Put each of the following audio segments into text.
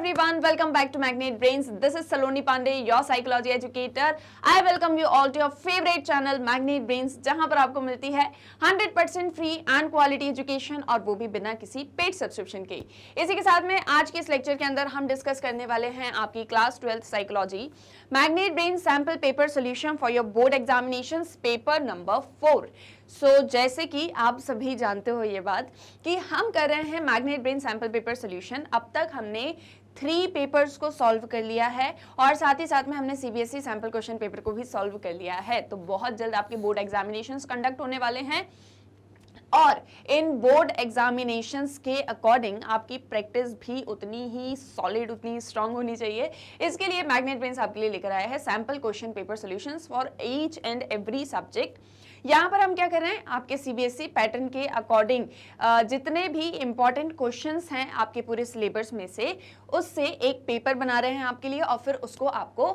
everyone welcome back to magnet brains this is saloni pandey your psychology educator i welcome you all to your favorite channel magnet brains jahan par aapko milti hai 100% free and quality education aur wo bhi bina kisi paid subscription ke इसी के साथ में आज के इस lecture के अंदर हम डिस्कस करने वाले हैं आपकी class 12th psychology Magnet Brain sample paper solution for your board examination paper number four so so, जैसे कि आप सभी जानते हो ये बात कि हम कर रहे हैं Magnet Brain sample paper solution अब तक हमने थ्री पेपर्स को सॉल्व कर लिया है और साथ ही साथ में हमने सीबीएसई सैंपल क्वेश्चन पेपर को भी सॉल्व कर लिया है तो बहुत जल्द आपके बोर्ड एग्जामिनेशन कंडक्ट होने वाले हैं और इन बोर्ड एग्जामिनेशंस के अकॉर्डिंग आपकी प्रैक्टिस भी उतनी ही सॉलिड उतनी ही स्ट्रांग होनी चाहिए इसके लिए मैग्नेट पेंस आपके लिए लेकर आया है sample question paper solution for each and every subject यहाँ पर हम क्या कर रहे हैं आपके सीबीएसई पैटर्न e के अकॉर्डिंग जितने भी इंपॉर्टेंट क्वेश्चन हैं आपके पूरे सिलेबस में से उससे एक पेपर बना रहे हैं आपके लिए और फिर उसको आपको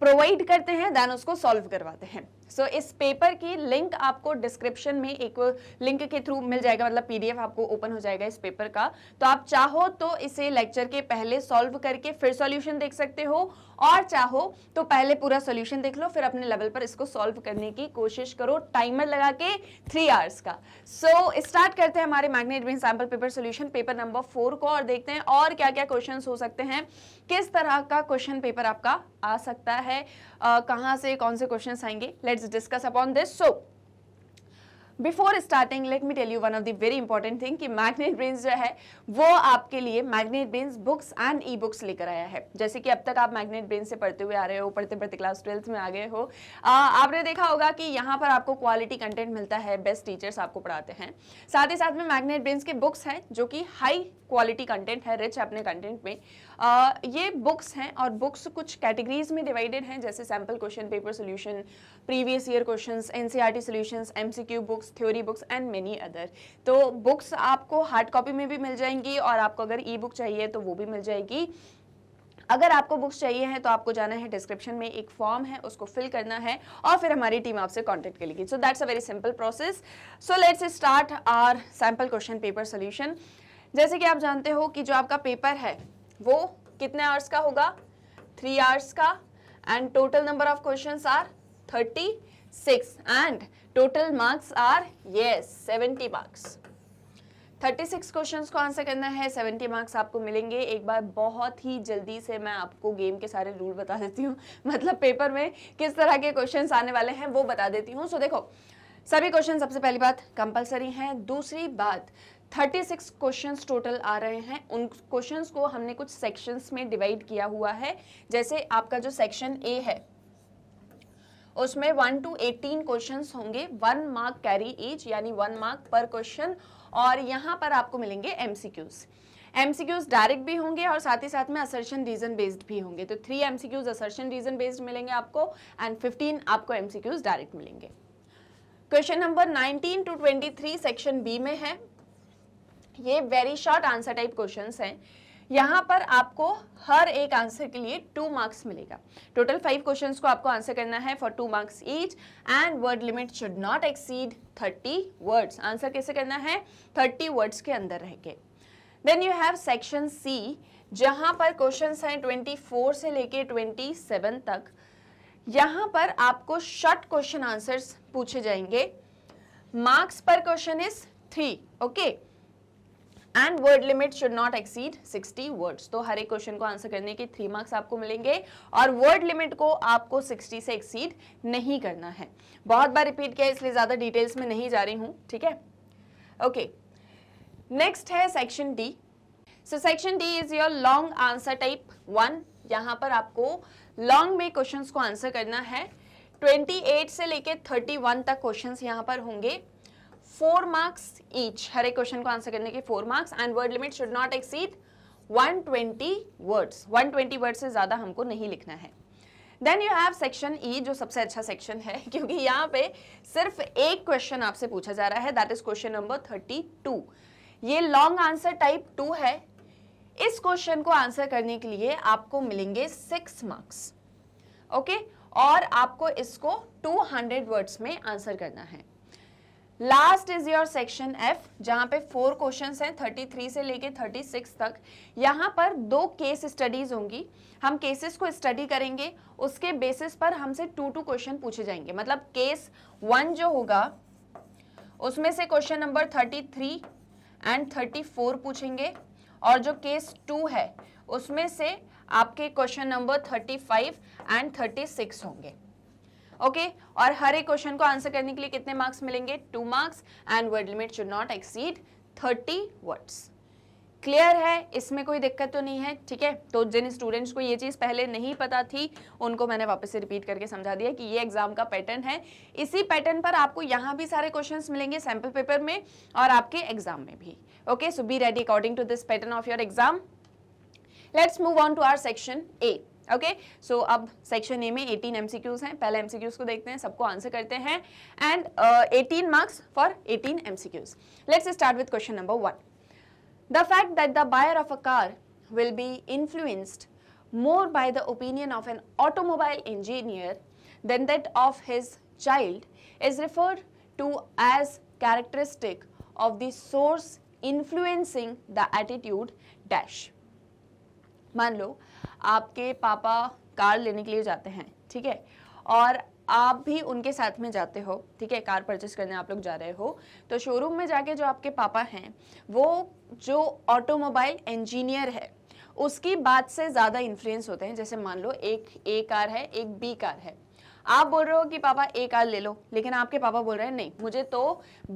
प्रोवाइड करते हैं देन उसको सॉल्व करवाते हैं सो so, इस पेपर की लिंक आपको डिस्क्रिप्शन में एक लिंक के थ्रू मिल जाएगा मतलब पीडीएफ आपको ओपन हो जाएगा इस पेपर का तो आप चाहो तो इसे लेक्चर के पहले सॉल्व करके फिर सॉल्यूशन देख सकते हो और चाहो तो पहले पूरा सॉल्यूशन देख लो फिर अपने लेवल पर इसको सॉल्व करने की कोशिश करो टाइमर लगा के थ्री आवर्स का सो so, स्टार्ट करते हैं हमारे मैग्नेट बिन sample paper solution paper number four को और देखते हैं और क्या क्या क्वेश्चन हो सकते हैं किस तरह का क्वेश्चन पेपर आपका आ सकता है कहां से कौन से क्वेश्चन आएंगे let's discuss upon this so before starting let me tell you one of the very important thing कि मैग्नेट ब्रेन्स जो है वो आपके लिए magnet brains books and e books लेकर आया है जैसे कि अब तक आप मैग्नेट ब्रेन से पढ़ते हुए आ रहे हो पढ़ते पढ़ते क्लास ट्वेल्थ में आ गए हो आ, आपने देखा होगा कि यहाँ पर आपको क्वालिटी कंटेंट मिलता है बेस्ट टीचर्स आपको पढ़ाते हैं साथ ही साथ में मैग्नेट ब्रेन्स के बुक्स हैं जो कि हाई क्वालिटी कंटेंट है रिच अपने कंटेंट में ये बुक्स हैं और बुक्स कुछ कैटेगरीज में डिवाइडेड हैं जैसे sample question paper solution previous year question N C R T solutions M C Q books theory books and many other तो बुक्स आपको हार्ड कॉपी में भी मिल जाएंगी और आपको अगर ई बुक चाहिए तो वो भी मिल जाएगी अगर आपको बुक्स चाहिए हैं तो आपको जाना है डिस्क्रिप्शन में एक फॉर्म है उसको फिल करना है और फिर हमारी टीम आपसे कांटेक्ट करेगी so that's a very simple process so let's start our sample question paper solution जैसे कि आप जानते हो कि जो आपका पेपर है वो कितने आवर्स का होगा थ्री आवर्स का and total number of question are thirty six and total marks are yes seventy marks thirty six question को आंसर करना है सेवेंटी मार्क्स आपको मिलेंगे एक बार बहुत ही जल्दी से मैं आपको गेम के सारे रूल बता देती हूँ मतलब पेपर में किस तरह के क्वेश्चन आने वाले हैं वो बता देती हूँ सो so, देखो सभी क्वेश्चन सबसे पहली बात कंपलसरी हैं दूसरी बात 36 क्वेश्चंस टोटल आ रहे हैं उन क्वेश्चंस को हमने कुछ सेक्शंस में डिवाइड किया हुआ है जैसे आपका जो सेक्शन ए है उसमें वन टू एटीन क्वेश्चन होंगे वन मार्क कैरी ईच यानी वन मार्क पर क्वेश्चन और यहाँ पर आपको मिलेंगे M C Qs M C Qs direct भी होंगे और साथ ही साथ में असर्शन रीजन बेस्ड भी होंगे तो three M C Qs assertion reason based मिलेंगे आपको एंड फिफ्टीन आपको एम सी क्यूज़ डायरेक्ट मिलेंगे question number nineteen to twenty three section B में है ये very short answer type question हैं यहाँ पर आपको हर एक आंसर के लिए टू मार्क्स मिलेगा टोटल फाइव क्वेश्चन को आपको आंसर करना है for two marks each and word limit should not exceed thirty words answer कैसे करना है थर्टी वर्ड्स के अंदर रह के then you have section C जहाँ पर क्वेश्चन हैं ट्वेंटी फोर से लेके ट्वेंटी सेवन तक यहाँ पर आपको शॉर्ट क्वेश्चन आंसर्स पूछे जाएंगे मार्क्स पर question is three okay and word limit should not exceed 60 words तो हर एक क्वेश्चन को आंसर करने के थ्री मार्क्स आपको मिलेंगे और वर्ड लिमिट को आपको 60 से एक्सीड नहीं करना है बहुत बार रिपीट किया इसलिए ज़्यादा डिटेल्स में नहीं जा रही हूं ठीक है ओके नेक्स्ट है section D so section D is your long answer type one यहां पर आपको लॉन्ग में क्वेश्चन को आंसर करना है 28 से लेके 31 तक क्वेश्चंस यहाँ पर होंगे फोर मार्क्स ईच हर एक क्वेश्चन को आंसर करने के four marks and word limit should not exceed 120 words 120 words से ज़्यादा हमको नहीं लिखना है then you have section E जो सबसे अच्छा सेक्शन है क्योंकि यहाँ पे सिर्फ एक क्वेश्चन आपसे पूछा जा रहा है दैट इज क्वेश्चन नंबर 32 ये लॉन्ग आंसर टाइप टू है इस क्वेश्चन को आंसर करने के लिए आपको मिलेंगे सिक्स मार्क्स ओके और आपको इसको 200 वर्ड्स में आंसर करना है last is your section F जहां पे फोर क्वेश्चंस हैं 33 से लेके 36 तक यहां पर दो केस स्टडीज होंगी हम केसेस को स्टडी करेंगे उसके बेसिस पर हमसे टू टू क्वेश्चन पूछे जाएंगे मतलब केस वन जो होगा उसमें से क्वेश्चन नंबर 33 एंड 34 पूछेंगे और जो केस टू है उसमें से आपके क्वेश्चन नंबर 35 एंड 36 होंगे ओके okay? और हर एक क्वेश्चन को आंसर करने के लिए कितने मार्क्स मिलेंगे two marks and word limit should not exceed thirty words clear है इसमें कोई दिक्कत तो नहीं है ठीक है तो जिन स्टूडेंट्स को ये चीज़ पहले नहीं पता थी उनको मैंने वापस से रिपीट करके समझा दिया कि ये एग्जाम का पैटर्न है इसी पैटर्न पर आपको यहाँ भी सारे क्वेश्चंस मिलेंगे सैम्पल पेपर में और आपके एग्जाम में भी okay so be ready according to this pattern of your exam let's move on to our section eight okay so अब सेक्शन ए में एटीन एमसीक्यूज हैं पहले एमसीक्यूज को देखते हैं सबको आंसर करते हैं and eighteen marks for eighteen MCQs let's start with question number one the fact that the buyer of a car will be influenced more by the opinion of an automobile engineer then that of his child is referred to as characteristic of the source influencing the attitude dash मान लो आपके पापा car लेने के लिए जाते हैं ठीक है और आप भी उनके साथ में जाते हो ठीक है कार परचेस करने आप लोग जा रहे हो तो शोरूम में जाके जो आपके पापा हैं वो जो ऑटोमोबाइल इंजीनियर है उसकी बात से ज़्यादा इन्फ्लुएंस होते हैं जैसे मान लो एक ए कार है एक बी कार है आप बोल रहे हो कि पापा ए कार ले लो लेकिन आपके पापा बोल रहे हैं नहीं मुझे तो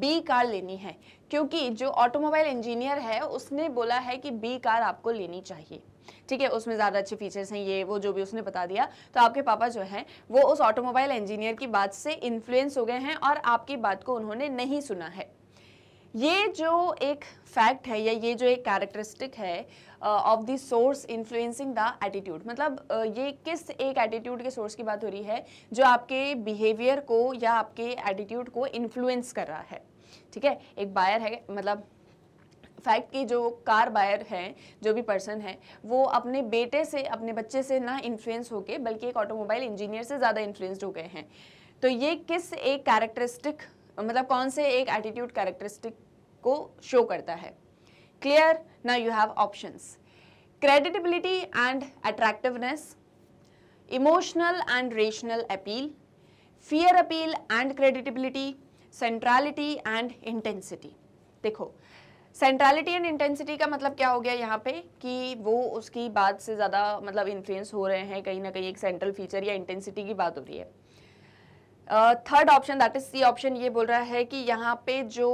बी कार लेनी है क्योंकि जो ऑटोमोबाइल इंजीनियर है उसने बोला है कि बी कार आपको लेनी चाहिए ठीक है उसमें ज़्यादा अच्छे फीचर्स हैं ये वो जो भी उसने बता दिया तो आपके पापा जो हैं वो उस ऑटोमोबाइल इंजीनियर की बात से इन्फ्लुएंस हो गए हैं और आपकी बात को उन्होंने नहीं सुना है ये जो एक फैक्ट है या ये जो एक कैरेक्टरिस्टिक है of the source influencing the attitude मतलब uh, ये किस एक एटीट्यूड के सोर्स की बात हो रही है जो आपके बिहेवियर को या आपके एटीट्यूड को इन्फ्लुएंस कर रहा है ठीक है एक बायर है मतलब फैक्ट कि जो कार बायर है जो भी पर्सन है वो अपने बेटे से अपने बच्चे से ना इन्फ्लुएंस होके बल्कि एक ऑटोमोबाइल इंजीनियर से ज़्यादा इन्फ्लुएंस्ड हो गए हैं तो ये किस एक कैरेक्टरिस्टिक मतलब कौन से एक एटीट्यूड कैरेक्टरिस्टिक को शो करता है क्लियर ना you have options creditability and attractiveness emotional and rational appeal fear appeal and creditability centrality and intensity देखो सेंट्रलिटी एंड इंटेंसिटी का मतलब क्या हो गया यहाँ पे कि वो उसकी बात से ज़्यादा मतलब इन्फ्लुएंस हो रहे हैं कहीं ना कहीं एक सेंट्रल फीचर या इंटेंसिटी की बात हो रही है third option that is C option ये बोल रहा है कि यहाँ पे जो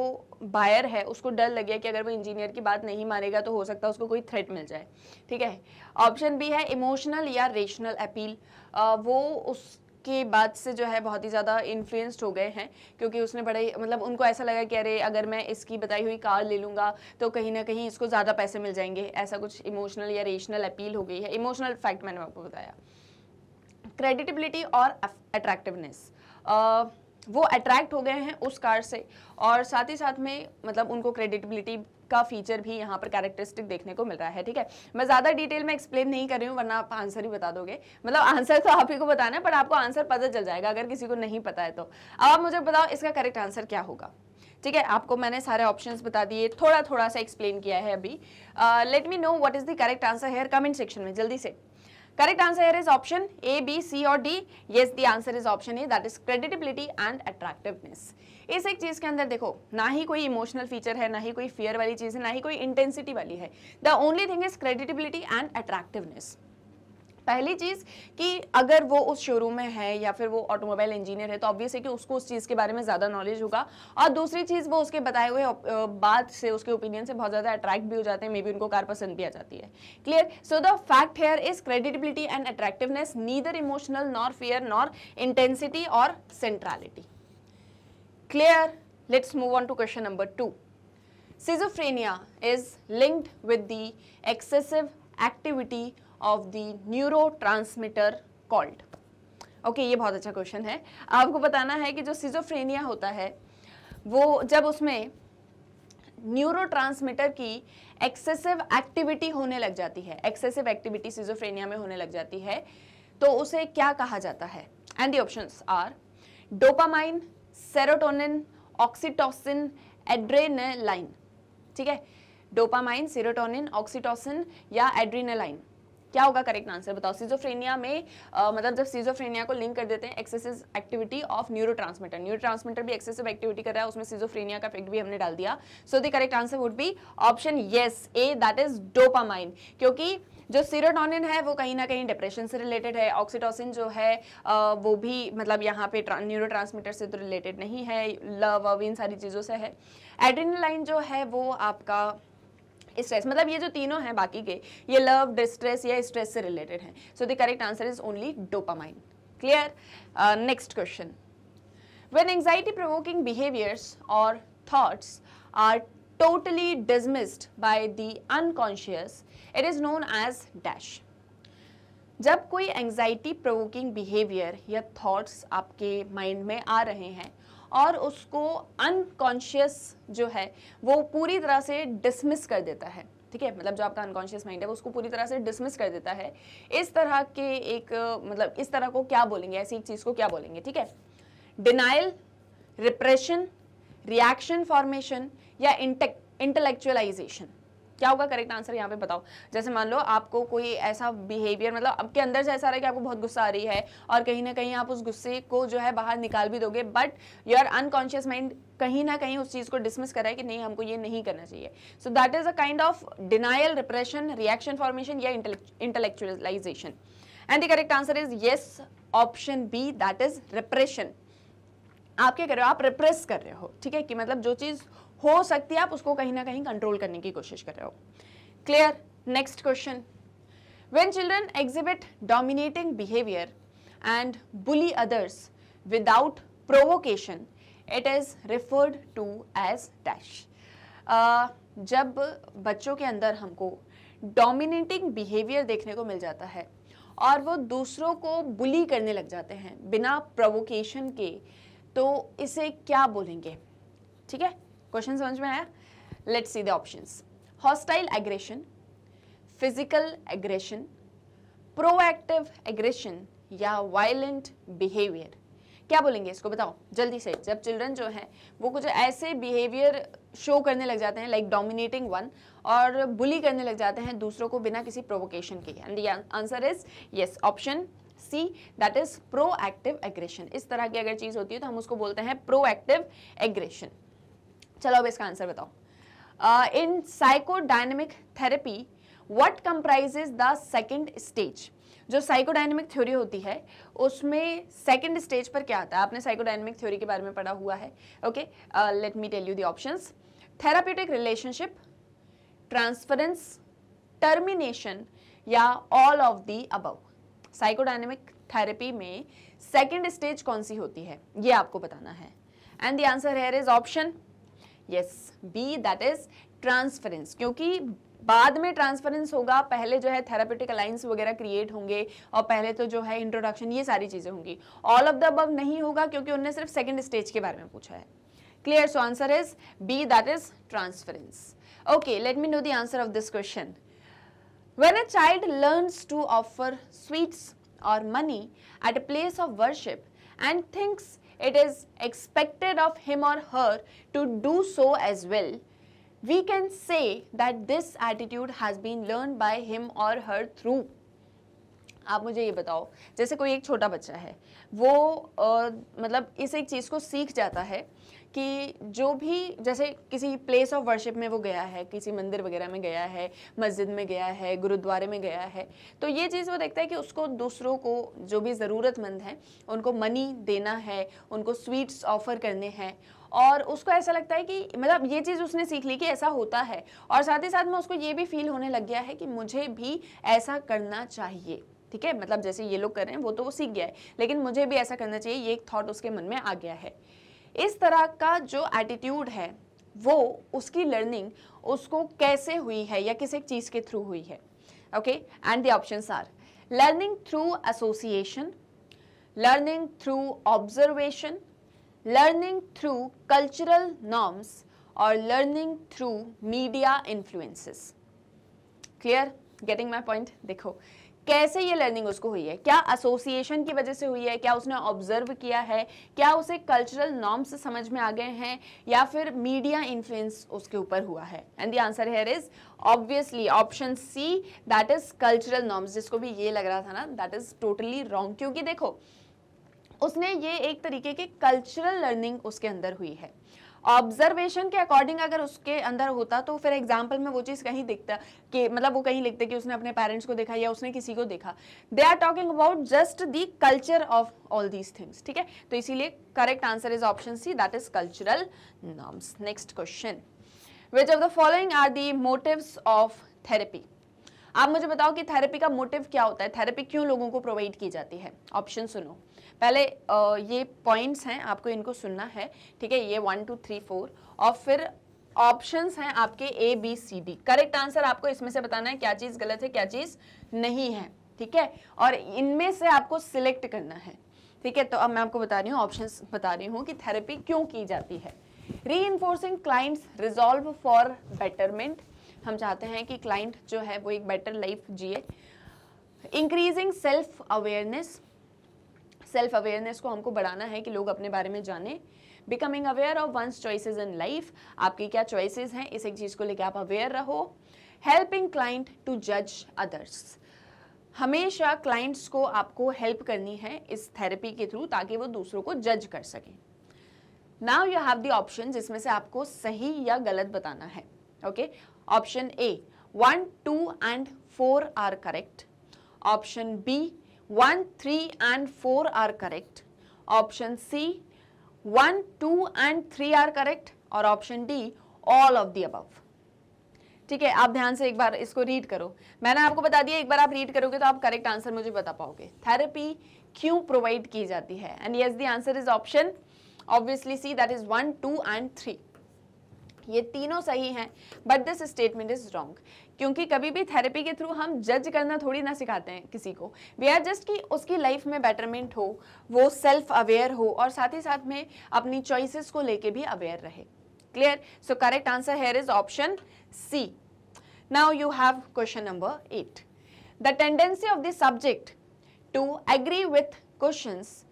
बायर है उसको डर लग गया कि अगर वो इंजीनियर की बात नहीं मानेगा तो हो सकता है उसको कोई थ्रेट मिल जाए ठीक है ऑप्शन बी है इमोशनल या रेशनल अपील uh, वो उस के बाद से जो है बहुत ही ज़्यादा इन्फ्लुएंस्ड हो गए हैं क्योंकि उसने बड़े मतलब उनको ऐसा लगा कि अरे अगर मैं इसकी बताई हुई कार ले लूँगा तो कहीं ना कहीं इसको ज़्यादा पैसे मिल जाएंगे ऐसा कुछ इमोशनल या रेशनल अपील हो गई है इमोशनल फैक्ट मैंने आपको बताया क्रेडिटिबिलिटी और अट्रैक्टिवनेस वो अट्रैक्ट हो गए हैं उस कार से और साथ ही साथ में मतलब उनको क्रेडिटबिलिटी का फीचर भी यहाँ पर कैरेक्टरिस्टिक देखने को मिल रहा है ठीक है मैं ज़्यादा डिटेल में एक्सप्लेन नहीं कर रही हूँ वरना आप आंसर ही बता दोगे मतलब आंसर तो आप ही को बताना है बट आपको आंसर पता चल जाएगा अगर किसी को नहीं पता है तो अब आप मुझे बताओ इसका करेक्ट आंसर क्या होगा ठीक है आपको मैंने सारे ऑप्शंस बता दिए थोड़ा थोड़ा सा एक्सप्लेन किया है अभी let me know what is the correct answer here comment section में जल्दी से Correct answer is option A, B, C और D. Yes, the answer is option A that is credibility and attractiveness. इस एक चीज़ के अंदर देखो ना ही कोई इमोशनल फीचर है ना ही कोई फियर वाली चीज़ है ना ही कोई इंटेंसिटी वाली है the only thing is creditability and attractiveness पहली चीज़ कि अगर वो उस शोरूम में है या फिर वो ऑटोमोबाइल इंजीनियर है तो ऑब्वियस है कि उसको उस चीज़ के बारे में ज़्यादा नॉलेज होगा और दूसरी चीज़ वो उसके बताए हुए बात से उसके ओपिनियन से बहुत ज़्यादा अट्रैक्ट भी हो जाते हैं मे बी उनको कार पसंद भी आ जाती है clear so the fact here is credibility and attractiveness neither emotional nor fear nor intensity और centrality clear let's move on to question number two schizophrenia is linked with the excessive activity of the transmitter called okay ये बहुत अच्छा question है आपको बताना है कि जो सिजोफ्रेनिया होता है वो जब उसमें न्यूरोट्रांसमीटर की एक्सेसिव एक्टिविटी होने लग जाती है एक्सेसिव एक्टिविटी सिजोफ्रेनिया में होने लग जाती है तो उसे क्या कहा जाता है and the option are dopamine serotonin oxytocin adrenaline ठीक है डोपामाइन सेरोटोनिन ऑक्सीटोसिन या एड्रीनलाइन क्या होगा करेक्ट आंसर बताओ सीजोफ्रेनिया में आ, मतलब जब सीजोफ्रेनिया को लिंक कर देते हैं excessive activity of neurotransmitter neurotransmitter भी एक्सेसिव एक्टिविटी कर रहा है उसमें सीजोफ्रेनिया का इफेक्ट भी हमने डाल दिया so the correct answer would be option yes A that is dopamine क्योंकि जो सीरोटोनिन है वो कहीं ना कहीं डिप्रेशन से रिलेटेड है ऑक्सीटोसिन जो है आ, वो भी मतलब यहाँ पे न्यूरो ट्रांसमीटर से तो रिलेटेड नहीं है लव इन सारी चीज़ों से है एड्रीनलाइन जो है वो आपका स्ट्रेस मतलब ये जो तीनों हैं बाकी के ये लव डिस्ट्रेस या स्ट्रेस से रिलेटेड हैं so the correct answer is only dopamine clear next question when anxiety provoking behaviours और thoughts are totally dismissed by the unconscious it is known as dash जब कोई एंग्जाइटी प्रोवोकिंग बिहेवियर या thoughts आपके mind में आ रहे हैं और उसको अनकॉन्शियस जो है वो पूरी तरह से डिसमिस कर देता है ठीक है मतलब जो आपका अनकॉन्शियस माइंड है वो उसको पूरी तरह से डिसमिस कर देता है इस तरह के एक मतलब इस तरह को क्या बोलेंगे ऐसी एक चीज़ को क्या बोलेंगे ठीक है डिनाइल रिप्रेशन रिएक्शन फॉर्मेशन या इंटेलेक्चुअलाइजेशन क्या होगा करेक्ट आंसर यहाँ पे बताओ जैसे मान लो आपको कोई ऐसा बिहेवियर मतलब आपके अंदर से ऐसा रहा है कि आपको बहुत गुस्सा आ रही है और कहीं ना कहीं आप उस गुस्से को जो है बाहर निकाल भी दोगे बट योर अनकॉन्शियस माइंड कहीं ना कहीं उस चीज़ को डिसमिस करा है कि नहीं हमको ये नहीं करना चाहिए so that is a kind of denial repression reaction formation या intellectualisation and the correct answer is yes option B that is repression आप क्या कर रहे हो आप रिप्रेस कर रहे हो ठीक है कि मतलब जो चीज़ हो सकती है आप उसको कहीं ना कहीं कंट्रोल करने की कोशिश कर रहे हो clear next question when children exhibit dominating behaviour and bully others without provocation it is referred to as dash जब बच्चों के अंदर हमको डोमिनेटिंग बिहेवियर देखने को मिल जाता है और वो दूसरों को बुली करने लग जाते हैं बिना प्रोवोकेशन के तो इसे क्या बोलेंगे ठीक है क्वेश्चन समझ में आया let's see the option hostile aggression physical aggression proactive aggression या वायलेंट बिहेवियर क्या बोलेंगे इसको बताओ जल्दी से जब चिल्ड्रन जो है वो कुछ ऐसे बिहेवियर शो करने लग जाते हैं लाइक डोमिनेटिंग वन और बुली करने लग जाते हैं दूसरों को बिना किसी प्रोवोकेशन के and the answer is yes option C that is proactive aggression इस तरह की अगर चीज़ होती है तो हम उसको बोलते हैं प्रोएक्टिव एग्रेशन चलो अब इसका आंसर बताओ in dynamic therapy what comprises the second stage जो डायनेमिक थ्योरी होती है उसमें सेकंड स्टेज पर क्या आता है आपने डायनेमिक थ्योरी के बारे में पढ़ा हुआ है okay let me tell you the options therapeutic relationship transference termination या all of the above dynamic therapy में सेकेंड स्टेज कौन सी होती है ये आपको बताना है and the answer here is option yes B that is transference क्योंकि बाद में ट्रांसफरेंस होगा पहले जो है थेरापेटिक अलाइंस वगैरह क्रिएट होंगे और पहले तो जो है इंट्रोडक्शन ये सारी चीज़ें होंगी ऑल ऑफ द अब नहीं होगा क्योंकि उनने सिर्फ सेकेंड स्टेज के बारे में पूछा है clear so answer is B that is transference okay let me know the answer of this question when a child learns to offer sweets और money at a place of worship and thinks it is expected of him or her to do so as well, we can say that this attitude has been learned by him or her through. आप मुझे ये बताओ जैसे कोई एक छोटा बच्चा है वो आ, मतलब इस एक चीज़ को सीख जाता है कि जो भी जैसे किसी प्लेस ऑफ वर्शिप में वो गया है किसी मंदिर वगैरह में गया है मस्जिद में गया है गुरुद्वारे में गया है तो ये चीज़ वो देखता है कि उसको दूसरों को जो भी ज़रूरतमंद हैं उनको मनी देना है उनको स्वीट्स ऑफर करने हैं और उसको ऐसा लगता है कि मतलब ये चीज़ उसने सीख ली कि ऐसा होता है और साथ ही साथ में उसको ये भी फील होने लग गया है कि मुझे भी ऐसा करना चाहिए ठीक है मतलब जैसे ये लोग कर रहे हैं वो तो वो सीख गया है लेकिन मुझे भी ऐसा करना चाहिए ये एक थॉट उसके मन में आ गया है इस तरह का जो एटीट्यूड है वो उसकी लर्निंग उसको कैसे हुई है या किस एक चीज़ के थ्रू हुई है okay and the option are learning through association learning through observation learning through cultural norms और learning through media influences clear getting my point देखो कैसे ये लर्निंग उसको हुई है क्या एसोसिएशन की वजह से हुई है क्या उसने ऑब्जर्व किया है क्या उसे कल्चरल नॉर्म्स समझ में आ गए हैं या फिर मीडिया इन्फ्लुएंस उसके ऊपर हुआ है and the answer here is obviously option C that is cultural norms जिसको भी ये लग रहा था ना दैट इज टोटली रॉन्ग क्योंकि देखो उसने ये एक तरीके के कल्चरल लर्निंग उसके अंदर हुई है ऑब्जर्वेशन के अकॉर्डिंग अगर उसके अंदर होता तो फिर एग्जाम्पल में वो चीज़ कहीं दिखता कि मतलब वो कहीं लिखते कि उसने अपने पेरेंट्स को देखा या उसने किसी को देखा they are talking about just the culture of all these things ठीक है तो इसीलिए correct answer is option C that is cultural norms next question which of the following are the motive of therapy आप मुझे बताओ कि therapy का motive क्या होता है थेरेपी क्यों लोगों को प्रोवाइड की जाती है ऑप्शन सुनो पहले ये पॉइंट्स हैं आपको इनको सुनना है ठीक है ये वन टू थ्री फोर और फिर ऑप्शंस हैं आपके A B C D correct answer आपको इसमें से बताना है क्या चीज़ गलत है क्या चीज़ नहीं है ठीक है और इनमें से आपको सिलेक्ट करना है ठीक है तो अब मैं आपको बता रही हूँ ऑप्शन बता रही हूँ कि थेरेपी क्यों की जाती है reinforcing clients resolve for betterment हम चाहते हैं कि क्लाइंट जो है वो एक बेटर लाइफ जिए increasing self awareness self awareness को हमको बढ़ाना है कि लोग अपने बारे में जाने becoming aware of one's choices in life आपकी क्या चॉइसेस हैं इस एक चीज़ को लेकर आप अवेयर रहो हेल्पिंग क्लाइंट टू जज अदर्स हमेशा क्लाइंट्स को आपको हेल्प करनी है इस थेरेपी के थ्रू ताकि वो दूसरों को जज कर सकें now you have the option जिसमें से आपको सही या गलत बताना है okay option A one two and four are correct option B 1, 3 and 4 are correct. Option C, 1, 2 and 3 are correct और option D all of the above ठीक है आप ध्यान से एक बार इसको रीड करो मैंने आपको बता दिया एक बार आप रीड करोगे तो आप करेक्ट आंसर मुझे बता पाओगे थेरेपी क्यों प्रोवाइड की जाती है and yes the answer is option obviously C that is one two and three ये तीनों सही हैं but this statement is wrong क्योंकि कभी भी थेरेपी के थ्रू हम जज करना थोड़ी ना सिखाते हैं किसी को वी आर जस्ट कि उसकी लाइफ में बेटरमेंट हो वो सेल्फ अवेयर हो और साथ ही साथ में अपनी चॉइसेस को लेके भी अवेयर रहे clear so correct answer here is option C now you have question number eight the tendency of the subject to agree with questions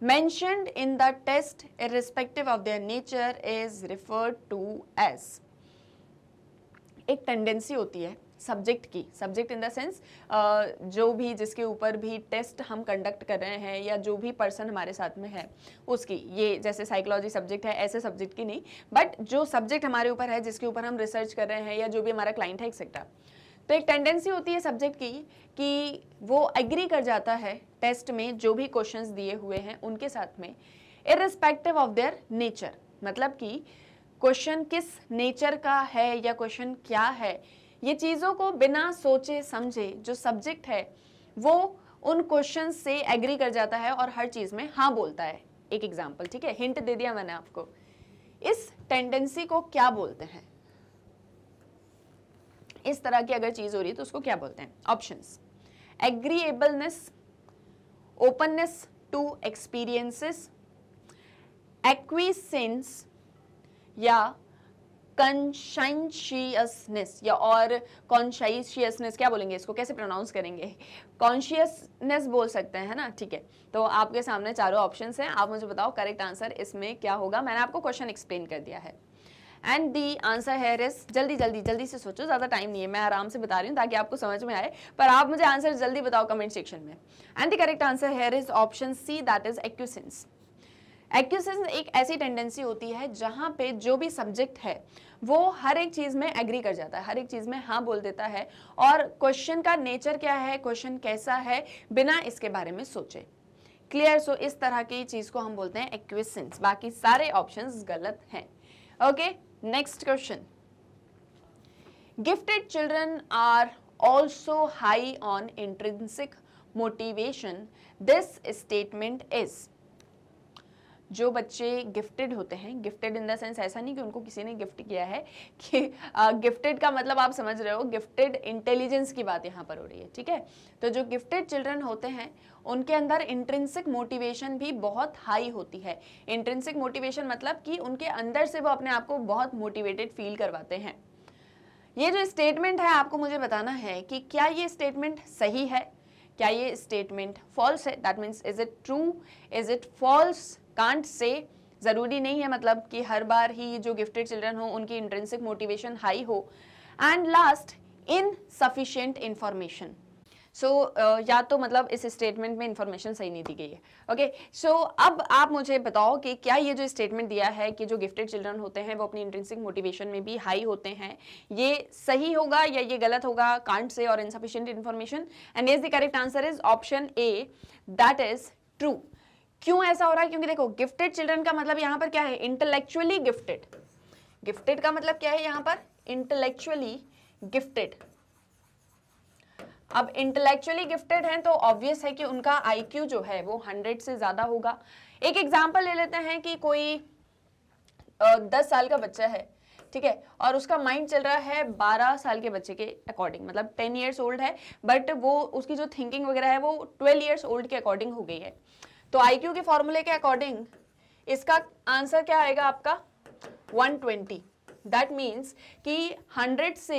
mentioned in the test irrespective of their nature is referred to as एक tendency होती है subject की subject in the sense जो भी जिसके ऊपर भी test हम कंडक्ट कर रहे हैं या जो भी पर्सन हमारे साथ में है उसकी ये जैसे साइकोलॉजी सब्जेक्ट है ऐसे सब्जेक्ट की नहीं बट जो सब्जेक्ट हमारे ऊपर है जिसके ऊपर हम रिसर्च कर रहे हैं या जो भी हमारा क्लाइंट है एक्सेट्रा तो एक टेंडेंसी होती है सब्जेक्ट की कि वो एग्री कर जाता है टेस्ट में जो भी क्वेश्चंस दिए हुए हैं उनके साथ में इरिस्पेक्टिव ऑफ देयर नेचर मतलब कि क्वेश्चन किस नेचर का है या क्वेश्चन क्या है ये चीज़ों को बिना सोचे समझे जो सब्जेक्ट है वो उन क्वेश्चन से एग्री कर जाता है और हर चीज़ में हाँ बोलता है एक एग्जाम्पल ठीक है हिंट दे दिया मैंने आपको इस टेंडेंसी को क्या बोलते हैं इस तरह की अगर चीज़ हो रही है तो उसको क्या बोलते हैं option agreeableness openness to experiences acquiescence या कंशाइशियसनेस या और कॉन्शाइशियसनेस क्या बोलेंगे इसको कैसे प्रोनाउंस करेंगे कॉन्शियसनेस बोल सकते हैं ना ठीक है तो आपके सामने चारों ऑप्शंस हैं आप मुझे बताओ करेक्ट आंसर इसमें क्या होगा मैंने आपको क्वेश्चन एक्सप्लेन कर दिया है and the answer here is जल्दी जल्दी जल्दी से सोचो ज़्यादा टाइम नहीं है मैं आराम से बता रही हूँ ताकि आपको समझ में आए पर आप मुझे आंसर जल्दी बताओ कमेंट सेक्शन में and the correct answer here is option C that is acquiescence acquiescence एक ऐसी टेंडेंसी होती है जहाँ पे जो भी सब्जेक्ट है वो हर एक चीज़ में एग्री कर जाता है हर एक चीज़ में हाँ बोल देता है और क्वेश्चन का नेचर क्या है क्वेश्चन कैसा है बिना इसके बारे में सोचे क्लियर सो so, इस तरह की चीज़ को हम बोलते हैं एक्विसेंस बाकी सारे ऑप्शंस गलत हैं okay okay? Next question. Gifted children are also high on intrinsic motivation. This statement is जो बच्चे गिफ्टेड होते हैं गिफ्टेड इन द सेंस ऐसा नहीं कि उनको किसी ने गिफ्ट किया है कि गिफ्टेड का मतलब आप समझ रहे हो गिफ्टेड इंटेलिजेंस की बात यहाँ पर हो रही है ठीक है तो जो गिफ्टेड चिल्ड्रन होते हैं उनके अंदर इंट्रेंसिक मोटिवेशन भी बहुत हाई होती है इंट्रेंसिक मोटिवेशन मतलब कि उनके अंदर से वो अपने आप को बहुत मोटिवेटेड फील करवाते हैं ये जो स्टेटमेंट है आपको मुझे बताना है कि क्या ये स्टेटमेंट सही है क्या ये स्टेटमेंट फॉल्स है that means is it true is it false can't say ज़रूरी नहीं है मतलब कि हर बार ही जो गिफ्टेड चिल्ड्रन हो उनकी इंट्रेंसिक मोटिवेशन हाई हो and last insufficient information so या तो मतलब इस स्टेटमेंट में इन्फॉर्मेशन सही नहीं दी गई है ओके okay? सो so, अब आप मुझे बताओ कि क्या ये जो स्टेटमेंट दिया है कि जो गिफ्टेड चिल्ड्रन होते हैं वो अपनी इंट्रेंसिक मोटिवेशन में भी हाई होते हैं ये सही होगा या ये गलत होगा कांट से और insufficient information and is the correct answer is option A that is true क्यों ऐसा हो रहा है क्योंकि देखो गिफ्टेड चिल्ड्रन का मतलब यहाँ पर क्या है इंटेलेक्चुअली गिफ्टेड गिफ्टेड का मतलब क्या है यहाँ पर इंटेलेक्चुअली गिफ्टेड अब इंटेलेक्चुअली गिफ्टेड हैं तो ऑब्वियस है कि उनका आईक्यू जो है वो हंड्रेड से ज़्यादा होगा एक एग्जाम्पल ले लेते हैं कि कोई दस साल का बच्चा है ठीक है और उसका माइंड चल रहा है बारह साल के बच्चे के अकॉर्डिंग मतलब टेन ईयर्स ओल्ड है बट वो उसकी जो थिंकिंग वगैरह है वो ट्वेल्व ईयर्स ओल्ड के अकॉर्डिंग हो गई है तो आईक्यू के फॉर्मूले के अकॉर्डिंग इसका आंसर क्या आएगा आपका 120 ट्वेंटी दैट मीन्स कि 100 से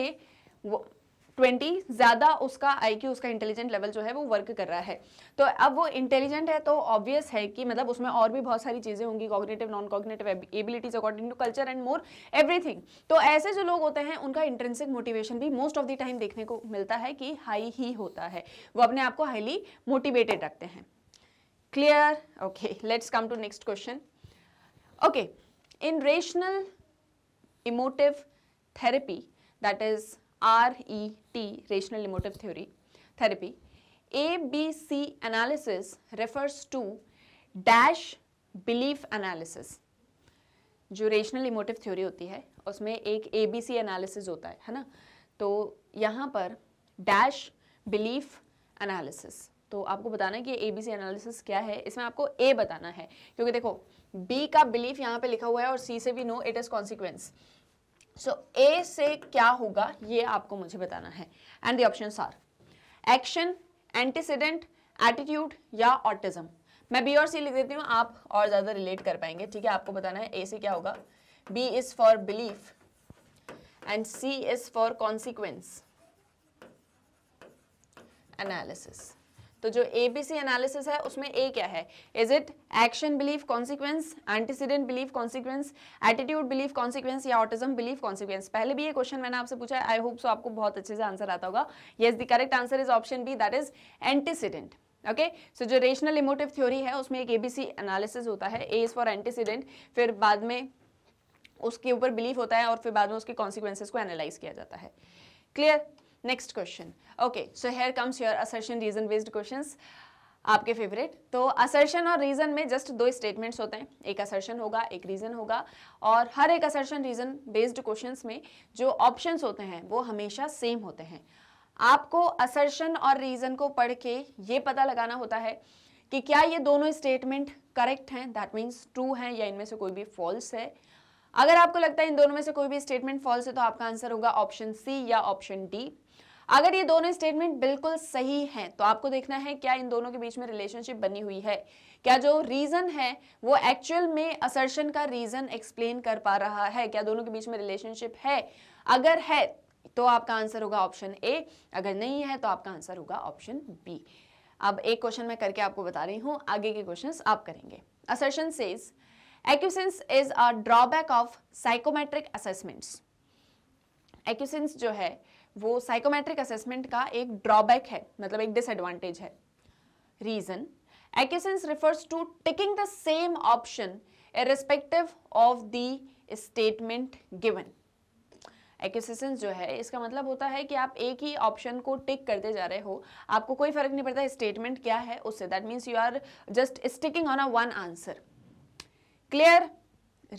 20 ज़्यादा उसका आईक्यू उसका इंटेलिजेंट लेवल जो है वो वर्क कर रहा है तो अब वो इंटेलिजेंट है तो ऑब्वियस है कि मतलब उसमें और भी बहुत सारी चीज़ें होंगी cognitive non cognitive abilities according to culture and more everything तो ऐसे जो लोग होते हैं उनका इंटेंसिक मोटिवेशन भी मोस्ट ऑफ द टाइम देखने को मिलता है कि हाई ही होता है वो अपने आप को हाईली मोटिवेटेड रखते हैं clear okay let's come to next question okay in rational emotive therapy that is RET rational emotive theory therapy ABC analysis refers to dash belief analysis जो रेशनल इमोटिव थ्योरी होती है उसमें एक ए B C analysis होता है है ना तो यहाँ पर डैश बिलीफ एनालिसिस तो आपको बताना है कि ए बी सी एनालिसिस क्या है इसमें आपको ए बताना है क्योंकि देखो बी का बिलीफ यहाँ पे लिखा हुआ है और सी से भी no it is consequence so A से क्या होगा ये आपको मुझे बताना है and the option are action antecedent attitude या ऑटिज्म मैं बी और सी लिख देती हूँ आप और ज़्यादा रिलेट कर पाएंगे ठीक है आपको बताना है ए से क्या होगा B is for belief and C is for consequence analysis तो जो एबीसी एनालिसिस है उसमें ए क्या है is it action belief consequence antecedent belief consequence attitude belief consequence या ऑटिज्म बिलीफ कॉन्सिक्वेंस पहले भी ये क्वेश्चन मैंने आपसे पूछा है आई होप सो आपको बहुत अच्छे से आंसर आता होगा yes the correct answer is option B that is antecedent okay okay? So so, जो रेशनल इमोटिव थ्योरी है उसमें एक एबीसी एनालिसिस होता है ए इज़ फॉर एंटीसीडेंट फिर बाद में उसके ऊपर बिलीफ होता है और फिर बाद में उसके कॉन्सिक्वेंसेस को एनालाइज किया जाता है clear next question okay so here comes your assertion reason based question आपके फेवरेट तो असर्शन और रीज़न में जस्ट दो स्टेटमेंट्स होते हैं एक असर्शन होगा एक रीज़न होगा और हर एक असर्शन रीज़न बेस्ड क्वेश्चंस में जो ऑप्शंस होते हैं वो हमेशा सेम होते हैं आपको असर्शन और रीज़न को पढ़ के ये पता लगाना होता है कि क्या ये दोनों स्टेटमेंट करेक्ट हैं दैट मीन्स ट्रू हैं या इनमें से कोई भी फॉल्स है अगर आपको लगता है इन दोनों में से कोई भी स्टेटमेंट फॉल्स है तो आपका आंसर होगा ऑप्शन सी या ऑप्शन डी अगर ये दोनों स्टेटमेंट बिल्कुल सही हैं तो आपको देखना है क्या इन दोनों के बीच में रिलेशनशिप बनी हुई है क्या जो रीजन है वो एक्चुअल में असर्शन का रीजन एक्सप्लेन कर पा रहा है क्या दोनों के बीच में रिलेशनशिप है अगर है तो आपका आंसर होगा ऑप्शन ए अगर नहीं है तो आपका आंसर होगा ऑप्शन बी अब एक क्वेश्चन मैं करके आपको बता रही हूँ आगे के क्वेश्चन आप करेंगे assertion says acquiescence is a drawback of psychometric assessments acquiescence जो है वो साइकोमेट्रिक असेसमेंट का एक ड्रॉबैक है मतलब एक डिसएडवांटेज है reason acquiescence refers to taking the same option irrespective of the statement given acquiescence जो है इसका मतलब होता है कि आप एक ही ऑप्शन को टिक करते जा रहे हो आपको कोई फर्क नहीं पड़ता स्टेटमेंट क्या है उससे that means you are just sticking on a one answer clear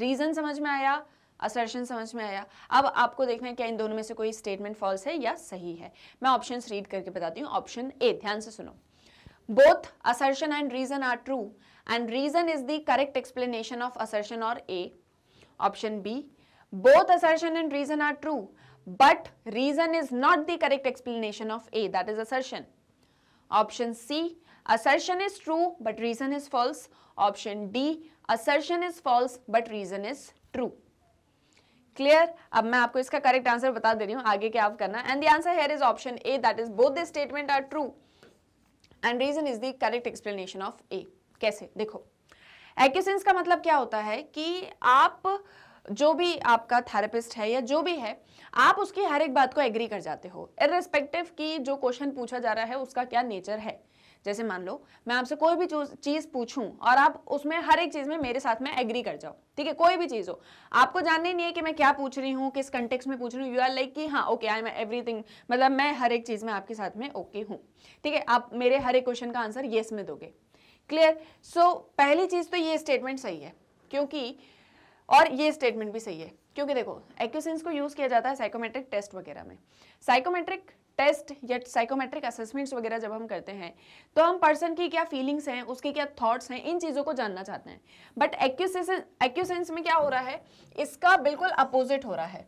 reason समझ में आया असर्शन समझ में आया अब आपको देखना है क्या इन दोनों में से कोई स्टेटमेंट फॉल्स है या सही है मैं ऑप्शन रीड करके बताती हूँ ऑप्शन ए ध्यान से सुनो both assertion and reason are true and reason is the correct explanation of assertion और A option B both assertion and reason are true but reason is not the correct explanation of A that is assertion option C assertion is true but reason is false option D assertion is false but reason is true clear अब मैं आपको इसका correct answer बता दे रही हूँ आगे क्या आप करना and the answer here is option A that is both the statement are true and reason is the correct explanation of A कैसे देखो एक्यूसेंस का मतलब क्या होता है कि आप जो भी आपका थेरेपिस्ट है या जो भी है आप उसकी हर एक बात को एग्री कर जाते हो इरेस्पेक्टिव कि जो क्वेश्चन पूछा जा रहा है उसका क्या नेचर है जैसे मान लो मैं आपसे कोई भी चीज़ पूछूं और आप उसमें हर एक चीज़ में मेरे साथ में एग्री कर जाओ ठीक है कोई भी चीज़ हो आपको जानना ही नहीं है कि मैं क्या पूछ रही हूँ किस कंटेक्स में पूछ रही हूँ यू आर लाइक कि हाँ ओके आई एम एवरीथिंग मतलब मैं हर एक चीज़ में आपके साथ में ओके हूँ ठीक है आप मेरे हर एक क्वेश्चन का आंसर येस में दोगे क्लियर सो so, पहली चीज़ तो ये स्टेटमेंट सही है क्योंकि और ये स्टेटमेंट भी सही है क्योंकि देखो एक्यूसेंस को यूज़ किया जाता है साइकोमेट्रिक टेस्ट वगैरह में साइकोमेट्रिक टेस्ट या साइकोमेट्रिक असेसमेंट्स वगैरह जब हम करते हैं तो हम पर्सन की क्या फीलिंग्स हैं उसके क्या थॉट्स हैं इन चीज़ों को जानना चाहते हैं बट एक्यूसेंस में क्या हो रहा है इसका बिल्कुल अपोजिट हो रहा है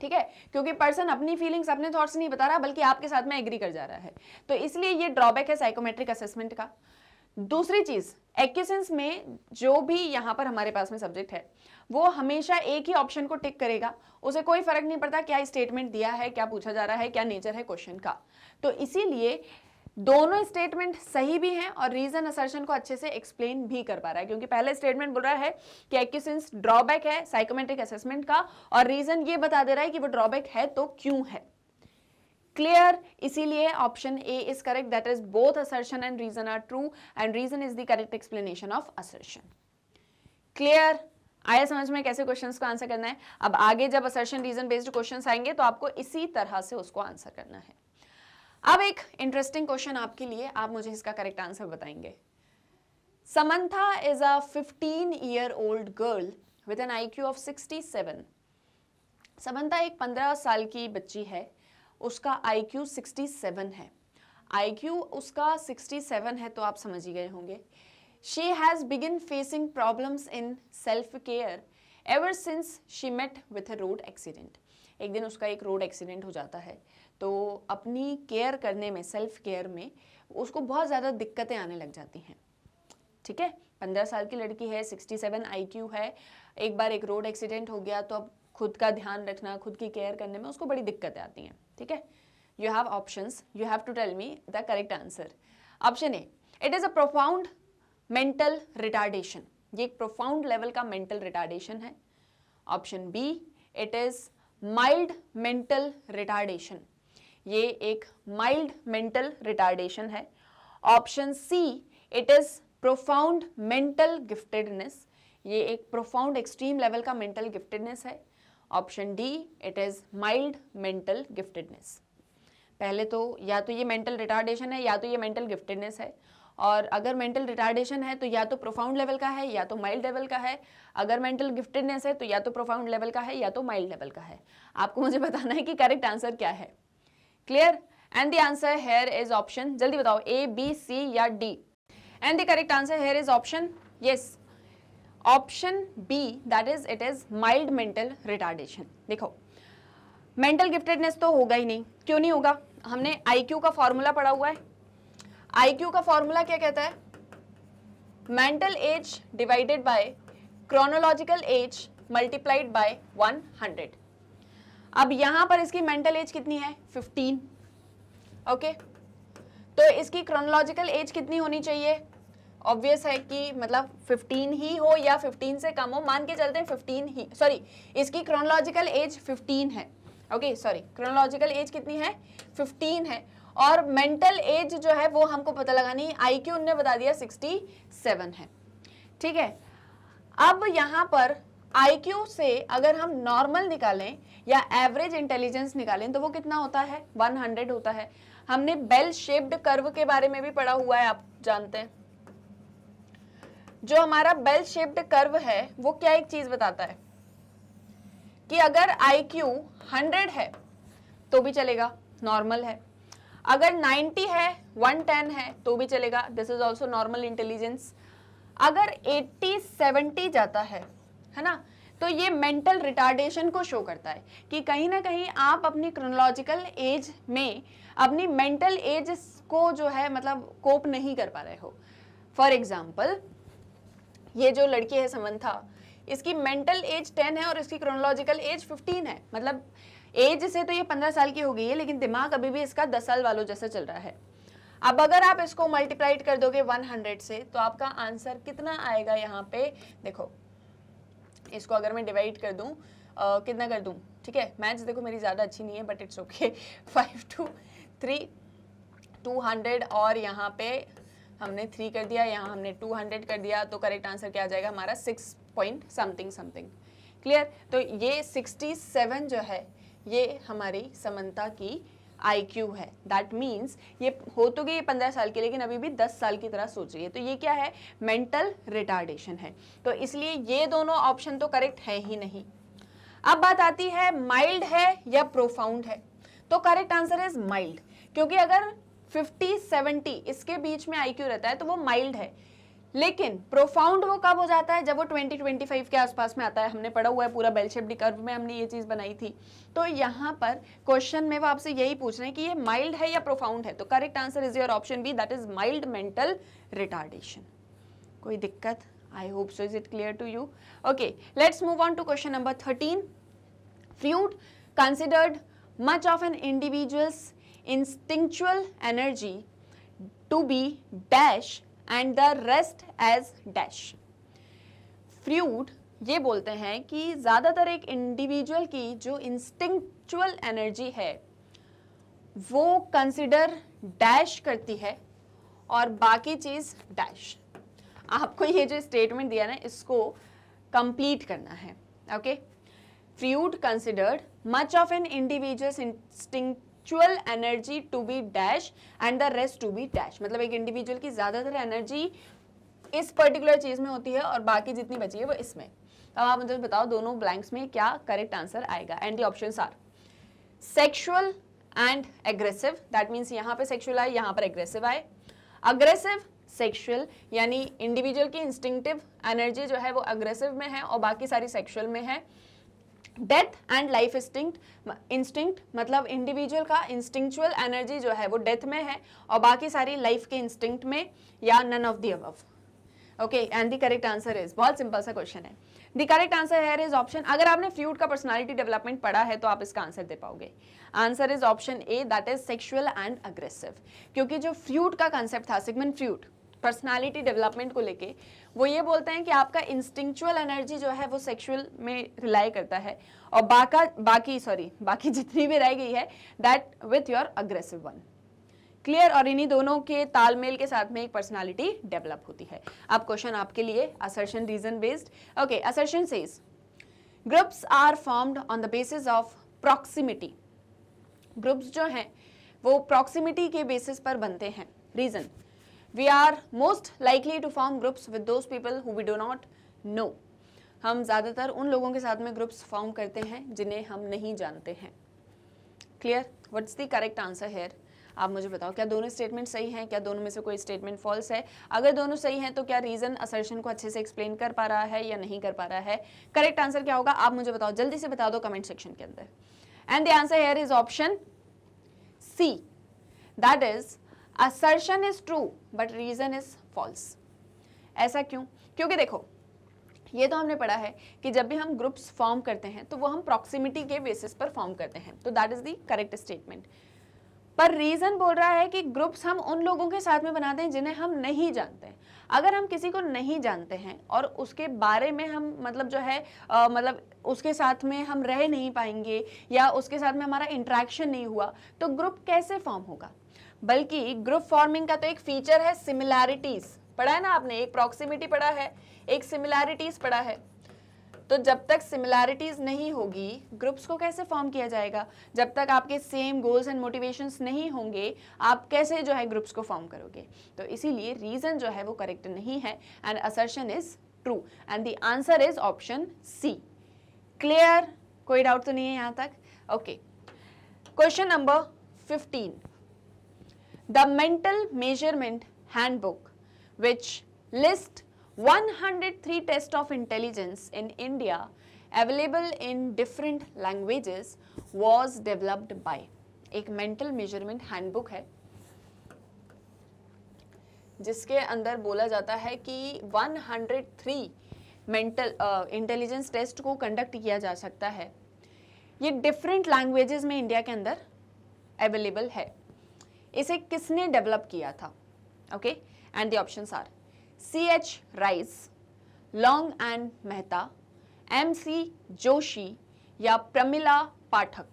ठीक है क्योंकि पर्सन अपनी फीलिंग्स अपने थॉट्स नहीं बता रहा बल्कि आपके साथ में एग्री कर जा रहा है तो इसलिए ये ड्रॉबैक है साइकोमेट्रिक असेसमेंट का दूसरी चीज एक्यूसेंस में जो भी यहां पर हमारे पास में सब्जेक्ट है वो हमेशा एक ही ऑप्शन को टिक करेगा उसे कोई फर्क नहीं पड़ता क्या स्टेटमेंट दिया है क्या पूछा जा रहा है क्या नेचर है क्वेश्चन का तो इसीलिए दोनों स्टेटमेंट सही भी हैं और रीजन असर्शन को अच्छे से एक्सप्लेन भी कर पा रहा है क्योंकि पहले स्टेटमेंट बोल रहा है कि एक्यूसेंस ड्रॉबैक है साइकोमेट्रिक असेसमेंट का और रीजन ये बता दे रहा है कि वो ड्रॉबैक है तो क्यों है क्लियर इसीलिए option A is correct that is both assertion and reason are true and reason is the correct explanation of assertion clear आया समझ में कैसे क्वेश्चंस को आंसर करना है अब आगे जब असर्शन रीजन बेस्ड क्वेश्चंस आएंगे तो आपको इसी तरह से उसको आंसर करना है अब एक इंटरेस्टिंग क्वेश्चन आपके लिए आप मुझे इसका करेक्ट आंसर बताएंगे Samantha is a fifteen year old girl with an I Q of 67 Samantha एक पंद्रह साल की बच्ची है उसका सिक्सटी सेवन है क्यू उसका 67 है तो आप समझ ही गए होंगे she has begin facing problems in self care ever since she met with a road accident एक दिन उसका एक रोड एक्सीडेंट हो जाता है तो अपनी केयर करने में सेल्फ केयर में उसको बहुत ज़्यादा दिक्कतें आने लग जाती हैं ठीक है पंद्रह साल की लड़की है सिक्सटी सेवन आई क्यू है एक बार एक रोड एक्सीडेंट हो गया तो अब खुद का ध्यान रखना खुद की केयर करने में उसको बड़ी दिक्कतें आती हैं ठीक है you have option you have to tell me the correct answer option A it is a profound mental retardation ये एक प्रोफाउंड लेवल का मेंटल रिटार्डेशन है option B it is mild mental retardation ये एक माइल्ड मेंटल रिटार्डेशन है option C it is profound mental giftedness ये एक profound extreme level का मेंटल गिफ्टेडनेस है option D it is mild mental giftedness पहले तो या तो ये मेंटल रिटार्डेशन है या तो ये मेंटल गिफ्टेडनेस है और अगर मेंटल रिटार्डेशन है तो या तो प्रोफाउंड लेवल का है या तो माइल्ड लेवल का है अगर मेंटल गिफ्टेडनेस है तो या तो प्रोफाउंड लेवल का है या तो माइल्ड लेवल का है आपको मुझे बताना है कि करेक्ट आंसर क्या है clear and the answer here is option जल्दी बताओ ए बी सी या D and the correct answer here is option yes option B that is it is mild mental retardation देखो मेंटल गिफ्टेडनेस तो होगा ही नहीं क्यों नहीं होगा हमने आईक्यू का फॉर्मूला पढ़ा हुआ है आईक्यू का फॉर्मूला क्या कहता है mental age divided by chronological age multiplied by 100 अब यहां पर इसकी मेंटल एज कितनी है 15 ओके okay? तो इसकी क्रोनोलॉजिकल एज कितनी होनी चाहिए ऑब्वियस है कि मतलब 15 ही हो या 15 से कम हो मान के चलते हैं 15 ही सॉरी इसकी क्रोनोलॉजिकल एज 15 है ओके सॉरी क्रोनोलॉजिकल एज कितनी है 15 है और मेंटल एज जो है वो हमको पता लगानी है आई क्यू उनने बता दिया 67 है ठीक है अब यहाँ पर क्यू से अगर हम नॉर्मल निकालें या एवरेज इंटेलिजेंस निकालें तो वो कितना होता है 100 होता है हमने बेल शेप्ड कर्व के बारे में भी पढ़ा हुआ है आप जानते हैं जो हमारा बेल शेप्ड कर्व है वो क्या एक चीज बताता है कि अगर आई क्यू हंड्रेड है तो भी चलेगा नॉर्मल है अगर 90 है 110 है तो भी चलेगा this is also normal intelligence अगर 80 70 जाता है है ना तो ये मेंटल रिटार्डेशन को शो करता है कि कहीं ना कहीं आप अपनी क्रोनोलॉजिकल एज में अपनी मेंटल एज को जो है मतलब कोप नहीं कर पा रहे हो फॉर एग्जाम्पल ये जो लड़की है समन्था इसकी मेंटल एज टेन है और इसकी क्रोनोलॉजिकल एज फिफ्टीन है मतलब एज से तो ये पंद्रह साल की हो गई है लेकिन दिमाग अभी भी इसका दस साल वालों जैसा चल रहा है अब अगर आप इसको मल्टीप्लाइड कर दोगे 100 से तो आपका आंसर कितना आएगा यहाँ पे देखो इसको अगर मैं डिवाइड कर दूँ कितना कर दूँ ठीक है मैथ्स देखो मेरी ज़्यादा अच्छी नहीं है but it's okay five two three two hundred और यहाँ पे हमने थ्री कर दिया यहाँ हमने टू हंड्रेड कर दिया तो करेक्ट आंसर क्या आ जाएगा हमारा six point something something clear तो ये सिक्सटी सेवन जो है ये हमारी समंता की आईक्यू है दैट मीन्स ये हो तो गई पंद्रह साल की लेकिन अभी भी दस साल की तरह सोच रही है तो ये क्या है मेंटल रिटार्डेशन है तो इसलिए ये दोनों ऑप्शन तो करेक्ट है ही नहीं अब बात आती है माइल्ड है या प्रोफाउंड है तो करेक्ट आंसर इज माइल्ड क्योंकि अगर फिफ्टी सेवेंटी इसके बीच में आई रहता है तो वो माइल्ड है लेकिन प्रोफाउंड वो कब हो जाता है जब वो 2025 के आसपास में आता है हमने पढ़ा हुआ है पूरा बेलशेप डिकर्व में हमने ये चीज़ बनाई थी तो यहाँ पर क्वेश्चन में वो आपसे यही पूछ रहे हैं कि ये माइल्ड है या प्रोफाउंड है तो correct answer is your option B that is mild mental retardation कोई दिक्कत I hope so is it clear to you okay let's move on to question number thirteen Freud considered much of an individuals instinctual energy to be dash and the rest as dash. Freud ये बोलते हैं कि ज़्यादातर एक individual की जो instinctual energy है वो कंसिडर डैश करती है और बाकी चीज़ डैश आपको ये जो स्टेटमेंट दिया ना इसको कंप्लीट करना है okay Freud considered much of an individual instinct actual energy to be dash and the rest to be dash मतलब एक इंडिविजुअल की ज़्यादातर एनर्जी इस पर्टिकुलर चीज़ में होती है और बाकी जितनी बची है वो इसमें अब आप मुझे बताओ दोनों ब्लैंक्स में क्या करेक्ट आंसर आएगा and the option are sexual and aggressive that means यहाँ पे सेक्शुअल आए यहाँ पर एग्रेसिव आए अग्रेसिव सेक्शुअल यानी इंडिविजुअल की इंस्टिंक्टिव एनर्जी जो है वो अग्रेसिव में है और बाकी सारी सेक्शुअल में है death and life instinct instinct मतलब इंडिविजुअल का इंस्टिंक्चुअल एनर्जी जो है वो डेथ में है और बाकी सारी लाइफ के इंस्टिंक्ट में या none of the above okay and the correct answer is बहुत सिंपल सा क्वेश्चन है the correct answer here is option अगर आपने फ्यूड का पर्सनालिटी डेवलपमेंट पढ़ा है तो आप इसका आंसर दे पाओगे answer is option A that is sexual and aggressive क्योंकि जो फ्यूड का कंसेप्ट था सिगमेंट फ्यूड पर्सनालिटी डेवलपमेंट को लेके वो ये बोलते हैं कि आपका इंस्टिंक्चुअल एनर्जी जो है वो सेक्सुअल में रिलाई करता है और बाका बाकी सॉरी बाकी जितनी भी रह गई है that with your aggressive one clear और इन्हीं दोनों के तालमेल के साथ में एक पर्सनालिटी डेवलप होती है अब क्वेश्चन आपके लिए assertion reason based okay assertion says groups are formed on the basis of proximity groups जो हैं वो प्रॉक्सिमिटी के बेसिस पर बनते हैं reason we are most likely to form groups with those people who we do not know हम ज़्यादातर उन लोगों के साथ में ग्रुप्स फॉर्म करते हैं जिन्हें हम नहीं जानते हैं clear what's the correct answer here आप मुझे बताओ क्या दोनों स्टेटमेंट सही हैं क्या दोनों में से कोई स्टेटमेंट फॉल्स है अगर दोनों सही हैं तो क्या रीज़न असर्शन को अच्छे से एक्सप्लेन कर पा रहा है या नहीं कर पा रहा है करेक्ट आंसर क्या होगा आप मुझे बताओ जल्दी से बता दो कमेंट सेक्शन के अंदर and the answer here is option C that is assertion is true but reason is false ऐसा क्यों क्योंकि देखो ये तो हमने पढ़ा है कि जब भी हम ग्रुप्स फॉर्म करते हैं तो वो हम प्रॉक्सिमिटी के बेसिस पर फॉर्म करते हैं तो that is the correct statement पर रीज़न बोल रहा है कि ग्रुप्स हम उन लोगों के साथ में बनाते हैं जिन्हें हम नहीं जानते हैं अगर हम किसी को नहीं जानते हैं और उसके बारे में हम मतलब जो है आ, मतलब उसके साथ में हम रह नहीं पाएंगे या उसके साथ में हमारा इंट्रैक्शन नहीं हुआ तो ग्रुप कैसे फॉर्म होगा बल्कि ग्रुप फॉर्मिंग का तो एक फीचर है सिमिलैरिटीज पढ़ा है ना आपने एक प्रॉक्सिमिटी पढ़ा है एक सिमिलैरिटीज पढ़ा है तो जब तक सिमिलैरिटीज नहीं होगी ग्रुप्स को कैसे फॉर्म किया जाएगा जब तक आपके सेम गोल्स एंड मोटिवेशंस नहीं होंगे आप कैसे जो है ग्रुप्स को फॉर्म करोगे तो इसीलिए रीजन जो है वो करेक्ट नहीं है and assertion is true and the answer is option C clear कोई डाउट तो नहीं है यहाँ तक okay question number fifteen the Mental Measurement Handbook which lists 103 tests of intelligence in India available in different languages was developed by एक mental measurement handbook है जिसके अंदर बोला जाता है कि 103 मेंटल इंटेलिजेंस टेस्ट को कंडक्ट किया जा सकता है ये डिफरेंट लैंग्वेजेस में इंडिया के अंदर अवेलेबल है इसे किसने डेवलप किया था okay and the option are C H Rice Long and Mehta M C Joshi या प्रमिला पाठक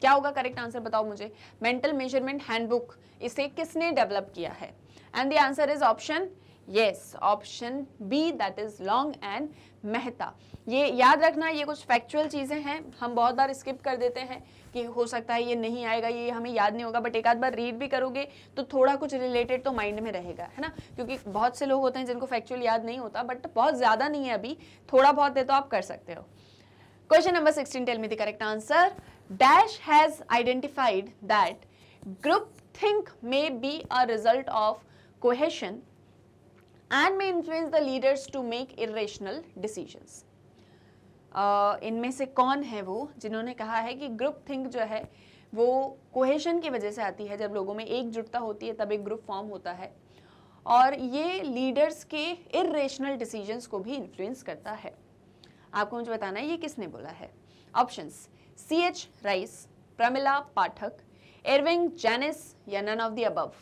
क्या होगा करेक्ट आंसर बताओ मुझे मेंटल मेजरमेंट हैंडबुक इसे किसने डेवलप किया है and the answer is option yes option B that is Long and Mehta ये याद रखना ये कुछ फैक्चुअल चीज़ें हैं हम बहुत बार स्किप कर देते हैं कि हो सकता है ये नहीं आएगा ये हमें याद नहीं होगा बट एक आध बार रीड भी करोगे तो थोड़ा कुछ रिलेटेड तो माइंड में रहेगा है ना क्योंकि बहुत से लोग होते हैं जिनको फैक्चुअल याद नहीं होता बट बहुत ज़्यादा नहीं है अभी थोड़ा बहुत है तो आप कर सकते हो question number sixteen tell me the correct answer dash has identified that group think may be a result of cohesion and may influence the leaders to make irrational decisions इनमें से कौन है वो जिन्होंने कहा है कि ग्रुप थिंक जो है वो कोहेशन की वजह से आती है जब लोगों में एकजुटता होती है तब एक ग्रुप फॉर्म होता है और ये लीडर्स के इेशनल डिसीजंस को भी इन्फ्लुएंस करता है आपको मुझे बताना है ये किसने बोला है options C H Rice Pramila Pathak Irving Janis या नन ऑफ द अबव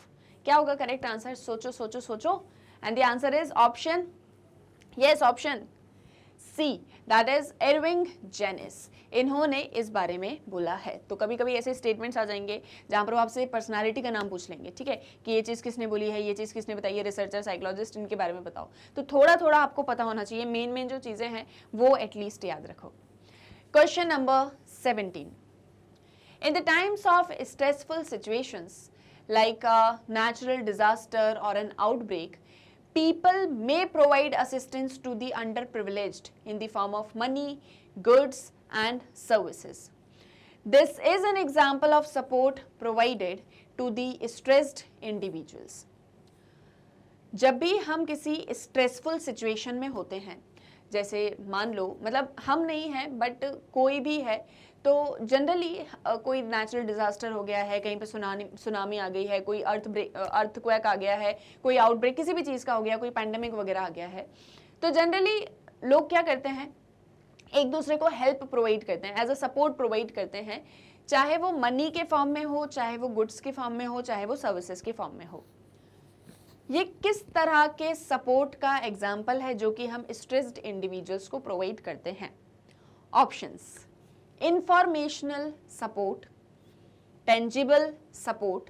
क्या होगा करेक्ट आंसर सोचो सोचो सोचो And the answer is option, yes option C that is Irving Janis इन्होंने इस बारे में बोला है तो कभी कभी ऐसे स्टेटमेंट्स आ जाएंगे जहाँ पर वो आपसे पर्सनालिटी का नाम पूछ लेंगे ठीक है कि ये चीज़ किसने बोली है ये चीज़ किसने बताई है रिसर्चर साइकोलॉजिस्ट इनके बारे में बताओ तो थोड़ा थोड़ा आपको पता होना चाहिए मेन मेन जो चीज़ें हैं वो एटलीस्ट याद रखो question number seventeen in the times of stressful situations like a natural disaster और an outbreak people may provide assistance to the underprivileged in the form of money, goods and services. This is an example of support provided to the stressed individuals. जब भी हम किसी stressful situation में होते हैं जैसे मान लो मतलब हम नहीं हैं बट कोई भी है तो जनरली कोई नेचुरल डिजास्टर हो गया है कहीं पर सुनामी सुनामी आ गई है कोई अर्थ ब्रेक अर्थ क्वैक आ गया है कोई आउटब्रेक किसी भी चीज़ का हो गया कोई पैंडमिक वगैरह आ गया है तो जनरली लोग क्या करते हैं एक दूसरे को हेल्प प्रोवाइड करते हैं एज अ सपोर्ट प्रोवाइड करते हैं चाहे वो मनी के फॉर्म में हो चाहे वो गुड्स के फॉर्म में हो चाहे वो सर्विसेज के फॉर्म में हो ये किस तरह के सपोर्ट का एग्जाम्पल है जो कि हम स्ट्रेस्ड इंडिविजुअल्स को प्रोवाइड करते हैं options informational support tangible support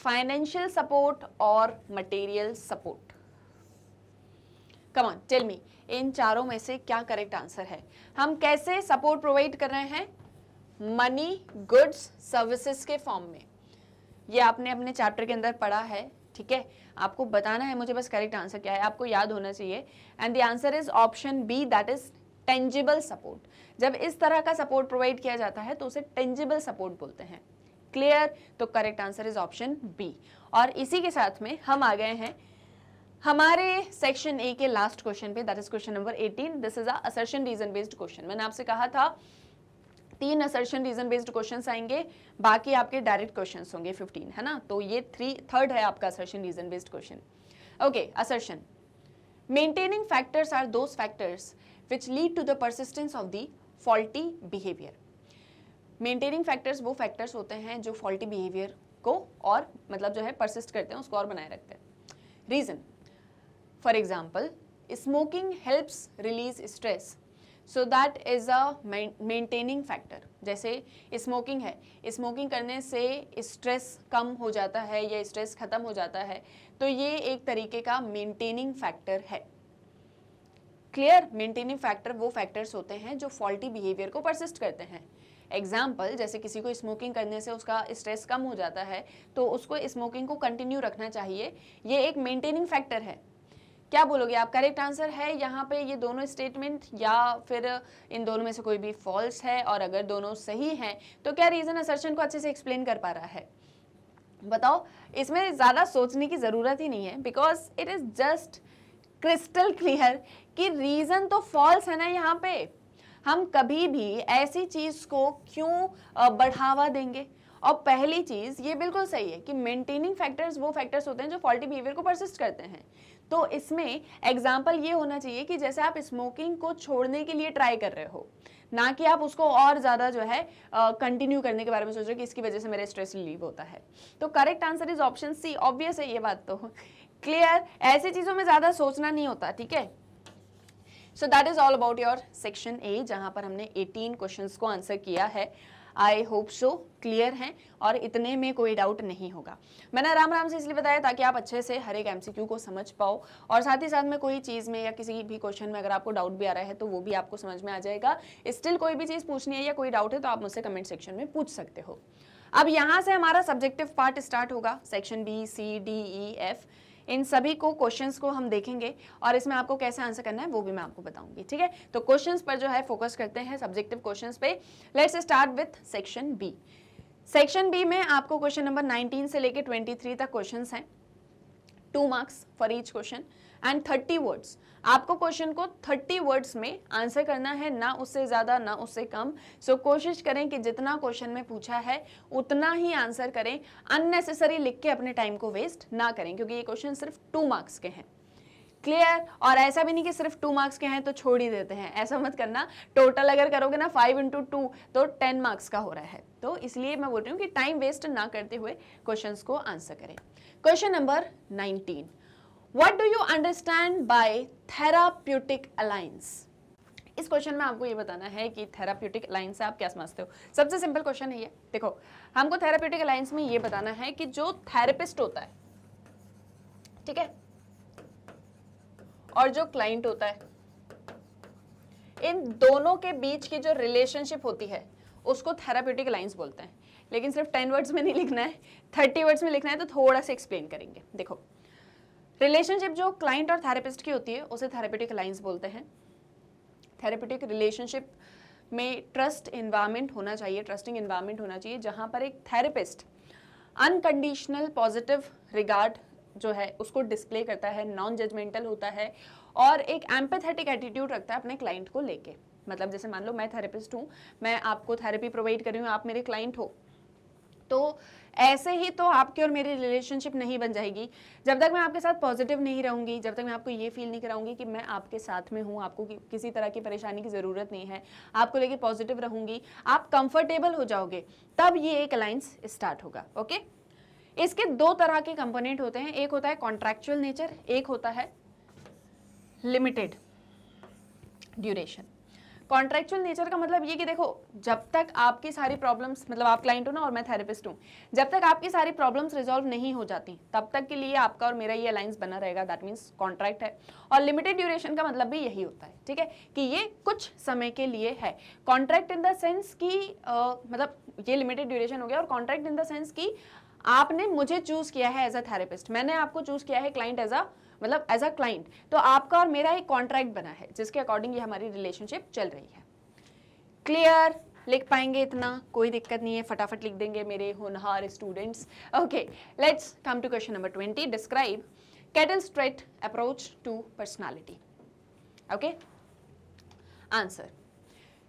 financial support और material support come on tell me इन चारों में से क्या करेक्ट आंसर है हम कैसे सपोर्ट प्रोवाइड कर रहे हैं मनी गुड्स सर्विसेज के फॉर्म में ये आपने अपने चैप्टर के अंदर पढ़ा है ठीक है आपको बताना है मुझे बस करेक्ट आंसर क्या है आपको याद होना चाहिए and the answer is option B that is tangible support जब इस तरह का सपोर्ट प्रोवाइड किया जाता है तो उसे टेंजिबल सपोर्ट बोलते हैं क्लियर तो correct answer is option B और इसी के साथ में हम आ गए हैं हमारे सेक्शन ए के लास्ट क्वेश्चन पे that is question number 18 this is assertion reason based question मैंने आपसे कहा था तीन असर्शन रीजन बेस्ड क्वेश्चन आएंगे बाकी आपके डायरेक्ट क्वेश्चन होंगे 15 है ना तो ये थ्री थर्ड है आपका assertion reason based question okay assertion maintaining factors are those factors which lead to the persistence of the faulty behaviour maintaining factors वो फैक्टर्स होते हैं जो फॉल्टी बिहेवियर को और मतलब जो है परसिस्ट करते हैं उसको और बनाए रखते हैं reason for example smoking helps release stress so that is a maintaining factor जैसे स्मोकिंग है स्मोकिंग करने से स्ट्रेस कम हो जाता है या स्ट्रेस ख़त्म हो जाता है तो ये एक तरीके का मेंटेनिंग फैक्टर है क्लियर मेंटेनिंग फैक्टर वो फैक्टर्स होते हैं जो फॉल्टी बिहेवियर को परसिस्ट करते हैं एग्जाम्पल जैसे किसी को स्मोकिंग करने से उसका स्ट्रेस कम हो जाता है तो उसको स्मोकिंग को कंटिन्यू रखना चाहिए ये एक मेंटेनिंग फैक्टर है क्या बोलोगे आप करेक्ट आंसर है यहाँ पे ये दोनों स्टेटमेंट या फिर इन दोनों में से कोई भी फॉल्स है और अगर दोनों सही हैं तो क्या रीज़न असर्शन को अच्छे से एक्सप्लेन कर पा रहा है बताओ इसमें ज़्यादा सोचने की ज़रूरत ही नहीं है because it is just crystal clear कि रीजन तो फॉल्स है ना यहाँ पे हम कभी भी ऐसी चीज को क्यों बढ़ावा देंगे और पहली चीज ये बिल्कुल सही है कि मेंटेनिंग फैक्टर्स वो फैक्टर्स होते हैं जो फॉल्टी बिहेवियर को परसिस्ट करते हैं तो इसमें एग्जाम्पल ये होना चाहिए कि जैसे आप स्मोकिंग को छोड़ने के लिए ट्राई कर रहे हो ना कि आप उसको और ज़्यादा जो है कंटिन्यू करने के बारे में सोच रहे हो कि इसकी वजह से मेरा स्ट्रेस रिलीव होता है तो correct answer is option C obvious है ये बात तो क्लियर ऐसी चीज़ों में ज़्यादा सोचना नहीं होता ठीक है so that is all about your section A जहाँ पर हमने 18 क्वेश्चंस को आंसर किया है आई होप सो क्लियर हैं और इतने में कोई डाउट नहीं होगा मैंने आराम आराम से इसलिए बताया ताकि आप अच्छे से हर एक एमसीक्यू को समझ पाओ और साथ ही साथ में कोई चीज़ में या किसी भी क्वेश्चन में अगर आपको डाउट भी आ रहा है तो वो भी आपको समझ में आ जाएगा स्टिल कोई भी चीज़ पूछनी है या कोई डाउट है तो आप मुझसे कमेंट सेक्शन में पूछ सकते हो अब यहाँ से हमारा सब्जेक्टिव पार्ट स्टार्ट होगा section B C D E F इन सभी को क्वेश्चंस को हम देखेंगे और इसमें आपको कैसे आंसर करना है वो भी मैं आपको बताऊंगी ठीक है तो क्वेश्चंस पर जो है फोकस करते हैं सब्जेक्टिव क्वेश्चंस पे let's start with section B section B में आपको क्वेश्चन नंबर नाइनटीन से लेकर ट्वेंटी तक क्वेश्चन हैं two marks for each question and thirty words आपको क्वेश्चन को 30 वर्ड्स में आंसर करना है ना उससे ज़्यादा ना उससे कम सो so, कोशिश करें कि जितना क्वेश्चन में पूछा है उतना ही आंसर करें अननेसेसरी लिख के अपने टाइम को वेस्ट ना करें क्योंकि ये क्वेश्चन सिर्फ टू मार्क्स के हैं क्लियर और ऐसा भी नहीं कि सिर्फ टू मार्क्स के हैं तो छोड़ ही देते हैं ऐसा मत करना टोटल अगर करोगे ना फाइव इंटू टू तो टेन मार्क्स का हो रहा है तो इसलिए मैं बोल रही हूँ कि टाइम वेस्ट ना करते हुए क्वेश्चंस को आंसर करें question number nineteen what do you understand by therapeutic alliance इस क्वेश्चन में आपको ये बताना है कि थेराप्यूटिक अलाइंस से आप क्या समझते हो सबसे सिंपल क्वेश्चन है ये देखो हमको थेराप्यूटिक अलाइंस में ये बताना है कि जो थेरेपिस्ट होता है ठीक है और जो क्लाइंट होता है इन दोनों के बीच की जो रिलेशनशिप होती है उसको थेराप्यूटिक लाइन्स बोलते हैं लेकिन सिर्फ टेन वर्ड्स में नहीं लिखना है थर्टी वर्ड्स में लिखना है तो थोड़ा सा एक्सप्लेन करेंगे देखो रिलेशनशिप जो क्लाइंट और थेरेपिस्ट की होती है उसे थेरेपेटिक अलाइंस बोलते हैं थेरेपेटिक रिलेशनशिप में ट्रस्ट इन्वायरमेंट होना चाहिए ट्रस्टिंग इन्वायरमेंट होना चाहिए जहाँ पर एक थेरेपिस्ट अनकंडीशनल पॉजिटिव रिगार्ड जो है उसको डिस्प्ले करता है नॉन जजमेंटल होता है और एक एम्पथेटिक एटीट्यूड रखता है अपने क्लाइंट को लेके मतलब जैसे मान लो मैं थेरेपिस्ट हूँ मैं आपको थेरेपी प्रोवाइड कर रही हूँ आप मेरे क्लाइंट हो तो ऐसे ही तो आपके और मेरी रिलेशनशिप नहीं बन जाएगी जब तक मैं आपके साथ पॉजिटिव नहीं रहूंगी जब तक मैं आपको ये फील नहीं कराऊंगी कि मैं आपके साथ में हूँ आपको कि, किसी तरह की परेशानी की ज़रूरत नहीं है आपको लेके पॉजिटिव रहूंगी आप कंफर्टेबल हो जाओगे तब ये एक अलाइंस स्टार्ट होगा ओके इसके दो तरह के कंपोनेंट होते हैं एक होता है कॉन्ट्रेक्चुअल नेचर एक होता है लिमिटेड ड्यूरेशन कॉन्ट्रेक्चुअल नेचर का मतलब ये कि देखो जब तक आपकी सारी प्रॉब्लम्स मतलब आप क्लाइंट हो ना और मैं थेरेपिस्ट हूँ जब तक आपकी सारी प्रॉब्लम्स रिजॉल्व नहीं हो जाती तब तक के लिए आपका और मेरा ये अलाइंस बना रहेगा दैट मीन्स कॉन्ट्रैक्ट है और लिमिटेड ड्यूरेशन का मतलब भी यही होता है ठीक है कि ये कुछ समय के लिए है कॉन्ट्रैक्ट इन द सेंस कि मतलब ये लिमिटेड ड्यूरेशन हो गया और कॉन्ट्रैक्ट इन द सेंस की आपने मुझे चूज़ किया है एज अ थेरेपिस्ट मैंने आपको चूज़ किया है क्लाइंट एज अ मतलब एज अ क्लाइंट तो आपका और मेरा एक कॉन्ट्रैक्ट बना है जिसके अकॉर्डिंग ये हमारी रिलेशनशिप चल रही है क्लियर लिख पाएंगे इतना कोई दिक्कत नहीं है फटाफट लिख देंगे मेरे होनहार students okay let's come to question number twenty describe Cattell's trait approach to personality okay answer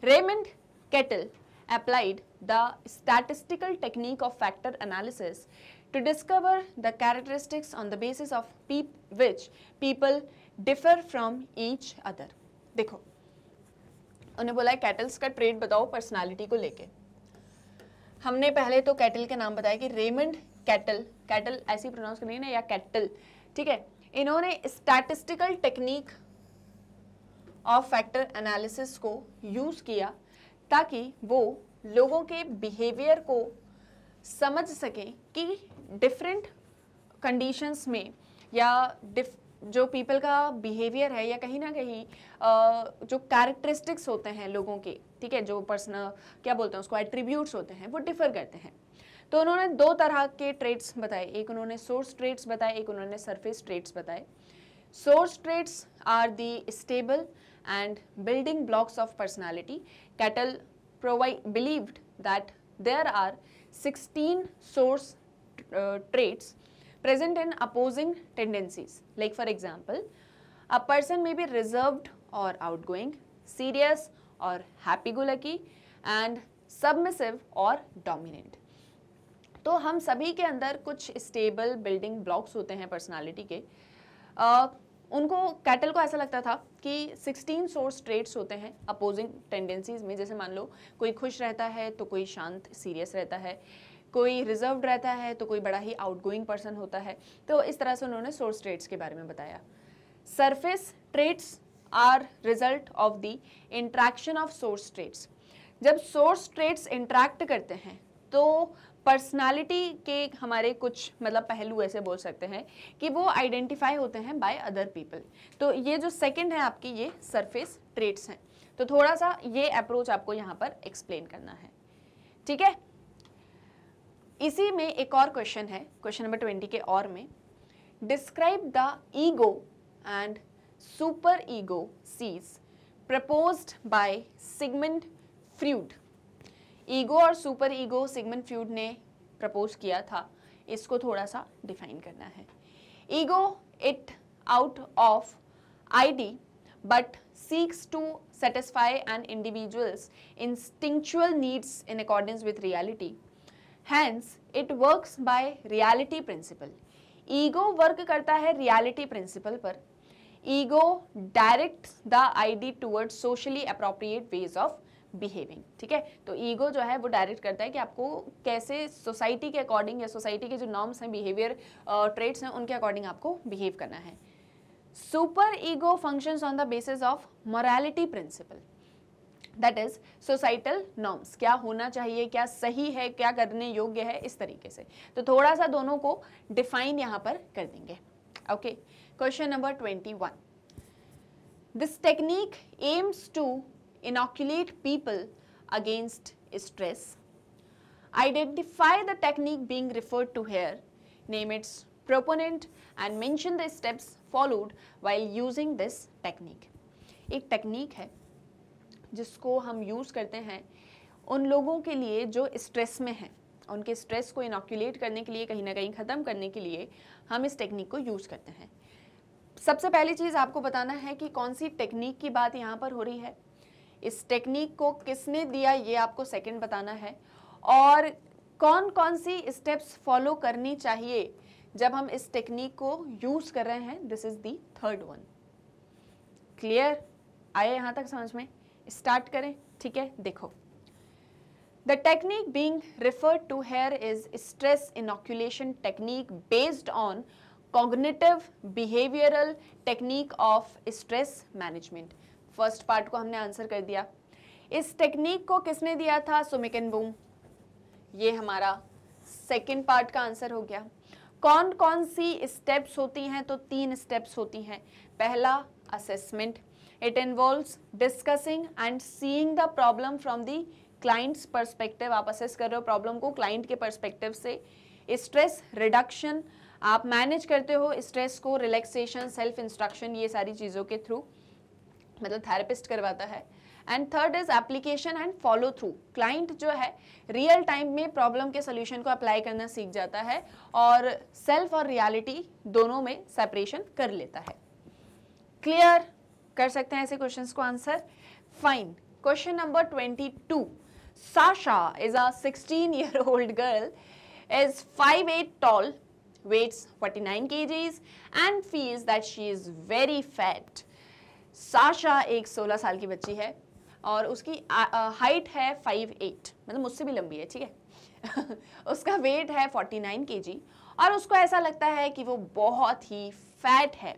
Raymond Cattell applied the statistical technique of factor analysis to discover the characteristics on the basis of pe which people differ from each other. देखो उन्हें बोला है kettles का trade बताओ personality को लेके हमने पहले तो कैटल के नाम बताया कि रेमंड कैटल कैटल ऐसी प्रोनाउंस करनी है ना या कैटल ठीक है इन्होंने statistical technique of factor analysis को यूज़ किया ताकि वो लोगों के बिहेवियर को समझ सकें कि डिफरेंट कंडीशंस में या डिफ जो पीपल का बिहेवियर है या कहीं ना कहीं जो कैरेक्टरिस्टिक्स होते हैं लोगों के ठीक है जो पर्सनल क्या बोलते हैं उसको एट्रीब्यूट्स होते हैं वो डिफ़र करते हैं तो उन्होंने दो तरह के ट्रेड्स बताए एक उन्होंने सोर्स ट्रेड्स बताए एक उन्होंने सरफेस ट्रेड्स बताए source traits are the stable and building blocks of personality Cattell provide believed that there are 16 source uh, traits present in opposing tendencies. Like for example, a person may be reserved or outgoing, serious or happy-go-lucky and submissive और dominant. तो हम सभी के अंदर कुछ stable building blocks होते हैं personality के उनको कैटल को ऐसा लगता था कि 16 सोर्स ट्रेड्स होते हैं अपोजिंग टेंडेंसीज में जैसे मान लो कोई खुश रहता है तो कोई शांत सीरियस रहता है कोई रिजर्व रहता है तो कोई बड़ा ही आउटगोइंग पर्सन होता है तो इस तरह से उन्होंने सोर्स ट्रेड्स के बारे में बताया surface traits are result of the interaction of source traits जब सोर्स ट्रेड्स इंट्रैक्ट करते हैं तो पर्सनालिटी के हमारे कुछ मतलब पहलू ऐसे बोल सकते हैं कि वो आइडेंटिफाई होते हैं बाय अदर पीपल तो ये जो सेकंड है आपकी ये सरफेस ट्रेट्स हैं तो थोड़ा सा ये अप्रोच आपको यहाँ पर एक्सप्लेन करना है ठीक है इसी में एक और क्वेश्चन है क्वेश्चन नंबर ट्वेंटी के और में describe the ego and super ego as proposed by Sigmund Freud ego और सुपर ईगो सिगमन फ्यूड ने प्रपोज किया था इसको थोड़ा सा डिफाइन करना है ego it out of ID but seeks to satisfy an individuals instinctual needs in according with reality hence it works by reality principle ego work करता है रियालिटी प्रिंसिपल पर ego direct the I D toward socially appropriate ways of behaving ठीक है तो ego जो है वो direct करता है कि आपको कैसे सोसाइटी के अकॉर्डिंग या सोसाइटी के जो नॉर्म्स हैं बिहेवियर ट्रेड्स हैं उनके अकॉर्डिंग आपको बिहेव करना है super ego function on the basis of morality principle that is societal norms क्या होना चाहिए क्या सही है क्या करने योग्य है इस तरीके से तो थोड़ा सा दोनों को डिफाइन यहाँ पर कर देंगे okay question number twenty one this technique aims to inoculate people against stress. Identify the technique being referred to here, name its proponent and mention the steps followed while using this technique. एक technique है जिसको हम use करते हैं उन लोगों के लिए जो stress में हैं उनके stress को inoculate करने के लिए कहीं ना कहीं ख़त्म करने के लिए हम इस technique को use करते हैं सबसे पहली चीज़ आपको बताना है कि कौन सी technique की बात यहाँ पर हो रही है इस टेक्निक को किसने दिया ये आपको सेकंड बताना है और कौन कौन सी स्टेप्स फॉलो करनी चाहिए जब हम इस टेक्निक को यूज कर रहे हैं this is the third one clear आए यहां तक समझ में स्टार्ट करें ठीक है देखो the technique being referred to here is stress inoculation technique based on cognitive behavioural technique of stress management first part को हमने आंसर कर दिया इस टेक्निक को किसने दिया था सुमिकन बूम ये हमारा सेकेंड पार्ट का आंसर हो गया कौन कौन सी स्टेप्स होती हैं तो तीन स्टेप्स होती हैं पहला assessment it involve discussing and seeing the problem from the client's perspective आप असेस कर रहे हो प्रॉब्लम को क्लाइंट के पर्सपेक्टिव से स्ट्रेस रिडक्शन आप मैनेज करते हो स्ट्रेस को रिलैक्सेशन सेल्फ इंस्ट्रक्शन ये सारी चीज़ों के थ्रू मतलब थेरेपिस्ट करवाता है and third is application and follow through client जो है रियल टाइम में प्रॉब्लम के सोल्यूशन को अप्लाई करना सीख जाता है और सेल्फ और रियालिटी दोनों में सेपरेशन कर लेता है क्लियर कर सकते हैं ऐसे क्वेश्चन को answer fine question number twenty two Sasha is a sixteen year old girl at tall weighs forty nine K Gs and feels that she is very fat Sasha एक 16 साल की बच्ची है और उसकी आ, आ, हाइट है 5'8 मतलब मुझसे भी लंबी है ठीक है उसका वेट है 49 केजी और उसको ऐसा लगता है कि वो बहुत ही फैट है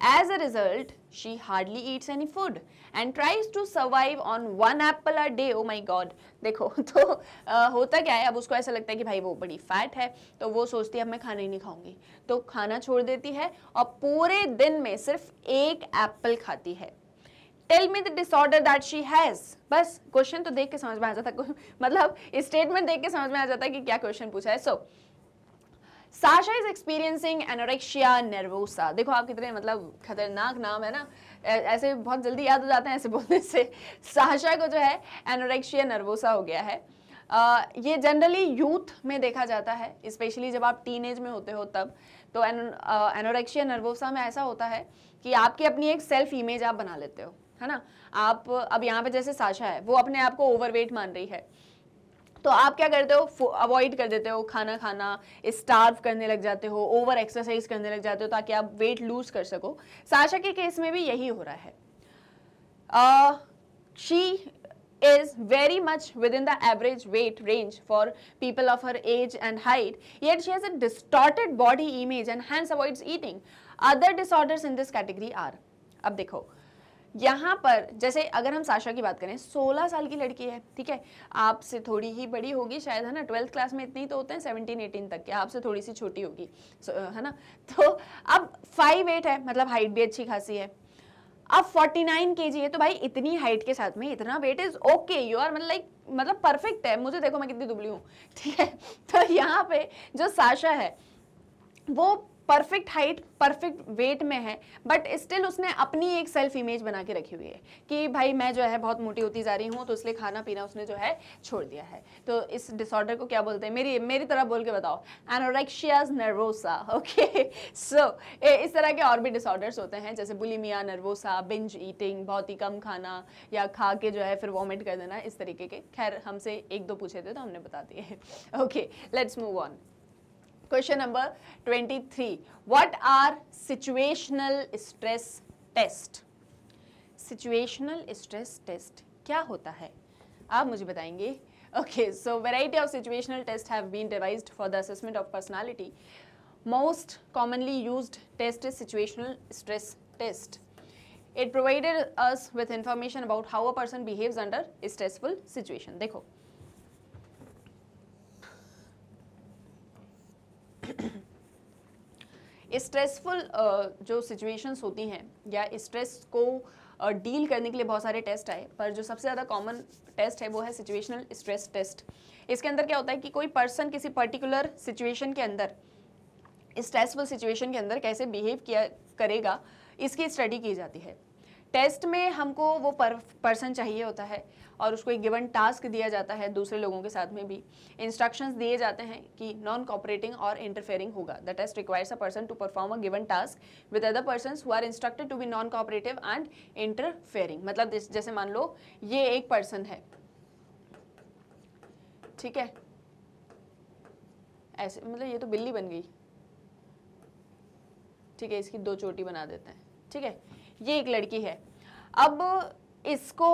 As a result, she hardly eats any food and tries to survive on one apple a day. Oh my God! देखो तो आ, होता क्या है अब उसको ऐसा लगता है कि भाई वो बड़ी फैट है तो वो सोचती है अब मैं खाना ही नहीं खाऊंगी तो खाना छोड़ देती है और पूरे दिन में सिर्फ एक एप्पल खाती है tell me the disorder that she has बस क्वेश्चन तो देख के समझ में आ जाता मतलब स्टेटमेंट देख के समझ में आ जाता है कि क्या क्वेश्चन पूछा है so so, Sasha is experiencing anorexia nervosa देखो आप कितने मतलब खतरनाक नाम है ना ऐसे बहुत जल्दी याद हो जाते हैं ऐसे बोलने से साशा को जो है एनोरेक्शिया नर्वोसा हो गया है Uh, ये जनरली यूथ में देखा जाता है स्पेशली जब आप टीन में होते हो तब तो एनोरेक्शिया नर्वोसा में ऐसा होता है कि आपकी अपनी एक सेल्फ इमेज आप बना लेते हो है ना आप अब यहाँ पे जैसे साशा है वो अपने आप को ओवरवेट मान रही है तो आप क्या करते हो अवॉइड कर देते हो खाना खाना स्टार्व करने लग जाते हो ओवर एक्सरसाइज करने लग जाते हो ताकि आप वेट लूज कर सको साशा के केस में भी यही हो रहा है she is very much within the average weight range for people of her age and height yet she has a distorted body image and hence avoids eating other disorders in this category are अब देखो यहाँ पर जैसे अगर हम Sasha की बात करें 16 साल की लड़की है ठीक है आपसे थोड़ी ही बड़ी होगी शायद है ना ट्वेल्थ क्लास में इतनी तो होते हैं 17 18 तक के आपसे थोड़ी सी छोटी होगी है ना तो अब फाइव एट है मतलब हाइट भी अच्छी खासी है अब 49 जी है तो भाई इतनी हाइट के साथ में इतना weight is okay you are मतलब लाइक मतलब परफेक्ट है मुझे देखो मैं कितनी दुबली हूँ ठीक है तो यहाँ पे जो साशा है वो परफेक्ट हाइट परफेक्ट वेट में है बट स्टिल उसने अपनी एक सेल्फ इमेज बना के रखी हुई है कि भाई मैं जो है बहुत मोटी होती जा रही हूँ तो इसलिए खाना पीना उसने जो है छोड़ दिया है तो इस डिसऑर्डर को क्या बोलते हैं मेरी मेरी तरह बोल के बताओ एनोरेक्शियाज नर्वोसा ओके सो इस तरह के और भी डिसऑर्डर्स होते हैं जैसे बुलिमिया नर्वोसा बिंज ईटिंग बहुत ही कम खाना या खा के जो है फिर वॉमिट कर देना इस तरीके के खैर हमसे एक दो पूछे थे तो हमने बता दिए okay let's move on question number twenty three what are situational stress test situational stress test क्या होता है आप मुझे बताएंगे okay so variety of situational test have been devised for the assessment of personality most commonly used test is situational stress test it provided us with information about how a person behave under stressful situation देखो stressful जो situations होती हैं या stress को deal करने के लिए बहुत सारे टेस्ट आए पर जो सबसे ज़्यादा कॉमन टेस्ट है वो है सिचुएशनल स्ट्रेस टेस्ट इसके अंदर क्या होता है कि कोई पर्सन किसी पर्टिकुलर सिचुएशन के अंदर स्ट्रेसफुल सिचुएशन के अंदर कैसे बिहेव किया करेगा इसकी स्टडी की जाती है टेस्ट में हमको वो पर्सन चाहिए होता है और उसको एक गिवन टास्क दिया जाता है दूसरे लोगों के साथ में भी इंस्ट्रक्शंस दिए जाते हैं कि नॉन कॉपरेटिंग और इंटरफेयरिंग होगा the test requires a person to perform a given task with other person who are instructed to be non cooperative and interfering मतलब जैसे मान लो ये एक पर्सन है ठीक है ऐसे मतलब ये तो बिल्ली बन गई ठीक है इसकी दो चोटी बना देते हैं ठीक है ये एक लड़की है अब इसको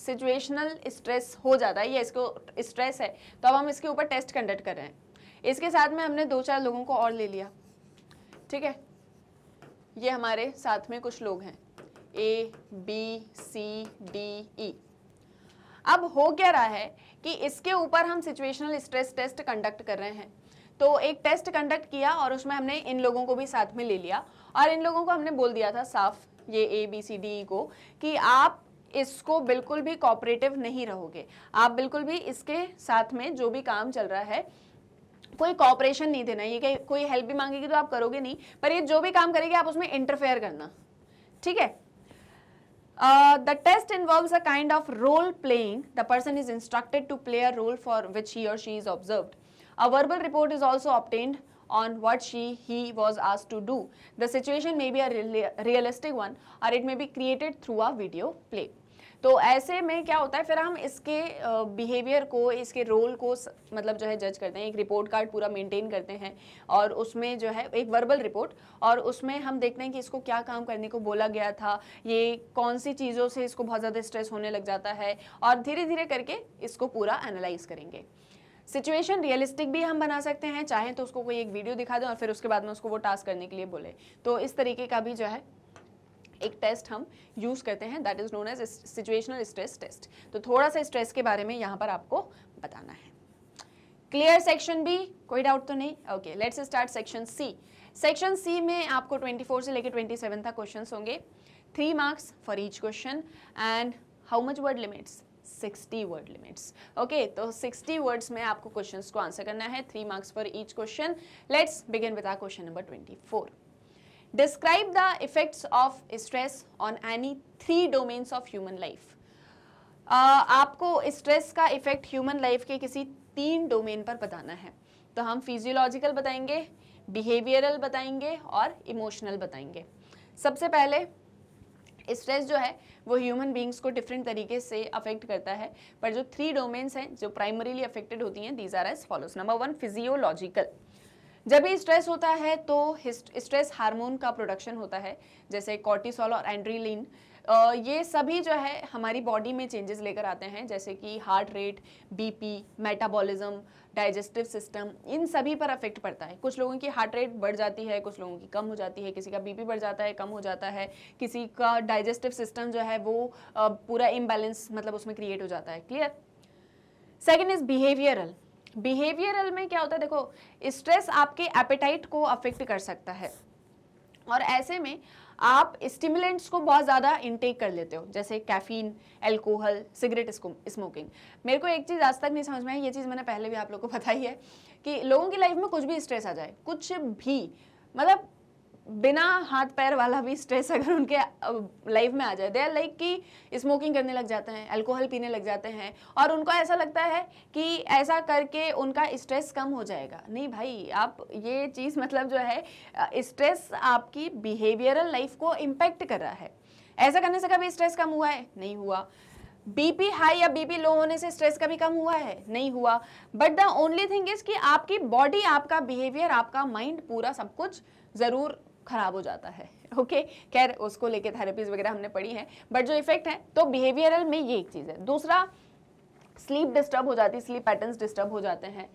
सिचुएशनल स्ट्रेस हो जाता है या इसको स्ट्रेस है तो अब हम इसके ऊपर टेस्ट कंडक्ट कर रहे हैं इसके साथ में हमने दो चार लोगों को और ले लिया ठीक है ये हमारे साथ में कुछ लोग हैं ए बी सी डी ई अब हो क्या रहा है कि इसके ऊपर हम सिचुएशनल स्ट्रेस टेस्ट कंडक्ट कर रहे हैं तो एक टेस्ट कंडक्ट किया और उसमें हमने इन लोगों को भी साथ में ले लिया और इन लोगों को हमने बोल दिया था साफ ये ए बी सी डी को कि आप इसको बिल्कुल भी कॉपरेटिव नहीं रहोगे आप बिल्कुल भी इसके साथ में जो भी काम चल रहा है कोई कॉपरेशन नहीं देना ये कोई हेल्प भी मांगेगी तो आप करोगे नहीं पर ये जो भी काम करेगी आप उसमें इंटरफेयर करना ठीक है the test involve a kind of role playing the person is instructed to play a role for which he और she is observe a verbal report is also obtained on what she he was asked to do. The situation may be a realistic one or it may be created through a video play. तो ऐसे में क्या होता है फिर हम इसके behaviour को इसके रोल को मतलब जो है जज करते हैं एक रिपोर्ट कार्ड पूरा मेंटेन करते हैं और उसमें जो है एक वर्बल रिपोर्ट और उसमें हम देखते हैं कि इसको क्या काम करने को बोला गया था ये कौन सी चीज़ों से इसको बहुत ज़्यादा स्ट्रेस होने लग जाता है और धीरे धीरे करके इसको पूरा एनालाइज करेंगे सिचुएशन रियलिस्टिक भी हम बना सकते हैं चाहें तो उसको कोई एक वीडियो दिखा दें और फिर उसके बाद में उसको वो टास्क करने के लिए बोले तो इस तरीके का भी जो है एक टेस्ट हम यूज़ करते हैं that is known as situational stress test तो थोड़ा सा स्ट्रेस के बारे में यहाँ पर आपको बताना है क्लियर सेक्शन भी कोई डाउट तो नहीं okay let's start section C section C में आपको 24 से लेकर 27 तक क्वेश्चंस होंगे three marks for each question and how much word limits 60 word limits okay तो 60 वर्ड्स में आपको क्वेश्चन को आंसर करना है three marks for each question let's begin with our question number twenty four describe the effects of stress on any three domains of human life आपको stress का effect human life के किसी तीन domain पर बताना है तो हम फिजियोलॉजिकल बताएंगे बिहेवियरल बताएंगे और इमोशनल बताएंगे सबसे पहले स्ट्रेस जो है वो ह्यूमन बींग्स को डिफरेंट तरीके से अफेक्ट करता है पर जो थ्री डोमेन्स हैं जो प्राइमरीली अफेक्टेड होती हैं these are as follows number one physiological जब भी स्ट्रेस होता है तो स्ट्रेस हार्मोन का प्रोडक्शन होता है जैसे कॉर्टिसोल और एंड्रीलिन ये सभी जो है हमारी बॉडी में चेंजेस लेकर आते हैं जैसे कि heart rate BP metabolism digestive system इन सभी पर अफेक्ट पड़ता है कुछ लोगों की हार्ट रेट बढ़ जाती है कुछ लोगों की कम हो जाती है किसी का बीपी बढ़ जाता है कम हो जाता है किसी का डाइजेस्टिव सिस्टम जो है वो पूरा इम्बेलेंस मतलब उसमें क्रिएट हो जाता है clear second is behavioural behavioural में क्या होता है देखो स्ट्रेस आपके एपेटाइट को अफेक्ट कर सकता है और ऐसे में आप स्टिमुलेंट्स को बहुत ज़्यादा इनटेक कर लेते हो जैसे कैफीन एल्कोहल सिगरेट स्मोकिंग मेरे को एक चीज़ आज तक नहीं समझ में आई ये चीज़ मैंने पहले भी आप लोग को पता ही है कि लोगों की लाइफ में कुछ भी स्ट्रेस आ जाए कुछ भी मतलब बिना हाथ पैर वाला भी स्ट्रेस अगर उनके लाइफ में आ जाए दे लाइक कि स्मोकिंग करने लग जाते हैं अल्कोहल पीने लग जाते हैं और उनको ऐसा लगता है कि ऐसा करके उनका स्ट्रेस कम हो जाएगा नहीं भाई आप ये चीज़ मतलब जो है स्ट्रेस आपकी बिहेवियरल लाइफ को इम्पेक्ट कर रहा है ऐसा करने से कभी स्ट्रेस कम हुआ है नहीं हुआ बीपी हाई या बीपी लो होने से स्ट्रेस कभी कम हुआ है नहीं हुआ but the only thing is कि आपकी बॉडी आपका बिहेवियर आपका माइंड पूरा सब कुछ ज़रूर खराब हो जाता है ओके खैर उसको लेके थेरेपीज वगैरह हमने पढ़ी है बट जो इफेक्ट है तो बिहेवियरल में ये एक चीज़ है दूसरा स्लीप डिस्टर्ब हो जाती है स्लीप पैटर्न्स डिस्टर्ब हो जाते हैं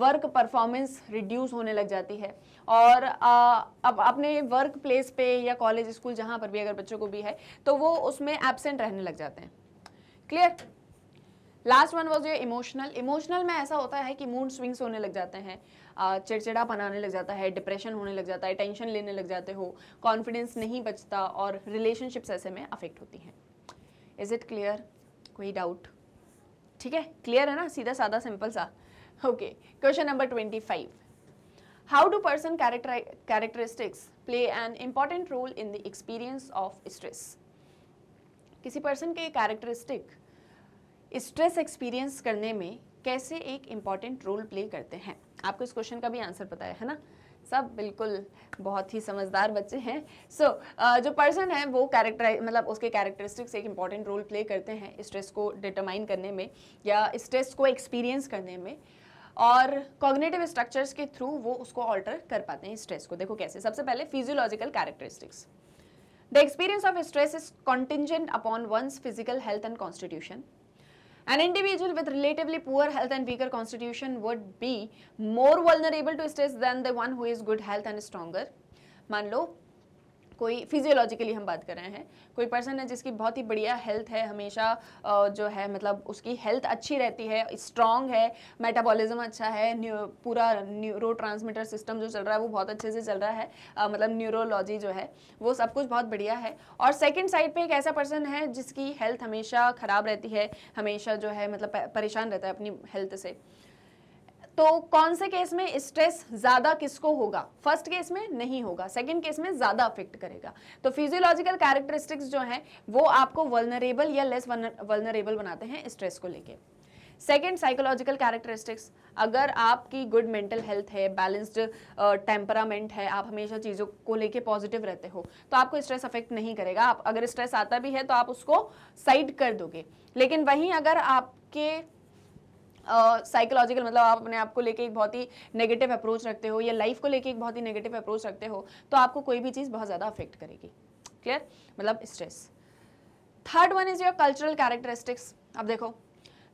वर्क परफॉर्मेंस रिड्यूस होने लग जाती है और अब अपने वर्क प्लेस पे या कॉलेज स्कूल जहाँ पर भी अगर बच्चों को भी है तो वो उसमें एबसेंट रहने लग जाते हैं clear last one was your emotional emotional में ऐसा होता है कि मूड स्विंग्स होने लग जाते हैं चिड़चिड़ा बनाने लग जाता है डिप्रेशन होने लग जाता है टेंशन लेने लग जाते हो कॉन्फिडेंस नहीं बचता और रिलेशनशिप्स ऐसे में अफेक्ट होती हैं इज़ इट क्लियर कोई डाउट ठीक है क्लियर है ना सीधा साधा सिंपल सा okay question number twenty five how do person character characteristics play an important role in the experience of stress किसी पर्सन के कैरेक्टरिस्टिक स्ट्रेस एक्सपीरियंस करने में कैसे एक इम्पॉर्टेंट रोल प्ले करते हैं आपको इस क्वेश्चन का भी आंसर पता है है ना सब बिल्कुल बहुत ही समझदार बच्चे हैं सो so, uh, जो पर्सन है वो कैरेक्टर मतलब उसके कैरेक्टरिस्टिक्स एक इंपॉर्टेंट रोल प्ले करते हैं स्ट्रेस को डिटरमाइन करने में या स्ट्रेस को एक्सपीरियंस करने में और कॉग्नेटिव स्ट्रक्चर्स के थ्रू वो उसको ऑल्टर कर पाते हैं स्ट्रेस को देखो कैसे सबसे पहले physiological characteristics the experience of stress is contingent upon one's physical health and constitution An individual with relatively poor health and weaker constitution would be more vulnerable to stress than the one who is good health and stronger. Manlo. कोई physiologically हम बात कर रहे हैं कोई person है जिसकी बहुत ही बढ़िया हेल्थ है हमेशा जो है मतलब उसकी हेल्थ अच्छी रहती है स्ट्रांग है मेटाबॉलिज्म अच्छा है पूरा न्यूरो सिस्टम जो चल रहा है वो बहुत अच्छे से चल रहा है मतलब न्यूरोलॉजी जो है वो सब कुछ बहुत बढ़िया है और सेकेंड साइड पर एक ऐसा पर्सन है जिसकी हेल्थ हमेशा ख़राब रहती है हमेशा जो है मतलब परेशान रहता है अपनी हेल्थ से तो कौन से केस में स्ट्रेस ज्यादा किसको होगा फर्स्ट केस में नहीं होगा सेकंड केस में ज्यादा अफेक्ट करेगा तो फिजियोलॉजिकल कैरेक्टरिस्टिक्स जो हैं वो आपको वलनरेबल या लेस वर्नरेबल बनाते हैं स्ट्रेस को लेके सेकेंड साइकोलॉजिकल कैरेक्टरिस्टिक्स अगर आपकी गुड मेंटल हेल्थ है बैलेंस्ड टेम्परामेंट है आप हमेशा चीज़ों को लेके पॉजिटिव रहते हो तो आपको स्ट्रेस अफेक्ट नहीं करेगा आप अगर स्ट्रेस आता भी है तो आप उसको साइड कर दोगे लेकिन वहीं अगर आपके साइकोलॉजिकल मतलब आप अपने आप को लेके एक बहुत ही नेगेटिव अप्रोच रखते हो या लाइफ को लेके एक बहुत ही नेगेटिव अप्रोच रखते हो तो आपको कोई भी चीज़ बहुत ज़्यादा अफेक्ट करेगी क्लियर मतलब stress third one is your cultural characteristics अब देखो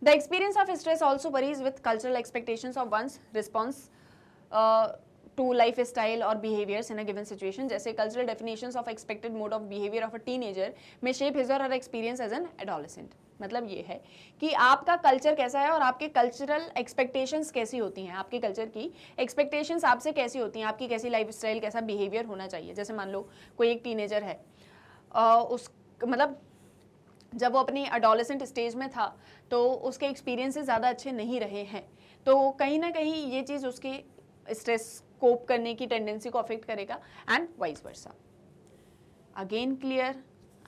the experience of stress also varies with cultural expectation of one's response to life style और behaviours in a given situation जैसे cultural definition of expected mode of behaviour of a teenager में shape his or experience as an adolescent मतलब ये है कि आपका culture कैसा है और आपके कल्चरल एक्सपेक्टेशंस कैसी होती हैं आपके कल्चर की एक्सपेक्टेशंस आपसे कैसी होती हैं आपकी कैसी लाइफ स्टाइल कैसा बिहेवियर होना चाहिए जैसे मान लो कोई एक टीनेजर है उस मतलब जब वो अपनी अडोलेसेंट स्टेज में था तो उसके एक्सपीरियंसेस ज़्यादा अच्छे नहीं रहे हैं तो कहीं ना कहीं ये चीज़ उसके स्ट्रेस कोप करने की टेंडेंसी को अफेक्ट करेगा and vice versa again clear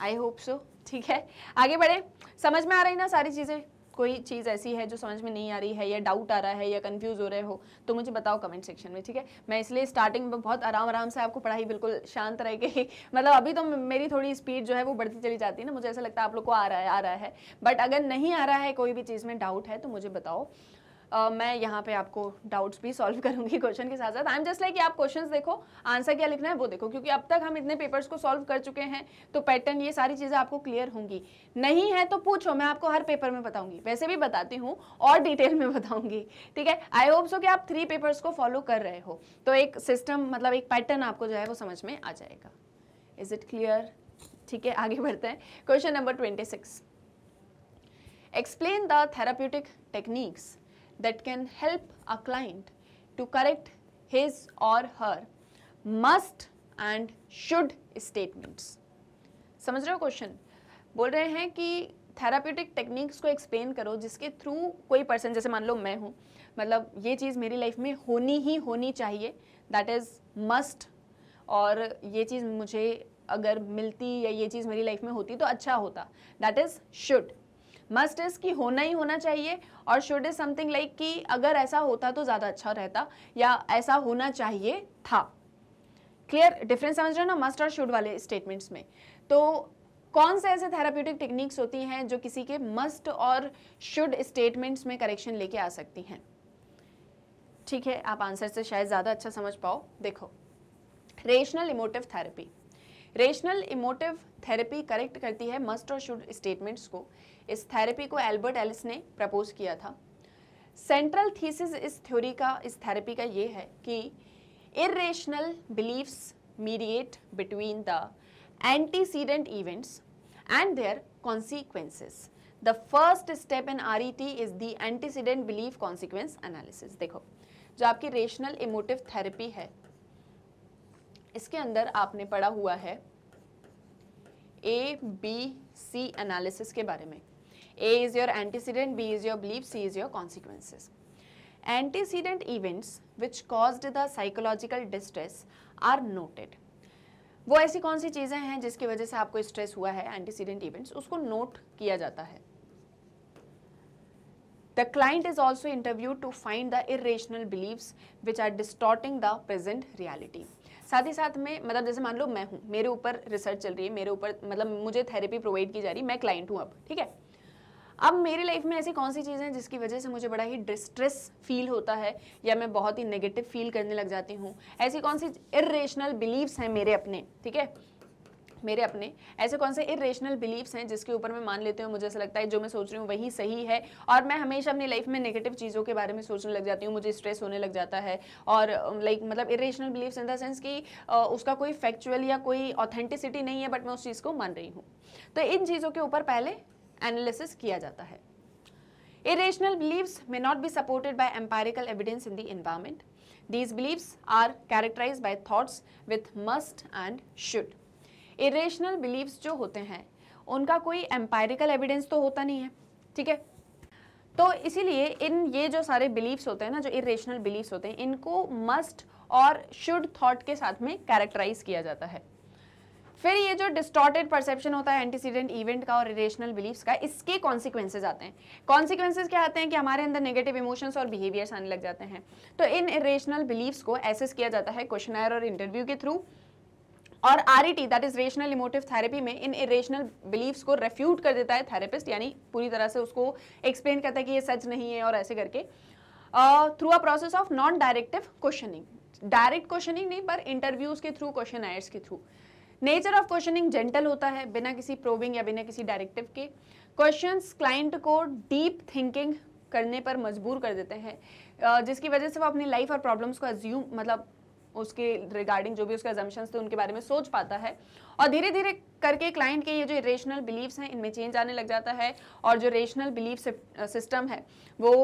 I hope so ठीक है आगे बढ़े समझ में आ रही ना सारी चीज़ें कोई चीज़ ऐसी है जो समझ में नहीं आ रही है या डाउट आ रहा है या कंफ्यूज हो रहे हो तो मुझे बताओ कमेंट सेक्शन में ठीक है मैं इसलिए स्टार्टिंग में बहुत आराम आराम से आपको पढ़ाई बिल्कुल शांत रह गई मतलब अभी तो मेरी थोड़ी स्पीड जो है वो बढ़ती चली जाती है ना मुझे ऐसा लगता है आप लोग को आ रहा है आ रहा है बट अगर नहीं आ रहा है कोई भी चीज़ में डाउट है तो मुझे बताओ Uh, मैं यहाँ पे आपको डाउट्स भी सॉल्व करूंगी क्वेश्चन के साथ साथ आई एम जस्ट लाइक आप क्वेश्चन देखो आंसर क्या लिखना है वो देखो क्योंकि अब तक हम इतने पेपर्स को सॉल्व कर चुके हैं तो पैटर्न ये सारी चीज़ें आपको क्लियर होंगी नहीं है तो पूछो मैं आपको हर पेपर में बताऊंगी वैसे भी बताती हूँ और डिटेल में बताऊंगी ठीक है आई होप सो कि आप थ्री पेपर्स को फॉलो कर रहे हो तो एक सिस्टम मतलब एक पैटर्न आपको जो है वो समझ में आ जाएगा इज इट क्लियर ठीक है आगे बढ़ते हैं question number twenty six explain the therapeutic techniques that can help a client to correct his or her must and should statements. समझ रहे हो क्वेश्चन बोल रहे हैं कि थेराप्यूटिक टेक्निक्स को एक्सप्लेन करो जिसके थ्रू कोई पर्सन जैसे मान लो मैं हूँ मतलब ये चीज़ मेरी लाइफ में होनी ही होनी चाहिए दैट इज़ मस्ट और ये चीज़ मुझे अगर मिलती या ये चीज़ मेरी लाइफ में होती तो अच्छा होता that is should must is कि होना ही होना चाहिए और शुड इज़ समथिंग लाइक कि अगर ऐसा होता तो ज़्यादा अच्छा रहता या ऐसा होना चाहिए था क्लियर डिफरेंस समझ रहे हो ना मस्ट और शुड वाले स्टेटमेंट्स में तो कौन से ऐसे थेराप्यूटिक टेक्निक्स होती हैं जो किसी के मस्ट और शुड स्टेटमेंट्स में करेक्शन लेके आ सकती हैं ठीक है आप आंसर से शायद ज़्यादा अच्छा समझ पाओ देखो rational emotive therapy rational emotive therapy correct करती है मस्ट और शुड स्टेटमेंट्स को इस थेरेपी को एल्बर्ट एलिस ने प्रपोज किया था सेंट्रल थीसिस इस थ्योरी का इस थेरेपी का ये है कि irrational beliefs mediate between the antecedent events and their and the first step in R E T is the antecedent belief consequence analysis देखो जो आपकी रेशनल इमोटिव थेरेपी है इसके अंदर आपने पढ़ा हुआ है ए बी सी एनालिसिस के बारे में A is your antecedent B is your belief C is your consequences antecedent events which cause the psychological distress are noted वो ऐसी कौन सी चीज़ें हैं जिसकी वजह से आपको स्ट्रेस हुआ है एंटीसीडेंट इवेंट्स उसको नोट किया जाता है the client is also interview to find the irrational beliefs which are distorting the present reality साथ ही साथ में मतलब जैसे मान लो मैं हूँ मेरे ऊपर रिसर्च चल रही है मेरे ऊपर मतलब मुझे थेरेपी प्रोवाइड की जा रही है मैं क्लाइंट हूँ अब ठीक है अब मेरी लाइफ में ऐसी कौन सी चीज़ें हैं जिसकी वजह से मुझे बड़ा ही डिस्ट्रेस फील होता है या मैं बहुत ही नेगेटिव फील करने लग जाती हूँ ऐसी कौन सी इरेशनल बिलीव्स हैं मेरे अपने ठीक है मेरे अपने ऐसे कौन से इरेशनल बिलीव्स हैं जिसके ऊपर मैं मान लेती हूँ मुझे ऐसा लगता है जो मैं सोच रही हूँ वही सही है और मैं हमेशा अपनी लाइफ में नेगेटिव चीज़ों के बारे में सोचने लग जाती हूँ मुझे स्ट्रेस होने लग जाता है और लाइक um, मतलब irrational beliefs in the sense कि उसका कोई फैक्चुअल या कोई ऑथेंटिसिटी नहीं है बट मैं उस चीज़ को मान रही हूँ तो इन चीज़ों के ऊपर पहले एनालिसिस किया जाता है Irrational beliefs may not be supported by empirical evidence in the environment These beliefs are characterized by thoughts with must and should. Irrational beliefs जो होते हैं उनका कोई एम्पायरिकल एविडेंस तो होता नहीं है ठीक है तो इसीलिए इन ये जो सारे बिलीव्स होते हैं ना जो इरेशनल बिलीव्स होते हैं इनको मस्ट और शुड थॉट के साथ में कैरेक्टराइज किया जाता है फिर ये जो डिस्टॉर्टेड परसेप्शन होता है एंटीसीडेंट इवेंट का और इरेशनल बिलीव्स का इसके कॉन्सिक्वेंसेज आते हैं कॉन्सिक्वेंसेज क्या आते हैं कि हमारे अंदर नेगेटिव इमोशंस और बिहेवियर्स आने लग जाते हैं तो इन इरेशनल बिलीव्स को एसेस किया जाता है क्वेश्चन और इंटरव्यू के थ्रू और R that is rational emotive therapy में इन इरेशनल बिलीव्स को रेफ्यूट कर देता है थेरेपिस्ट यानी पूरी तरह से उसको एक्सप्लेन करता है कि ये सच नहीं है और ऐसे करके through a process of non directive questioning direct questioning नहीं पर इंटरव्यूज के थ्रू क्वेश्चन आयर्स के through nature of questioning gentle होता है बिना किसी प्रोविंग या बिना किसी डायरेक्टिव के क्वेश्चन क्लाइंट को डीप थिंकिंग करने पर मजबूर कर देते हैं जिसकी वजह से वो अपनी लाइफ और प्रॉब्लम्स को एज्यूम मतलब उसके रिगार्डिंग जो भी उसके एजम्पन्स थे उनके बारे में सोच पाता है और धीरे धीरे करके क्लाइंट के ये जो रेशनल बिलीव्स हैं इनमें चेंज आने लग जाता है और जो रेशनल बिलीव सिस्टम है वो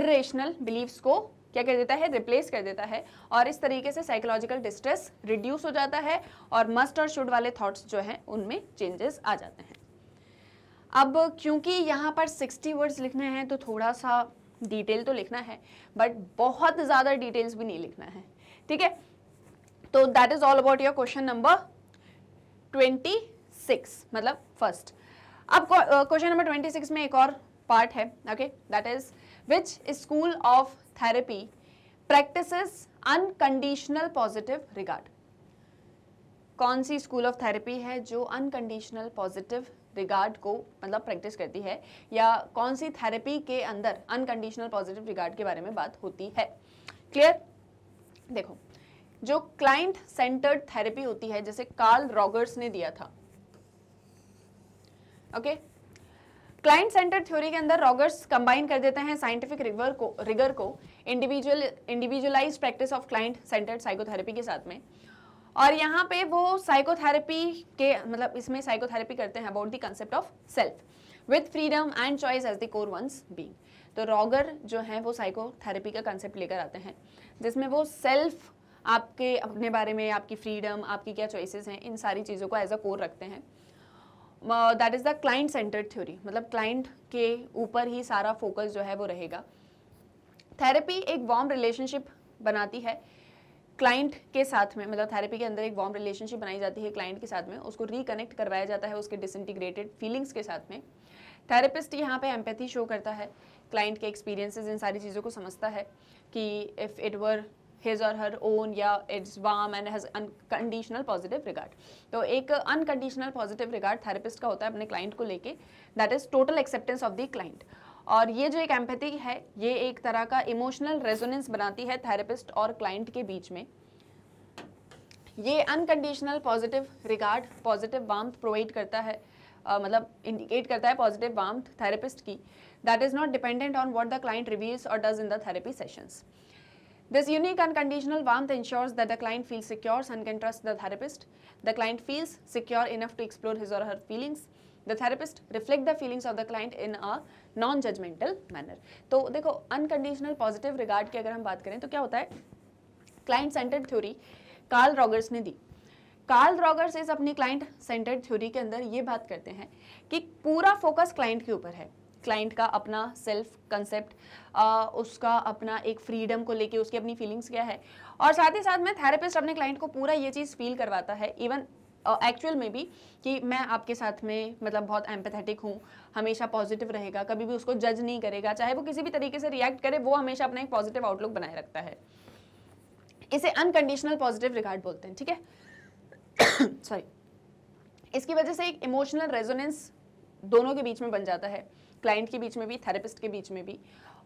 इरेशनल बिलीव्स को क्या कर देता है रिप्लेस कर देता है और इस तरीके से साइकोलॉजिकल डिस्ट्रेस रिड्यूस हो जाता है और मस्ट और शुड वाले थॉट्स जो हैं उनमें चेंजेस आ जाते हैं अब क्योंकि यहाँ पर 60 वर्ड्स लिखने हैं तो थोड़ा सा डिटेल तो लिखना है बट बहुत ज़्यादा डिटेल्स भी नहीं लिखना है ठीक है तो that is all about your question number twenty six मतलब फर्स्ट अब क्वेश्चन नंबर ट्वेंटी सिक्स में एक और पार्ट है okay that is which school of therapy practice unconditional positive regard कौन सी स्कूल ऑफ थेरेपी है जो अनकंडीशनल पॉजिटिव रिगार्ड को मतलब प्रैक्टिस करती है या कौन सी थेरेपी के अंदर अनकंडीशनल पॉजिटिव रिगार्ड के बारे में बात होती है क्लियर देखो जो क्लाइंट सेंटर्ड थेरेपी होती है जैसे कार्ल रॉगर्स ने दिया था ओके क्लाइंट सेंटर्ड थ्योरी के अंदर रॉगर्स कंबाइन कर देते हैं साइंटिफिक रिगर को रिगर को individual individualise practice of client centred psychotherapy के साथ में और यहाँ पे वो साइकोथेरेपी के मतलब इसमें साइकोथेरेपी करते हैं about the concept of self with freedom and choice as the core ones being तो रॉगर जो है वो साइकोथेरेपी का कंसेप्ट लेकर आते हैं जिसमें वो सेल्फ आपके अपने बारे में आपकी फ्रीडम आपकी क्या चॉइसेस हैं इन सारी चीज़ों को एज अ कोर रखते हैं that is the client centred theory मतलब क्लाइंट के ऊपर ही सारा फोकस जो है वो रहेगा थेरेपी एक वार्म रिलेशनशिप बनाती है क्लाइंट के साथ में मतलब थेरेपी के अंदर एक वार्म रिलेशनशिप बनाई जाती है क्लाइंट के साथ में उसको रिकनेक्ट करवाया जाता है उसके डिसइंटीग्रेटेड फीलिंग्स के साथ में थेरेपिस्ट यहाँ पे एम्पैथी शो करता है क्लाइंट के एक्सपीरियंसेस इन सारी चीज़ों को समझता है कि if it were his or her own या its warm and has unconditional positive regard तो एक अनकंडीशनल पॉजिटिव रिगार्ड थेरेपिस्ट का होता है अपने क्लाइंट को लेके that is total acceptance of the client और ये जो एक एम्पैथी है ये एक तरह का इमोशनल रेजोनेंस बनाती है थेरेपिस्ट और क्लाइंट के बीच में ये unconditional positive regard positive warm provide करता है uh, मतलब इंडिकेट करता है पॉजिटिव वाम थेरेपिस्ट की that is not dependent on what the client reviews or does in the therapy sessions This unique unconditional warmth ensures that the client feels secure and can trust the therapist. The client feels secure enough to explore his or her feelings. The therapist reflect the feelings of the client in a non judgemental manner तो देखो unconditional positive regard की अगर हम बात करें तो क्या होता है client centred theory Carl Rogers ने दी कार्ल रॉगर्स इस अपनी क्लाइंट सेंटर्ड थ्योरी के अंदर ये बात करते हैं कि पूरा फोकस क्लाइंट के ऊपर है क्लाइंट का अपना सेल्फ कंसेप्ट उसका अपना एक फ्रीडम को लेके उसकी अपनी फीलिंग्स क्या है और साथ ही साथ में थेरेपिस्ट अपने क्लाइंट को पूरा ये चीज़ फील करवाता है इवन एक्चुअल में भी कि मैं आपके साथ में मतलब बहुत एम्पथेटिक हूँ हमेशा पॉजिटिव रहेगा कभी भी उसको जज नहीं करेगा चाहे वो किसी भी तरीके से रिएक्ट करे वो हमेशा अपना एक पॉजिटिव आउटलुक बनाए रखता है इसे अनकंडीशनल पॉजिटिव रिगार्ड बोलते हैं ठीक है सॉरी इसकी वजह से एक इमोशनल रेजोनेंस दोनों के बीच में बन जाता है क्लाइंट के बीच में भी थेरेपिस्ट के बीच में भी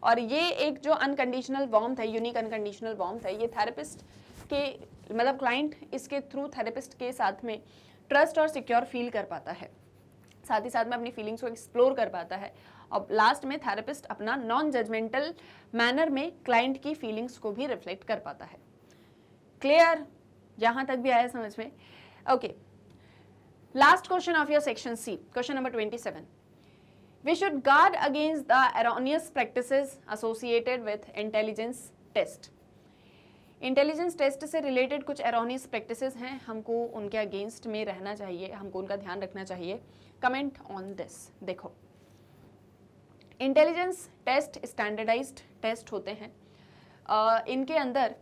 और ये एक जो अनकंडीशनल वॉर्म था यूनिक अनकंडीशनल वॉर्म था ये थेरेपिस्ट के मतलब क्लाइंट इसके थ्रू थेरेपिस्ट के साथ में ट्रस्ट और सिक्योर फील कर पाता है साथ ही साथ में अपनी फीलिंग्स को एक्सप्लोर कर पाता है और लास्ट में थेरेपिस्ट अपना नॉन जजमेंटल मैनर में क्लाइंट की फीलिंग्स को भी रिफ्लेक्ट कर पाता है क्लियर यहाँ तक भी आया समझ में okay last question of your section C question number twenty seven we should guard against the erroneous practices associated with intelligence test. Intelligence test से रिलेटेड कुछ एरोनियस प्रैक्टिसेस हैं हमको उनके अगेंस्ट में रहना चाहिए हमको उनका ध्यान रखना चाहिए कमेंट ऑन दिस देखो इंटेलिजेंस टेस्ट स्टैंडर्डाइज्ड टेस्ट होते हैं uh, इनके अंदर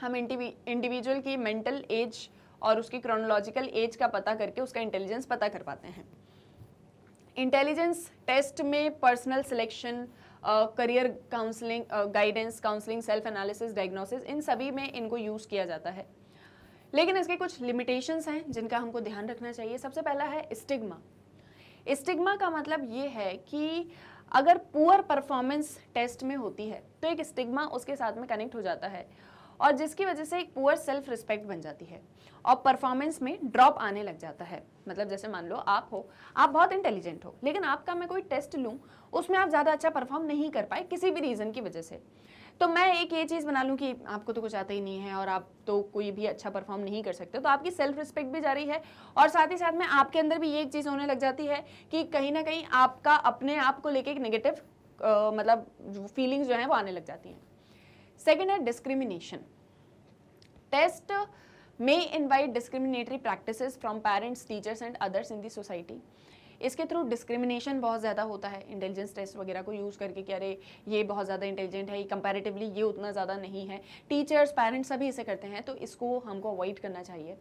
हम इंडिविजुअल की मेंटल एज और उसकी क्रोनोलॉजिकल एज का पता करके उसका इंटेलिजेंस पता कर पाते हैं इंटेलिजेंस टेस्ट में personal selection career counselling guidance counselling self analysis diagnosis इन सभी में इनको यूज़ किया जाता है लेकिन इसके कुछ लिमिटेशंस हैं जिनका हमको ध्यान रखना चाहिए सबसे पहला है स्टिग्मा स्टिग्मा का मतलब ये है कि अगर पुअर परफॉर्मेंस टेस्ट में होती है तो एक स्टिग्मा उसके साथ में कनेक्ट हो जाता है और जिसकी वजह से एक पुअर सेल्फ रिस्पेक्ट बन जाती है और परफॉर्मेंस में ड्रॉप आने लग जाता है मतलब जैसे मान लो आप हो आप बहुत इंटेलिजेंट हो लेकिन आपका मैं कोई टेस्ट लूँ उसमें आप ज़्यादा अच्छा परफॉर्म नहीं कर पाए किसी भी रीज़न की वजह से तो मैं एक ये चीज़ बना लूँ कि आपको तो कुछ आता ही नहीं है और आप तो कोई भी अच्छा परफॉर्म नहीं कर सकते तो आपकी सेल्फ रिस्पेक्ट भी जा रही है और साथ ही साथ में आपके अंदर भी ये एक चीज़ होने लग जाती है कि कहीं ना कहीं आपका अपने आप को लेके एक नेगेटिव मतलब फीलिंग्स जो हैं वो आने लग जाती हैं Second है discrimination. Test may invite discriminatory practices from parents, teachers and others in the society. इसके थ्रू डिस्क्रिमिनेशन बहुत ज़्यादा होता है इंटेलिजेंस टेस्ट वगैरह को यूज़ करके कि अरे ये बहुत ज़्यादा इंटेलिजेंट है ये कंपैरेटिवली ये उतना ज़्यादा नहीं है टीचर्स पेरेंट्स सभी इसे करते हैं तो इसको हमको अवॉइड करना चाहिए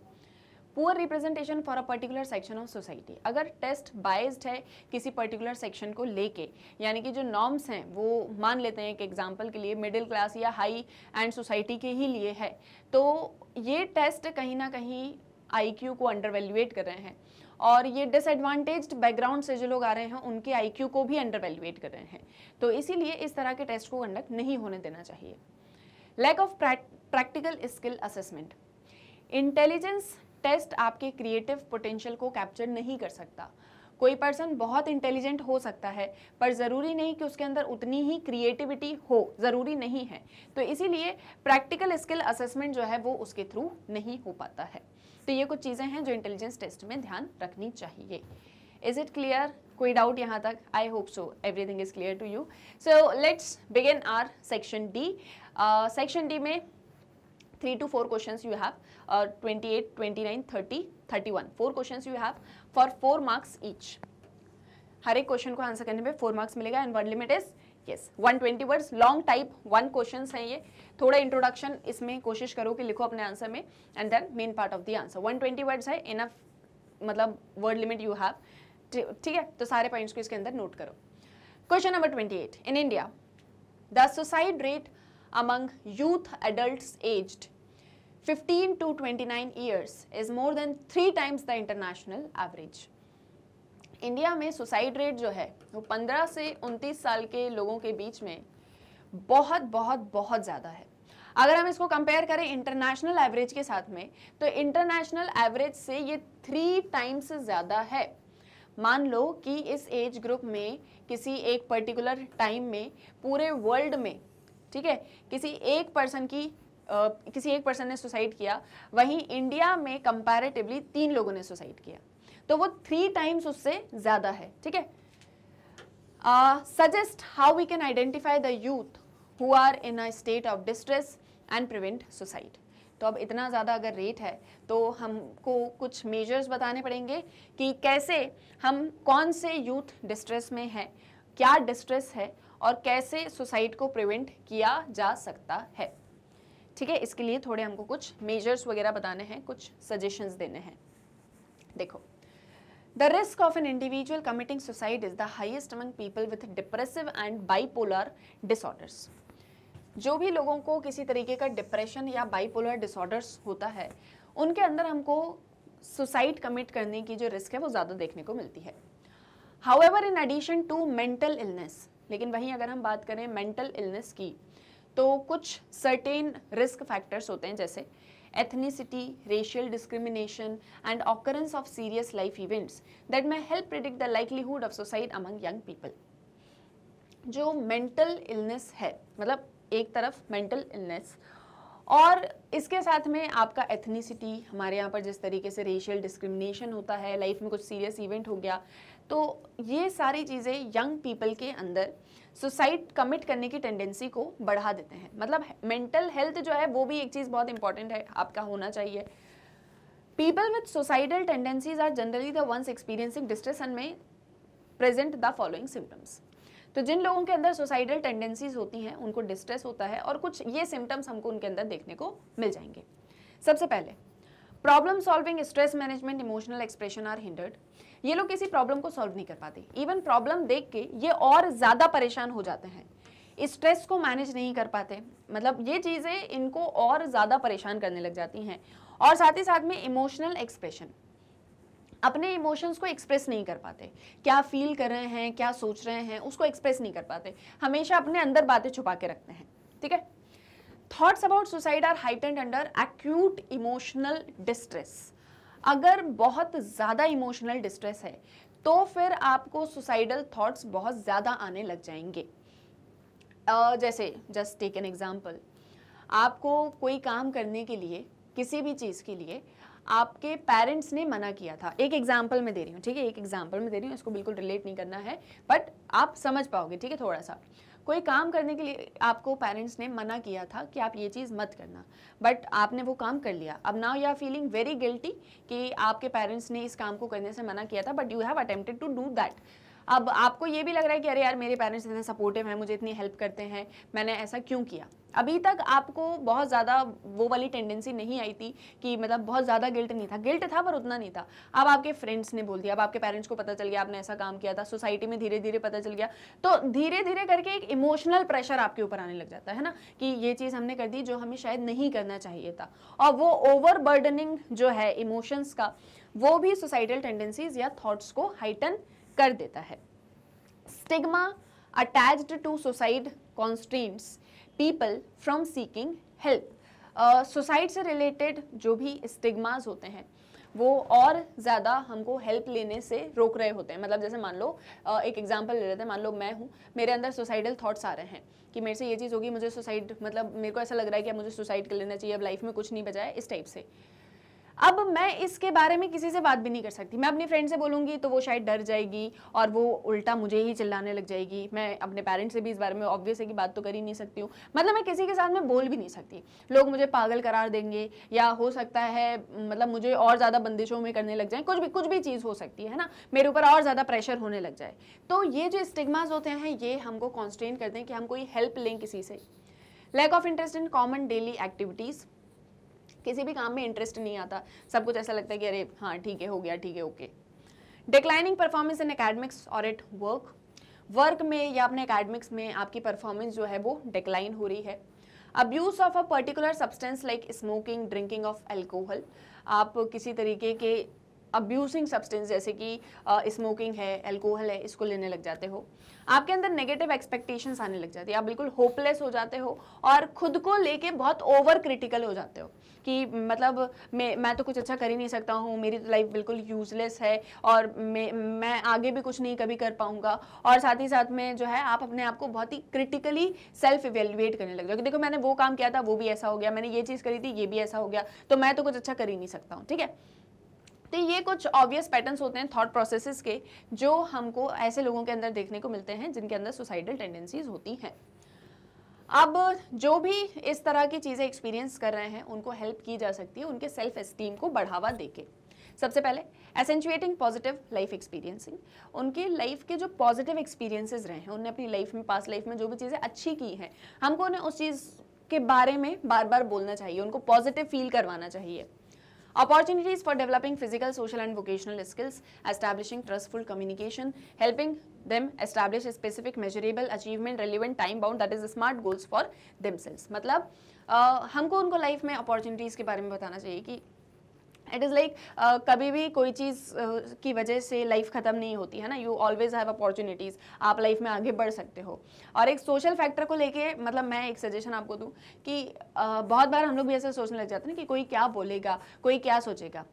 poor representation for a particular section of society अगर टेस्ट बाइज्ड है किसी पर्टिकुलर सेक्शन को लेके यानी कि जो नॉर्म्स हैं वो मान लेते हैं कि एग्जाम्पल के लिए मिडिल क्लास या हाई एंड सोसाइटी के ही लिए है तो ये टेस्ट कहीं ना कहीं आईक्यू को अंडर वैल्यूएट कर रहे हैं और ये डिसएडवांटेज बैकग्राउंड से जो लोग आ रहे हैं उनके आईक्यू को भी अंडर वैल्यूएट कर रहे हैं तो इसीलिए इस तरह के टेस्ट को कंडक्ट नहीं होने देना चाहिए lack of practical skill assessment intelligence test आपके क्रिएटिव पोटेंशियल को कैप्चर नहीं कर सकता कोई पर्सन बहुत इंटेलिजेंट हो सकता है पर ज़रूरी नहीं कि उसके अंदर उतनी ही क्रिएटिविटी हो ज़रूरी नहीं है तो इसीलिए प्रैक्टिकल स्किल असेसमेंट जो है वो उसके थ्रू नहीं हो पाता है तो ये कुछ चीज़ें हैं जो इंटेलिजेंस टेस्ट में ध्यान रखनी चाहिए इज इट क्लियर कोई डाउट यहाँ तक I hope so everything is clear to you so let's begin our section D section D में three to four questions twenty eight twenty nine thirty thirty one four questions you have for four marks each हर एक question को answer करने पे four marks मिलेगा and one limit is yes one twenty words long type one question हैं ये थोड़ा introduction इसमें कोशिश करो कि लिखो अपने आंसर में and then main part of the answer one twenty words है इनफ मतलब वर्ड लिमिट यू हैव ठीक है तो सारे पॉइंट्स को इसके अंदर नोट करो question number twenty eight in India the suicide rate among youth adults aged 15 to 29 years is more than three times the international average. India में सुसाइड रेट जो है वो 15 से 29 साल के लोगों के बीच में बहुत बहुत बहुत ज़्यादा है अगर हम इसको कंपेयर करें इंटरनेशनल एवरेज के साथ में तो इंटरनेशनल एवरेज से ये थ्री टाइम्स ज़्यादा है मान लो कि इस एज ग्रुप में किसी एक पर्टिकुलर टाइम में पूरे वर्ल्ड में ठीक है किसी एक पर्सन की आ, किसी एक पर्सन ने सुसाइड किया वहीं इंडिया में कंपैरेटिवली तीन लोगों ने सुसाइड किया तो वो थ्री टाइम्स उससे ज़्यादा है ठीक है suggest how we can identify the youth who are in a state of distress and prevent suicide तो अब इतना ज़्यादा अगर रेट है तो हमको कुछ मेजर्स बताने पड़ेंगे कि कैसे हम कौन से यूथ डिस्ट्रेस में है क्या डिस्ट्रेस है और कैसे सुसाइड को प्रिवेंट किया जा सकता है ठीक है इसके लिए थोड़े हमको कुछ मेजर्स वगैरह बताने हैं कुछ सजेशंस देने हैं देखो the risk of an individual committing suicide is the highest among people with depressive and bipolar disorders जो भी लोगों को किसी तरीके का डिप्रेशन या बाईपोलर डिसऑर्डर्स होता है उनके अंदर हमको सुसाइड कमिट करने की जो रिस्क है वो ज़्यादा देखने को मिलती है however in addition to mental illness लेकिन वहीं अगर हम बात करें मेंटल इलनेस की तो कुछ सर्टेन रिस्क फैक्टर्स होते हैं जैसे ethnicity racial discrimination and occurrence of serious life events that may help predict the livelihood of suicide among young people जो मेंटल इलनेस है मतलब एक तरफ मेंटल इलनेस और इसके साथ में आपका एथनीसिटी हमारे यहाँ पर जिस तरीके से रेशियल डिस्क्रिमिनेशन होता है लाइफ में कुछ सीरियस इवेंट हो गया तो ये सारी चीज़ें यंग पीपल के अंदर सुसाइड कमिट करने की टेंडेंसी को बढ़ा देते हैं मतलब मेंटल हेल्थ जो है वो भी एक चीज़ बहुत इंपॉर्टेंट है आपका होना चाहिए people with suicidal tendencies are generally the ones experiencing distress में प्रेजेंट द फॉलोइंग सिम्टम्स तो जिन लोगों के अंदर सुसाइडल टेंडेंसीज होती हैं उनको डिस्ट्रेस होता है और कुछ ये सिम्टम्स हमको उनके अंदर देखने को मिल जाएंगे सबसे पहले problem solving stress management emotional expression are hindered ये लोग किसी प्रॉब्लम को सॉल्व नहीं कर पाते इवन प्रॉब्लम देख के ये और ज़्यादा परेशान हो जाते हैं स्ट्रेस को मैनेज नहीं कर पाते मतलब ये चीज़ें इनको और ज़्यादा परेशान करने लग जाती हैं और साथ ही साथ में इमोशनल एक्सप्रेशन अपने इमोशंस को एक्सप्रेस नहीं कर पाते क्या फील कर रहे हैं क्या सोच रहे हैं उसको एक्सप्रेस नहीं कर पाते हमेशा अपने अंदर बातें छुपा के रखते हैं ठीक है thoughts about suicide are heightened under acute emotional distress अगर बहुत ज़्यादा इमोशनल डिस्ट्रेस है तो फिर आपको सुसाइडल थॉट्स बहुत ज़्यादा आने लग जाएंगे uh, जैसे जस्ट टेक एन एग्जाम्पल आपको कोई काम करने के लिए किसी भी चीज़ के लिए आपके पेरेंट्स ने मना किया था एक एग्जाम्पल में दे रही हूँ ठीक है एक एग्जाम्पल में दे रही हूँ इसको बिल्कुल रिलेट नहीं करना है बट आप समझ पाओगे ठीक है थोड़ा सा कोई काम करने के लिए आपको पेरेंट्स ने मना किया था कि आप ये चीज़ मत करना बट आपने वो काम कर लिया अब now you are feeling very guilty कि आपके पेरेंट्स ने इस काम को करने से मना किया था but you have attempted to do that अब आपको ये भी लग रहा है कि अरे यार मेरे पेरेंट्स इतने सपोर्टिव हैं मुझे इतनी हेल्प करते हैं मैंने ऐसा क्यों किया अभी तक आपको बहुत ज़्यादा वो वाली टेंडेंसी नहीं आई थी कि मतलब बहुत ज़्यादा गिल्ट नहीं था गिल्ट था पर उतना नहीं था अब आपके फ्रेंड्स ने बोल दिया अब आपके पेरेंट्स को पता चल गया आपने ऐसा काम किया था सोसाइटी में धीरे धीरे पता चल गया तो धीरे धीरे करके एक इमोशनल प्रेशर आपके ऊपर आने लग जाता है ना कि ये चीज़ हमने कर दी जो हमें शायद नहीं करना चाहिए था और वो ओवरबर्डनिंग जो है इमोशंस का वो भी सोसाइटल टेंडेंसीज या थॉट्स को हाइटन कर देता है stigma attached to suicide constants people from seeking help suicide से रिलेटेड जो भी स्टिग्माज होते हैं वो और ज़्यादा हमको हेल्प लेने से रोक रहे होते हैं मतलब जैसे मान लो uh, एक एग्जांपल ले लेते हैं मान लो मैं हूँ मेरे अंदर सुसाइडल थॉट्स आ रहे हैं कि मेरे से ये चीज़ होगी मुझे सुसाइड मतलब मेरे को ऐसा लग रहा है कि मुझे सुसाइड कर लेना चाहिए अब लाइफ में कुछ नहीं बचाए इस टाइप से अब मैं इसके बारे में किसी से बात भी नहीं कर सकती मैं अपनी फ्रेंड से बोलूँगी तो वो शायद डर जाएगी और वो उल्टा मुझे ही चिल्लाने लग जाएगी मैं अपने पेरेंट्स से भी इस बारे में ऑब्वियस है कि बात तो कर ही नहीं सकती हूँ मतलब मैं किसी के साथ में बोल भी नहीं सकती लोग मुझे पागल करार देंगे या हो सकता है मतलब मुझे और ज़्यादा बंदिशों में करने लग जाए कुछ भी कुछ भी चीज़ हो सकती है ना मेरे ऊपर और ज़्यादा प्रेशर होने लग जाए तो ये जो स्टिग्माज होते हैं ये हमको कॉन्स्टेंट करते हैं कि हम कोई हेल्प लें किसी से lack of interest in common daily activities किसी भी काम में इंटरेस्ट नहीं आता सब कुछ ऐसा लगता है कि अरे हाँ ठीक है हो गया ठीक है okay declining performance in academics और इट वर्क वर्क में या अपने एकेडमिक्स में आपकी परफॉर्मेंस जो है वो डिक्लाइन हो रही है abuse of a particular substance like smoking drinking of alcohol आप किसी तरीके के अब्यूजिंग सब्सटेंस जैसे कि स्मोकिंग uh, है एल्कोहल है इसको लेने लग जाते हो आपके अंदर नेगेटिव एक्सपेक्टेशंस आने लग जाती है आप बिल्कुल होपलेस हो जाते हो और खुद को लेके बहुत ओवर क्रिटिकल हो जाते हो कि मतलब मैं मैं तो कुछ अच्छा कर ही नहीं सकता हूँ मेरी तो लाइफ बिल्कुल यूजलेस है और मैं मैं आगे भी कुछ नहीं कभी कर पाऊँगा और साथ ही साथ में जो है आप अपने आप को बहुत ही क्रिटिकली सेल्फ इवेल्युएट करने लग जाओ देखो मैंने वो काम किया था वो भी ऐसा हो गया मैंने ये चीज़ करी थी ये भी ऐसा हो गया तो मैं तो कुछ अच्छा कर ही नहीं सकता हूँ ठीक है तो ये कुछ ऑब्वियस पैटर्न्स होते हैं थॉट प्रोसेसेस के जो हमको ऐसे लोगों के अंदर देखने को मिलते हैं जिनके अंदर सुसाइडल टेंडेंसीज होती हैं अब जो भी इस तरह की चीज़ें एक्सपीरियंस कर रहे हैं उनको हेल्प की जा सकती है उनके सेल्फ एस्टीम को बढ़ावा देके सबसे पहले एसेंचुएटिंग पॉजिटिव लाइफ एक्सपीरियंसिंग उनके लाइफ के जो पॉजिटिव एक्सपीरियंसेस रहे हैं उन्होंने अपनी लाइफ में पास लाइफ में जो भी चीज़ें अच्छी की हैं हमको उन्हें उस चीज़ के बारे में बार बार बोलना चाहिए उनको पॉजिटिव फील करवाना चाहिए opportunities for developing physical, social and vocational skills, establishing trustful communication, helping them establish specific measurable achievement relevant time bound that is smart goals for themselves मतलब आ, हमको उनको लाइफ में अपॉर्चुनिटीज़ के बारे में बताना चाहिए कि इट इज़ लाइक कभी भी कोई चीज़ uh, की वजह से लाइफ ख़त्म नहीं होती है ना यू ऑलवेज हैव अपॉर्चुनिटीज़ आप लाइफ में आगे बढ़ सकते हो और एक सोशल फैक्टर को लेके मतलब मैं एक सजेशन आपको दूँ कि uh, बहुत बार हम लोग भी ऐसे सोचने लग जाते हैं कि कोई क्या बोलेगा कोई क्या सोचेगा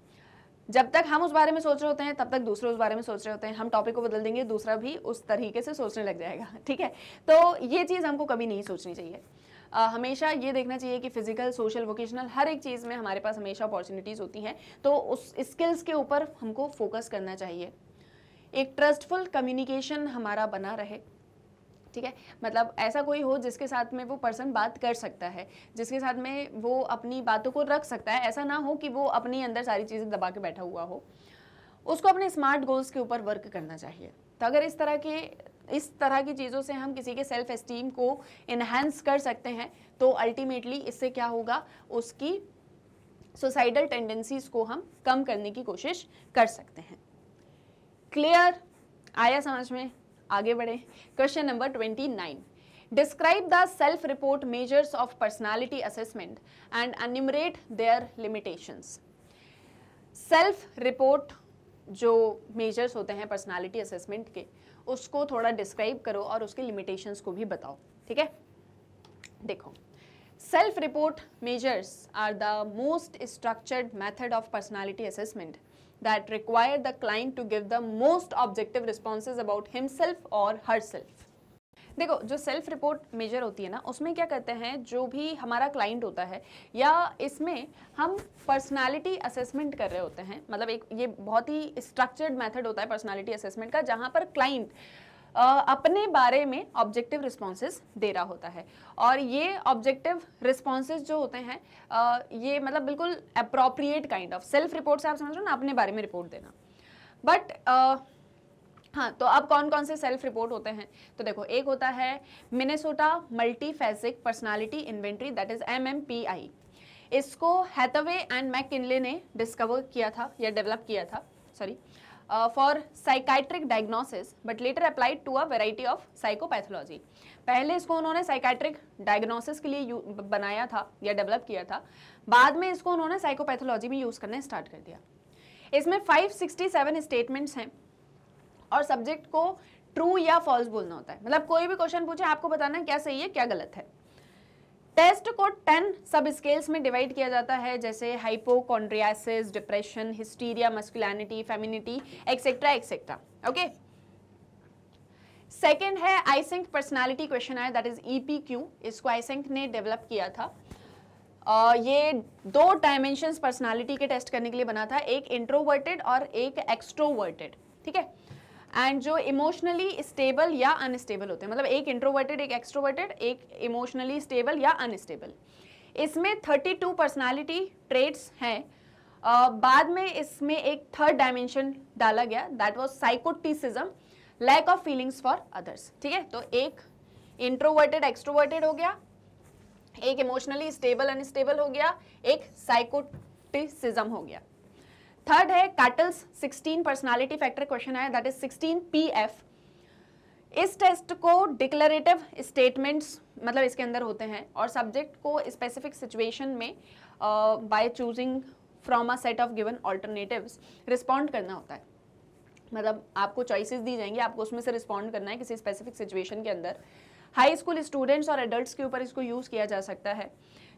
जब तक हम उस बारे में सोच रहे होते हैं तब तक दूसरे उस बारे में सोच रहे होते हैं हम टॉपिक को बदल देंगे दूसरा भी उस तरीके से सोचने लग जाएगा ठीक है तो ये चीज़ हमको कभी नहीं सोचनी चाहिए हमेशा ये देखना चाहिए कि फिजिकल सोशल वोकेशनल हर एक चीज़ में हमारे पास हमेशा अपॉर्चुनिटीज़ होती हैं तो उस स्किल्स के ऊपर हमको फोकस करना चाहिए एक ट्रस्टफुल कम्युनिकेशन हमारा बना रहे ठीक है मतलब ऐसा कोई हो जिसके साथ में वो पर्सन बात कर सकता है जिसके साथ में वो अपनी बातों को रख सकता है ऐसा ना हो कि वो अपने अंदर सारी चीज़ें दबा के बैठा हुआ हो उसको अपने स्मार्ट गोल्स के ऊपर वर्क करना चाहिए तो अगर इस तरह के इस तरह की चीज़ों से हम किसी के सेल्फ एस्टीम को इन्हेंस कर सकते हैं तो अल्टीमेटली इससे क्या होगा उसकी सुसाइडल टेंडेंसीज को हम कम करने की कोशिश कर सकते हैं क्लियर आया समझ में आगे बढ़े question number twenty nine describe the self report measures of personality assessment and enumerate their limitations. Self report जो मेजर्स होते हैं पर्सनालिटी असेसमेंट के उसको थोड़ा डिस्क्राइब करो और उसके लिमिटेशंस को भी बताओ ठीक है देखो self report measures are the most structured method of personality assessment require the client to give the most objective responses about himself or her self देखो जो सेल्फ रिपोर्ट मेजर होती है ना उसमें क्या करते हैं जो भी हमारा क्लाइंट होता है या इसमें हम पर्सनालिटी असेसमेंट कर रहे होते हैं मतलब एक ये बहुत ही स्ट्रक्चर्ड मेथड होता है पर्सनालिटी असेसमेंट का जहाँ पर क्लाइंट अपने बारे में ऑब्जेक्टिव रिस्पॉन्सेज दे रहा होता है और ये ऑब्जेक्टिव रिस्पॉन्सेज जो होते हैं ये मतलब बिल्कुल appropriate kind of self report से आप समझ रहे हो ना अपने बारे में रिपोर्ट देना बट हाँ तो अब कौन कौन से सेल्फ रिपोर्ट होते हैं तो देखो एक होता है Minnesota multiphasic personality inventory that is M M P I इसको हैथवे एंड मैकिनले ने डिस्कवर किया था या डेवलप किया था sorry for psychiatric diagnosis but later applied to a variety of psychopathology पहले इसको उन्होंने साइकाइट्रिक डायग्नोसिस के लिए बनाया था या डेवलप किया था बाद में इसको उन्होंने साइकोपैथोलॉजी में यूज़ करना स्टार्ट कर दिया इसमें 567 स्टेटमेंट्स हैं और सब्जेक्ट को ट्रू या फॉल्स बोलना होता है मतलब कोई भी क्वेश्चन पूछे आपको बताना क्या सही है क्या गलत है टेस्ट को टेन सब स्केल्स में डिवाइड किया जाता है जैसे hypochondriasis depression hysteria masculinity femininity etcetera etcetera okay second है आईसेंक पर्सनैलिटी क्वेश्चन आया दैट इज ई इसको आईसेंक ने डेवलप किया था आ, ये दो डायमेंशन पर्सनैलिटी के टेस्ट करने के लिए बना था एक इंट्रोवर्टेड और एक एक्सट्रोवर्टेड ठीक है एंड जो इमोशनली स्टेबल या अनस्टेबल होते हैं मतलब एक इंट्रोवर्टेड एक एक्सट्रोवर्टेड एक इमोशनली स्टेबल या अनस्टेबल इसमें थर्टी टू पर्सनैलिटी ट्रेट्स हैं Uh, बाद में इसमें एक थर्ड डायमेंशन डाला गया that was psychoticism lack of feelings for others ठीक है तो एक इंट्रोवर्टेड एक्सट्रोवर्टेड हो गया एक इमोशनली स्टेबल अनस्टेबल हो गया एक साइकोटिसिज्म हो गया थर्ड है कैटल्स 16 पर्सनालिटी फैक्टर क्वेश्चन आया दैट इज 16 पीएफ इस टेस्ट को डिक्लेरेटिव स्टेटमेंट्स मतलब इसके अंदर होते हैं और सब्जेक्ट को स्पेसिफिक सिचुएशन में by choosing from a set of given alternatives respond करना होता है मतलब आपको चॉइसेस दी जाएंगी आपको उसमें से रिस्पॉन्ड करना है किसी स्पेसिफिक सिचुएशन के अंदर हाई स्कूल स्टूडेंट्स और एडल्ट्स के ऊपर इसको यूज़ किया जा सकता है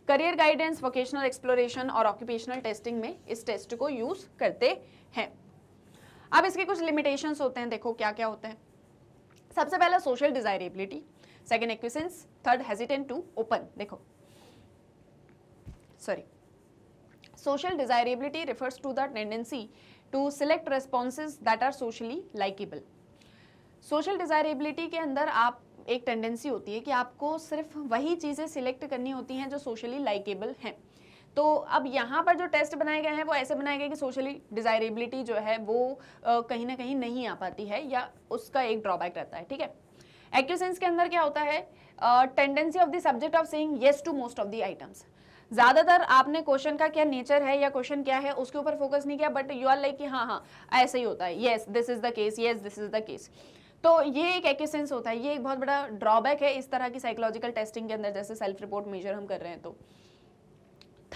करियर गाइडेंस वोकेशनल एक्सप्लोरेशन और ऑक्यूपेशनल टेस्टिंग में इस टेस्ट को यूज करते हैं अब इसके कुछ लिमिटेशंस होते हैं देखो क्या क्या होते हैं सबसे पहला social desirability second acquiescence third hesitant to open देखो sorry social desirability refers to the tendency to select responses that are socially likeable social desirability के अंदर आप एक टेंडेंसी होती है कि आपको सिर्फ वही चीज़ें सिलेक्ट करनी होती हैं जो सोशली लाइकेबल हैं तो अब यहाँ पर जो टेस्ट बनाए गए हैं वो ऐसे बनाए गए कि सोशली डिज़ायरेबिलिटी जो है वो कहीं ना कहीं नहीं आ पाती है या उसका एक ड्रॉबैक रहता है ठीक है एक्यूसेंस के अंदर क्या होता है tendency of the subject of saying yes to most of the items ज़्यादातर आपने क्वेश्चन का क्या नेचर है या क्वेश्चन क्या है उसके ऊपर फोकस नहीं किया बट यू आर लाइक कि हाँ हाँ ऐसे ही होता है yes this is the case yes this is the case तो ये एक एक्सेंस होता है ये एक बहुत बड़ा ड्रॉबैक है इस तरह की साइकोलॉजिकल टेस्टिंग के अंदर जैसे सेल्फ रिपोर्ट मेजर हम कर रहे हैं तो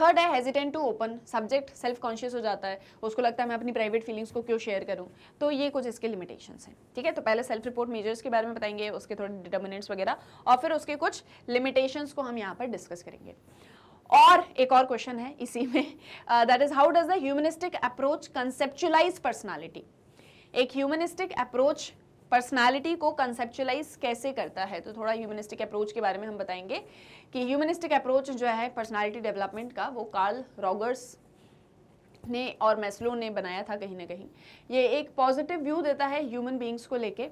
थर्ड है hesitant to open subject self conscious हो जाता है उसको लगता है मैं अपनी प्राइवेट फीलिंग्स को क्यों शेयर करूं तो ये कुछ इसके लिमिटेशन हैं ठीक है तो पहले सेल्फ रिपोर्ट मेजर्स के बारे में बताएंगे उसके थोड़े डिटर्मिनेंट्स वगैरह और फिर उसके कुछ लिमिटेशंस को हम यहाँ पर डिस्कस करेंगे और एक और क्वेश्चन है इसी में that is how does the humanistic approach conceptualize personality एक ह्यूमनिस्टिक अप्रोच पर्सनालिटी को कंसेप्चुलाइज कैसे करता है तो थोड़ा ह्यूमनिस्टिक अप्रोच के बारे में हम बताएंगे कि ह्यूमनिस्टिक अप्रोच जो है पर्सनालिटी डेवलपमेंट का वो कार्ल रॉगर्स ने और मैस्लो ने बनाया था कहीं ना कहीं ये एक पॉजिटिव व्यू देता है ह्यूमन बींग्स को लेके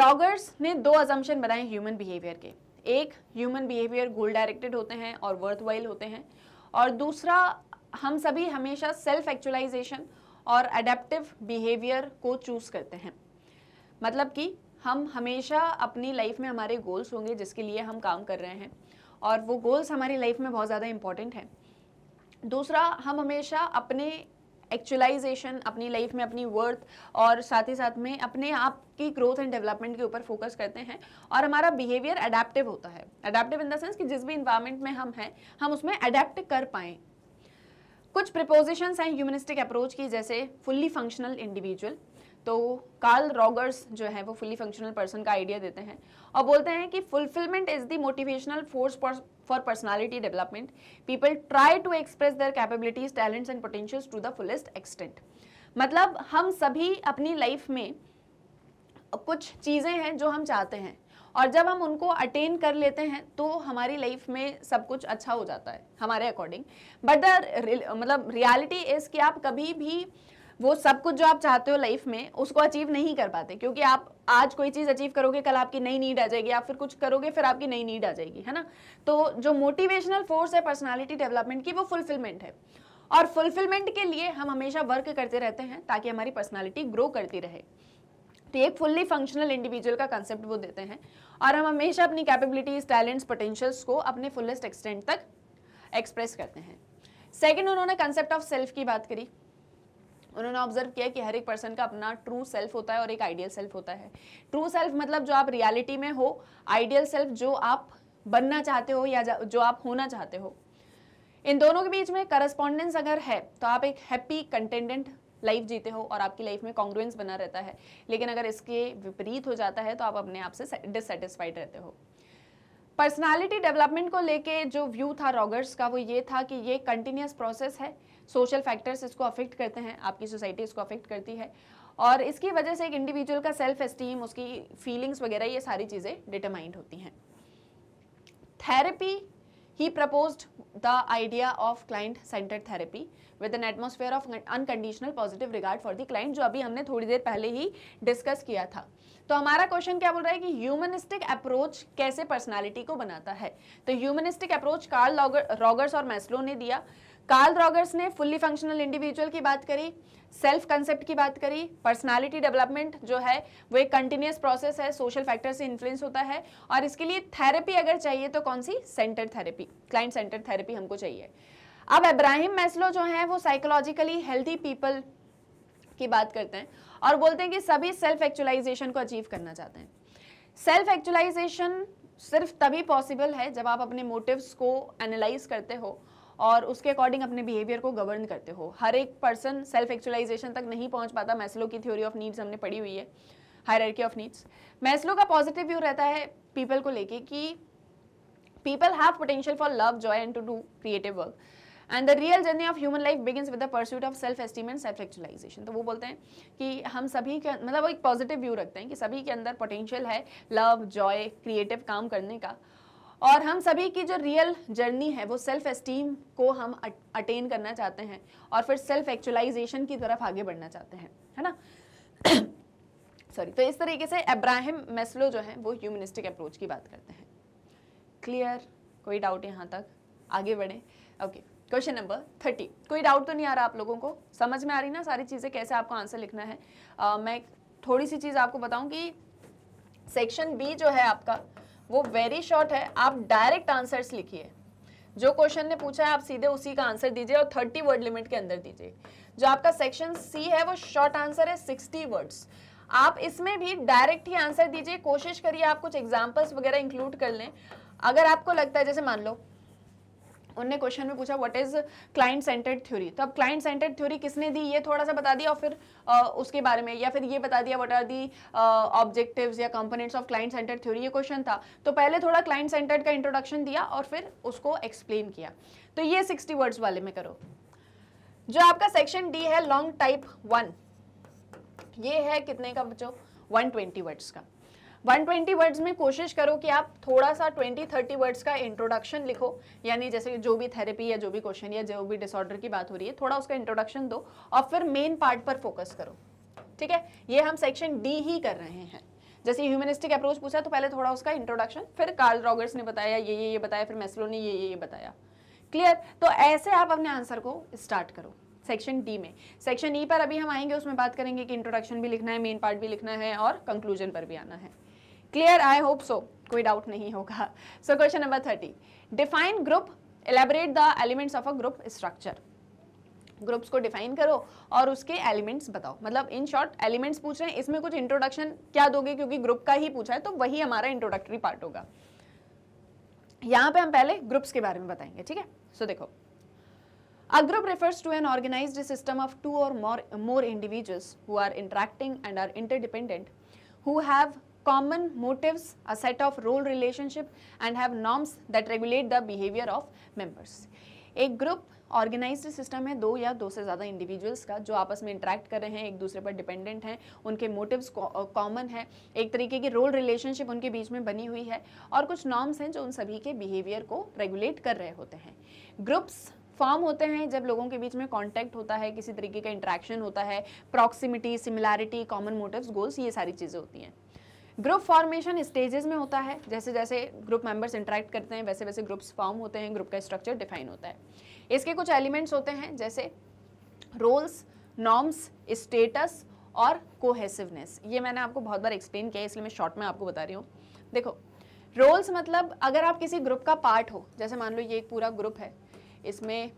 रॉगर्स ने दो अजम्पन बनाए ह्यूमन बिहेवियर के एक ह्यूमन बिहेवियर गोल डायरेक्टेड होते हैं और वर्थ वाइल होते हैं और दूसरा हम सभी हमेशा सेल्फ एक्चुअलाइजेशन और अडेप्टिव बिहेवियर को चूज़ करते हैं मतलब कि हम हमेशा अपनी लाइफ में हमारे गोल्स होंगे जिसके लिए हम काम कर रहे हैं और वो गोल्स हमारी लाइफ में बहुत ज़्यादा इम्पॉर्टेंट हैं दूसरा हम हमेशा अपने एक्चुअलाइजेशन अपनी लाइफ में अपनी वर्थ और साथ ही साथ में अपने आप की ग्रोथ एंड डेवलपमेंट के ऊपर फोकस करते हैं और हमारा बिहेवियर अडेप्टिव होता है अडेप्टिव इन द सेंस कि जिस भी इन्वायरमेंट में हम हैं हम उसमें अडेप्ट कर पाएँ कुछ प्रिपोजिशंस हैं ह्यूमनिस्टिक अप्रोच की जैसे फुल्ली फंक्शनल इंडिविजुअल तो कार्ल रॉगर्स जो है वो फुली फंक्शनल पर्सन का आइडिया देते हैं और बोलते हैं कि fulfilment is the motivational force for personality development people try to express their capabilities talents and potentials to the fullest extent मतलब हम सभी अपनी लाइफ में कुछ चीज़ें हैं जो हम चाहते हैं और जब हम उनको अटेन कर लेते हैं तो हमारी लाइफ में सब कुछ अच्छा हो जाता है हमारे अकॉर्डिंग बट द मतलब रियलिटी इज़ कि आप कभी भी वो सब कुछ जो आप चाहते हो लाइफ में उसको अचीव नहीं कर पाते क्योंकि आप आज कोई चीज़ अचीव करोगे कल आपकी नई नीड आ जाएगी आप फिर कुछ करोगे फिर आपकी नई नीड आ जाएगी है ना तो जो मोटिवेशनल फोर्स है पर्सनालिटी डेवलपमेंट की वो फुलफिलमेंट है और फुलफिलमेंट के लिए हम हमेशा वर्क करते रहते हैं ताकि हमारी पर्सनैलिटी ग्रो करती रहे तो एक फुल्ली फंक्शनल इंडिविजुअल का कंसेप्ट वो देते हैं और हम हमेशा अपनी कैपेबिलिटीज टैलेंट्स पोटेंशियल्स को अपने फुलेस्ट एक्सटेंट तक एक्सप्रेस करते हैं सेकेंड उन्होंने कंसेप्ट ऑफ सेल्फ की बात करी उन्होंने ऑब्जर्व किया कि हर एक पर्सन का अपना ट्रू सेल्फ होता है और एक आइडियल सेल्फ होता है ट्रू सेल्फ मतलब जो आप रियलिटी में हो आइडियल सेल्फ जो आप बनना चाहते हो या जो आप होना चाहते हो इन दोनों के बीच में करस्पॉन्डेंस अगर है तो आप एक हैप्पी कंटेंडेंट लाइफ जीते हो और आपकी लाइफ में कॉन्ग्रुएंस बना रहता है लेकिन अगर इसके विपरीत हो जाता है तो आप अपने आप से डिससेटिस्फाइड रहते हो पर्सनालिटी डेवलपमेंट को लेके जो व्यू था रॉगर्स का वो ये था कि ये कंटिन्यूस प्रोसेस है सोशल फैक्टर्स इसको अफेक्ट करते हैं आपकी सोसाइटी इसको अफेक्ट करती है और इसकी वजह से एक इंडिविजुअल का सेल्फ एस्टीम उसकी फीलिंग्स वगैरह ये सारी चीज़ें डिटरमाइंड होती हैं therapy he propose the idea of client centred therapy with an atmosphere of unconditional positive regard for the client जो अभी हमने थोड़ी देर पहले ही डिस्कस किया था तो हमारा क्वेश्चन क्या बोल रहा है कि ह्यूमनिस्टिक अप्रोच कैसे पर्सनालिटी को बनाता है तो ह्यूमनिस्टिक अप्रोच कार्ल रॉगर्स और मैस्लो ने दिया कार्ल रॉगर्स ने फुल्ली फंक्शनल इंडिविजुअल की बात करी सेल्फ कंसेप्ट की बात करी पर्सनालिटी डेवलपमेंट जो है वो एक कंटिन्यूस प्रोसेस है सोशल फैक्टर से इन्फ्लुएंस होता है और इसके लिए थेरेपी अगर चाहिए तो कौन सी centre therapy client centre therapy हमको चाहिए अब इब्राहिम मैस्लो जो है वो साइकोलॉजिकली हेल्थी पीपल की बात करते हैं और बोलते हैं कि सभी सेल्फ एक्चुअलाइजेशन को अचीव करना चाहते हैं सेल्फ एक्चुअलाइजेशन सिर्फ तभी पॉसिबल है जब आप अपने मोटिव्स को एनालाइज करते हो और उसके अकॉर्डिंग अपने बिहेवियर को गवर्न करते हो हर एक पर्सन सेल्फ एक्चुअलाइजेशन तक नहीं पहुंच पाता मैस्लो की थ्योरी ऑफ नीड्स हमने पढ़ी हुई है हायरकी ऑफ नीड्स मैस्लो का पॉजिटिव व्यू रहता है पीपल को लेके कि people have potential for love joy and to do creative work and the real journey of human life begin with the pursuit of self esteem and self actualization तो वो बोलते हैं कि हम सभी के मतलब वो एक पॉजिटिव व्यू रखते हैं कि सभी के अंदर पोटेंशियल है लव जॉय क्रिएटिव काम करने का और हम सभी की जो रियल जर्नी है वो सेल्फ एस्टीम को हम अटेन करना चाहते हैं और फिर सेल्फ एक्चुअलाइजेशन की तरफ आगे बढ़ना चाहते हैं है ना सॉरी तो इस तरीके से अब्राहिम मेस्लो जो है वो ह्यूमनिस्टिक अप्रोच की बात करते हैं क्लियर कोई डाउट यहाँ तक आगे बढ़े ओके क्वेश्चन नंबर थर्टी कोई डाउट तो नहीं आ रहा आप लोगों को समझ में आ रही ना सारी चीज़ें कैसे आपको आंसर लिखना है uh, मैं थोड़ी सी चीज़ आपको बताऊं कि सेक्शन बी जो है आपका वो वेरी शॉर्ट है आप डायरेक्ट आंसर्स लिखिए जो क्वेश्चन ने पूछा है आप सीधे उसी का आंसर दीजिए और थर्टी वर्ड लिमिट के अंदर दीजिए जो आपका सेक्शन सी है वो शॉर्ट आंसर है सिक्सटी वर्ड्स आप इसमें भी डायरेक्ट ही आंसर दीजिए कोशिश करिए आप कुछ एग्जाम्पल्स वगैरह इंक्लूड कर लें अगर आपको लगता है जैसे मान लो उनने क्वेश्चन में पूछा what is client centred theory तो अब क्लाइंट सेंटर्ड थ्योरी किसने दी ये थोड़ा सा बता दिया और फिर आ, उसके बारे में या फिर ये बता दिया व्हाट आर दी ऑब्जेक्टिव्स या components of client centred theory ये क्वेश्चन था तो पहले थोड़ा क्लाइंट सेंटर्ड का इंट्रोडक्शन दिया और फिर उसको एक्सप्लेन किया तो ये सिक्सटी वर्ड्स वाले में करो जो आपका सेक्शन डी है लॉन्ग टाइप वन ये है कितने का बच्चों वन वर्ड्स का 120 वर्ड्स में कोशिश करो कि आप थोड़ा सा 20-30 वर्ड्स का इंट्रोडक्शन लिखो यानी जैसे जो भी थेरेपी या जो भी क्वेश्चन या जो भी डिसऑर्डर की बात हो रही है थोड़ा उसका इंट्रोडक्शन दो और फिर मेन पार्ट पर फोकस करो ठीक है ये हम सेक्शन डी ही कर रहे हैं जैसे ह्यूमनिस्टिक अप्रोच पूछा तो पहले थोड़ा उसका इंट्रोडक्शन फिर कार्ल रॉगर्स ने बताया ये ये ये बताया फिर मैसलो ने ये ये ये बताया क्लियर तो ऐसे आप अपने आंसर को स्टार्ट करो सेक्शन डी में सेक्शन ई e पर अभी हम आएंगे उसमें बात करेंगे कि इंट्रोडक्शन भी लिखना है मेन पार्ट भी लिखना है और कंक्लूजन पर भी आना है क्लियर आई होप सो कोई डाउट नहीं होगा so question number thirty define group elaborate the elements of a group structure groups को डिफाइन करो और उसके एलिमेंट्स बताओ मतलब इन शॉर्ट एलिमेंट्स पूछ रहे हैं इसमें कुछ इंट्रोडक्शन क्या दोगे क्योंकि ग्रुप का ही पूछा है तो वही हमारा इंट्रोडक्टरी पार्ट होगा यहां पे हम पहले ग्रुप्स के बारे में बताएंगे ठीक है सो देखो a group refers to an organized system of two और more more individuals who are interacting and are interdependent who have common motives, a set of role relationship and have norms that regulate the behavior of members. एक group organized system है दो या दो से ज़्यादा individuals का जो आपस में इंटरेक्ट कर रहे हैं एक दूसरे पर डिपेंडेंट हैं उनके मोटिव्स कॉमन है एक तरीके की रोल रिलेशनशिप उनके बीच में बनी हुई है और कुछ नॉर्म्स हैं जो उन सभी के बिहेवियर को रेगुलेट कर रहे होते हैं ग्रुप्स फॉर्म होते हैं जब लोगों के बीच में कॉन्टैक्ट होता है किसी तरीके का इंट्रैक्शन होता है proximity similarity common motive goals ये सारी चीज़ें होती हैं ग्रुप फॉर्मेशन स्टेजेस में होता है जैसे जैसे ग्रुप मेंबर्स इंटरेक्ट करते हैं वैसे वैसे ग्रुप्स फॉर्म होते हैं ग्रुप का स्ट्रक्चर डिफाइन होता है इसके कुछ एलिमेंट्स होते हैं जैसे रोल्स नॉर्म्स स्टेटस और कोहेसिवनेस ये मैंने आपको बहुत बार एक्सप्लेन किया है इसलिए मैं शॉर्ट में आपको बता रही हूँ देखो रोल्स मतलब अगर आप किसी ग्रुप का पार्ट हो जैसे मान लो ये एक पूरा ग्रुप है इसमें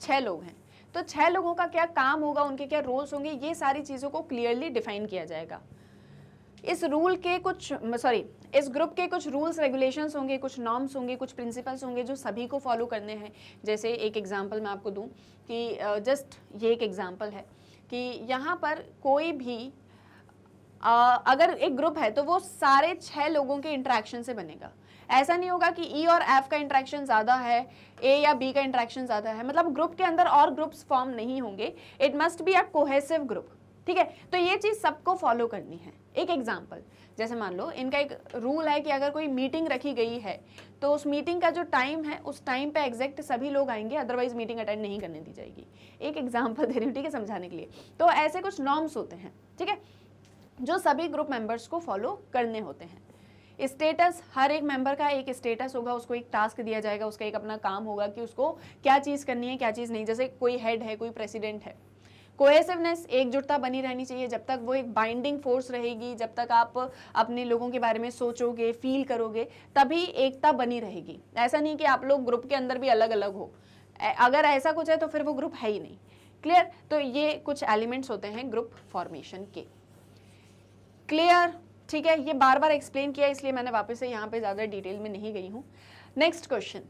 छः लोग हैं तो छह लोगों का क्या काम होगा उनके क्या रोल्स होंगे ये सारी चीज़ों को क्लियरली डिफाइन किया जाएगा इस रूल के कुछ सॉरी इस ग्रुप के कुछ रूल्स रेगुलेशंस होंगे कुछ नॉर्म्स होंगे कुछ प्रिंसिपल्स होंगे जो सभी को फॉलो करने हैं जैसे एक एग्जांपल मैं आपको दूं कि जस्ट ये एक एग्जांपल है कि यहाँ पर कोई भी आ, अगर एक ग्रुप है तो वो सारे छः लोगों के इंट्रैक्शन से बनेगा ऐसा नहीं होगा कि ई e और एफ का इंट्रैक्शन ज़्यादा है ए या बी का इंट्रैक्शन ज़्यादा है मतलब ग्रुप के अंदर और ग्रुप्स फॉर्म नहीं होंगे it must be a cohesive group ठीक है तो ये चीज़ सबको फॉलो करनी है एक एग्जाम्पल जैसे मान लो इनका एक रूल है कि अगर कोई मीटिंग रखी गई है तो उस मीटिंग का जो टाइम है उस टाइम पे एग्जैक्ट सभी लोग आएंगे अदरवाइज मीटिंग अटेंड नहीं करने दी जाएगी एक एग्जाम्पल दे रही हूँ ठीक है समझाने के लिए तो ऐसे कुछ नॉर्म्स होते हैं ठीक है जो सभी ग्रुप मेंबर्स को फॉलो करने होते हैं स्टेटस हर एक मेंबर का एक स्टेटस होगा उसको एक टास्क दिया जाएगा उसका एक अपना काम होगा कि उसको क्या चीज़ करनी है क्या चीज़ नहीं जैसे कोई हेड है कोई प्रेसिडेंट है कोएसिवनेस एकजुटता बनी रहनी चाहिए जब तक वो एक बाइंडिंग फोर्स रहेगी जब तक आप अपने लोगों के बारे में सोचोगे फील करोगे तभी एकता बनी रहेगी ऐसा नहीं कि आप लोग ग्रुप के अंदर भी अलग अलग हो अगर ऐसा कुछ है तो फिर वो ग्रुप है ही नहीं क्लियर तो ये कुछ एलिमेंट्स होते हैं ग्रुप फॉर्मेशन के क्लियर ठीक है ये बार बार एक्सप्लेन किया इसलिए मैंने वापस से यहाँ पे ज़्यादा डिटेल में नहीं गई हूँ next question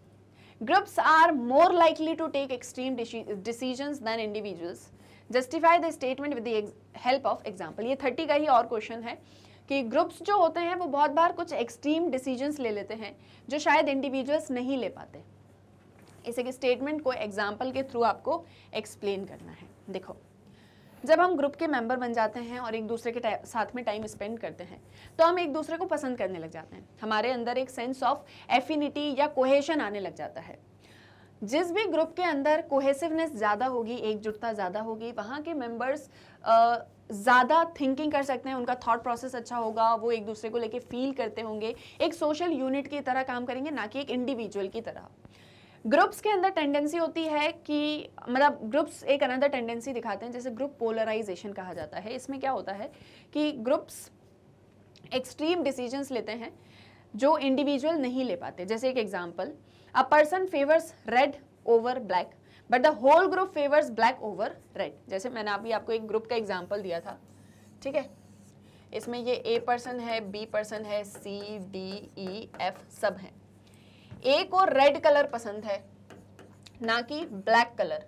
groups are more likely to take extreme decision than individuals justify the statement with help of example ये थर्टी का ही और क्वेश्चन है कि ग्रुप्स जो होते हैं वो बहुत बार कुछ एक्सट्रीम डिसीजंस ले लेते हैं जो शायद इंडिविजुअल्स नहीं ले पाते इसे स्टेटमेंट को एग्जाम्पल के थ्रू आपको एक्सप्लेन करना है देखो जब हम ग्रुप के मेंबर बन जाते हैं और एक दूसरे के साथ में टाइम स्पेंड करते हैं तो हम एक दूसरे को पसंद करने लग जाते हैं हमारे अंदर एक सेंस ऑफ एफिनिटी या कोहेशन आने लग जाता है जिस भी ग्रुप के अंदर कोहेसिवनेस ज़्यादा होगी एकजुटता ज़्यादा होगी वहाँ के मेंबर्स ज़्यादा थिंकिंग कर सकते हैं उनका थॉट प्रोसेस अच्छा होगा वो एक दूसरे को लेके फील करते होंगे एक सोशल यूनिट की तरह काम करेंगे ना कि एक इंडिविजुअल की तरह ग्रुप्स के अंदर टेंडेंसी होती है कि मतलब ग्रुप्स एक अनदर टेंडेंसी दिखाते हैं जैसे ग्रुप पोलराइजेशन कहा जाता है इसमें क्या होता है कि ग्रुप्स एक्सट्रीम डिसीजंस लेते हैं जो इंडिविजुअल नहीं ले पाते जैसे एक example a person favours red over black but the whole group favours black over red जैसे मैंने अभी आपको एक ग्रुप का एग्जाम्पल दिया था ठीक है इसमें ये ए पर्सन है बी पर्सन है सी डी ई एफ सब हैं ए को रेड कलर पसंद है ना कि ब्लैक कलर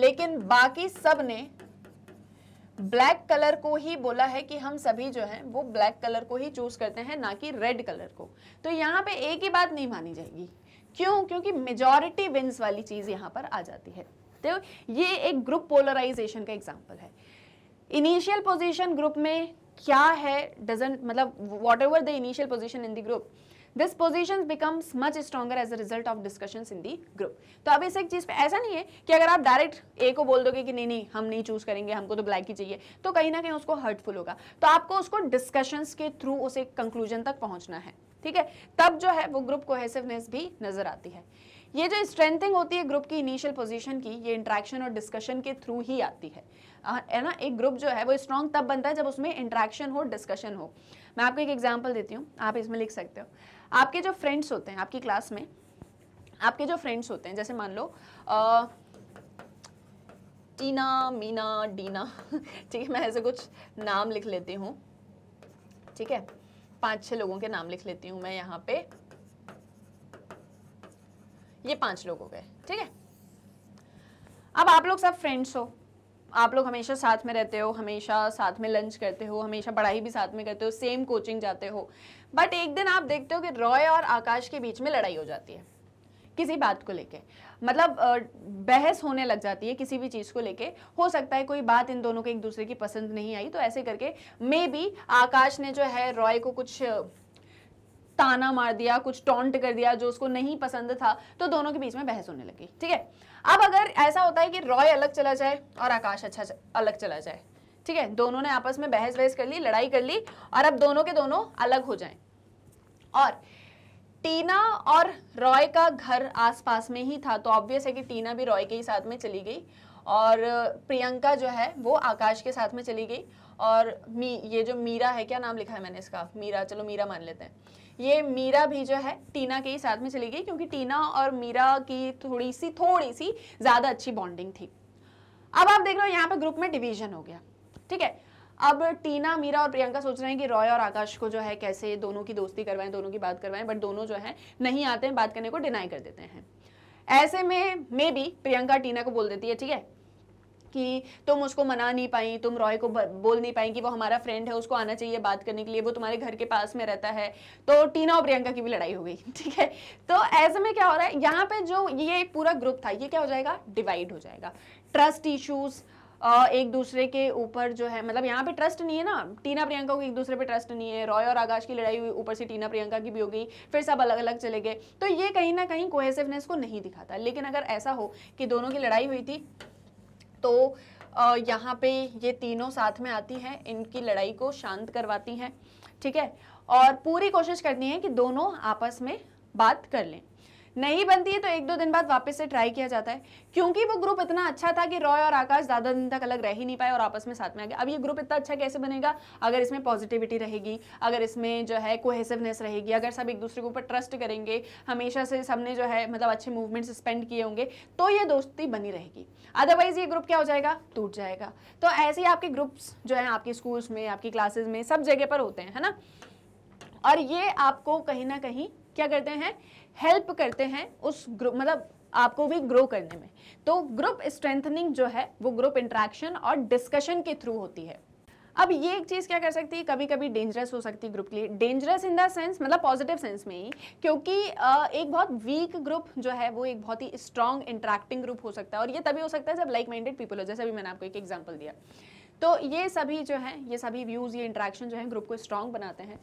लेकिन बाकी सब ने ब्लैक कलर को ही बोला है कि हम सभी जो हैं वो ब्लैक कलर को ही चूज़ करते हैं ना कि रेड कलर को तो यहाँ पे एक ही बात नहीं मानी जाएगी क्यों क्योंकि मेजॉरिटी विंस वाली चीज़ यहाँ पर आ जाती है तो ये एक ग्रुप पोलराइजेशन का एग्जाम्पल है इनिशियल पोजिशन ग्रुप में क्या है डजेंट मतलब whatever the initial position in the group this position becomes much stronger as a result of discussion in the group तो अब इस एक चीज़ पे ऐसा नहीं है कि अगर आप डायरेक्ट ए को बोल दोगे कि नहीं नहीं हम नहीं चूज करेंगे हमको तो ब्लैक ही चाहिए तो कहीं ना कहीं उसको हर्टफुल होगा तो आपको उसको डिस्कशन के थ्रू उसे कंक्लूजन तक पहुंचना है ठीक है तब जो है वो ग्रुप कोहेसिवनेस भी नजर आती है ये जो स्ट्रेंथिंग होती है ग्रुप की इनिशियल पोजीशन की ये इंट्रैक्शन और डिस्कशन के थ्रू ही आती है है ना एक ग्रुप जो है वो स्ट्रॉन्ग तब बनता है जब उसमें इंट्रैक्शन हो डिस्कशन हो मैं आपको एक एग्जाम्पल देती हूँ आप इसमें लिख सकते हो आपके जो फ्रेंड्स होते हैं आपकी क्लास में आपके जो फ्रेंड्स होते हैं जैसे मान लो आ, टीना मीना डीना ठीक है मैं ऐसे कुछ नाम लिख लेती हूँ ठीक है पांच छह लोगों के नाम लिख लेती हूँ मैं यहाँ पे ये पांच लोग हो गए ठीक है अब आप लोग सब फ्रेंड्स हो आप लोग हमेशा साथ में रहते हो हमेशा साथ में लंच करते हो हमेशा पढ़ाई भी साथ में करते हो सेम कोचिंग जाते हो बट एक दिन आप देखते हो कि रॉय और आकाश के बीच में लड़ाई हो जाती है किसी बात को लेके मतलब बहस होने लग जाती है किसी भी चीज़ को लेके हो सकता है कोई बात इन दोनों के एक दूसरे की पसंद नहीं आई तो ऐसे करके मे बी आकाश ने जो है रॉय को कुछ ताना मार दिया कुछ टॉन्ट कर दिया जो उसको नहीं पसंद था तो दोनों के बीच में बहस होने लगी ठीक है अब अगर ऐसा होता है कि रॉय अलग चला जाए और आकाश अच्छा अलग चला जाए ठीक है दोनों ने आपस में बहस बहस कर ली लड़ाई कर ली और अब दोनों के दोनों अलग हो जाएं और टीना और रॉय का घर आसपास में ही था तो ऑब्वियस है कि टीना भी रॉय के ही साथ में चली गई और प्रियंका जो है वो आकाश के साथ में चली गई और मी ये जो मीरा है क्या नाम लिखा है मैंने इसका मीरा चलो मीरा मान लेते हैं ये मीरा भी जो है टीना के ही साथ में चली गई क्योंकि टीना और मीरा की थोड़ी सी थोड़ी सी ज़्यादा अच्छी बॉन्डिंग थी अब आप देख रहे हो यहाँ पे ग्रुप में डिवीजन हो गया ठीक है अब टीना मीरा और प्रियंका सोच रहे हैं कि रॉय और आकाश को जो है कैसे दोनों की दोस्ती करवाएं दोनों की बात करवाएं बट दोनों जो है नहीं आते हैं बात करने को डिनाई कर देते हैं ऐसे में मे बी प्रियंका टीना को बोल देती है ठीक है कि तुम उसको मना नहीं पाई तुम रॉय को बोल नहीं पाई कि वो हमारा फ्रेंड है उसको आना चाहिए बात करने के लिए वो तुम्हारे घर के पास में रहता है तो टीना और प्रियंका की भी लड़ाई हो गई ठीक है तो ऐसे में क्या हो रहा है यहाँ पे जो ये एक पूरा ग्रुप था ये क्या हो जाएगा डिवाइड हो जाएगा ट्रस्ट इशूज एक दूसरे के ऊपर जो है मतलब यहाँ पे ट्रस्ट नहीं है ना टीना प्रियंका को एक दूसरे पे ट्रस्ट नहीं है रॉय और आकाश की लड़ाई हुई ऊपर से टीना प्रियंका की भी हो गई फिर सब अलग अलग चले गए तो ये कहीं ना कहीं कोहेसिवनेस को नहीं दिखाता लेकिन अगर ऐसा हो कि दोनों की लड़ाई हुई थी तो यहाँ पे ये तीनों साथ में आती हैं इनकी लड़ाई को शांत करवाती हैं ठीक है और पूरी कोशिश करनी है कि दोनों आपस में बात कर लें नहीं बनती है तो एक दो दिन बाद वापस से ट्राई किया जाता है क्योंकि वो ग्रुप इतना अच्छा था कि रॉय और आकाश ज़्यादा दिन तक अलग रह ही नहीं पाए और आपस में साथ में आ गए अब ये ग्रुप इतना अच्छा कैसे बनेगा अगर इसमें पॉजिटिविटी रहेगी अगर इसमें जो है कोहेसिवनेस रहेगी अगर सब एक दूसरे के ऊपर ट्रस्ट करेंगे हमेशा से सबने जो है मतलब अच्छे मूवमेंट्स स्पेंड किए होंगे तो ये दोस्ती बनी रहेगी अदरवाइज ये ग्रुप क्या हो जाएगा टूट जाएगा तो ऐसे ही आपके ग्रुप्स जो है आपके स्कूल्स में आपकी क्लासेज में सब जगह पर होते हैं है ना और ये आपको कहीं ना कहीं क्या करते हैं हेल्प करते हैं उस ग्रुप मतलब आपको भी ग्रो करने में तो ग्रुप स्ट्रेंथनिंग जो है वो ग्रुप इंट्रैक्शन और डिस्कशन के थ्रू होती है अब ये एक चीज़ क्या कर सकती है कभी कभी डेंजरस हो सकती है ग्रुप के लिए डेंजरस इन द सेंस मतलब पॉजिटिव सेंस में ही क्योंकि एक बहुत वीक ग्रुप जो है वो एक बहुत ही स्ट्रॉन्ग इंट्रैक्टिंग ग्रुप हो सकता है और ये तभी हो सकता है जब लाइक माइंडेड पीपल हो जैसे अभी मैंने आपको एक एग्जाम्पल दिया तो ये सभी जो हैं ये सभी व्यूज़ ये इंट्रैक्शन जो है ग्रुप को स्ट्रांग बनाते हैं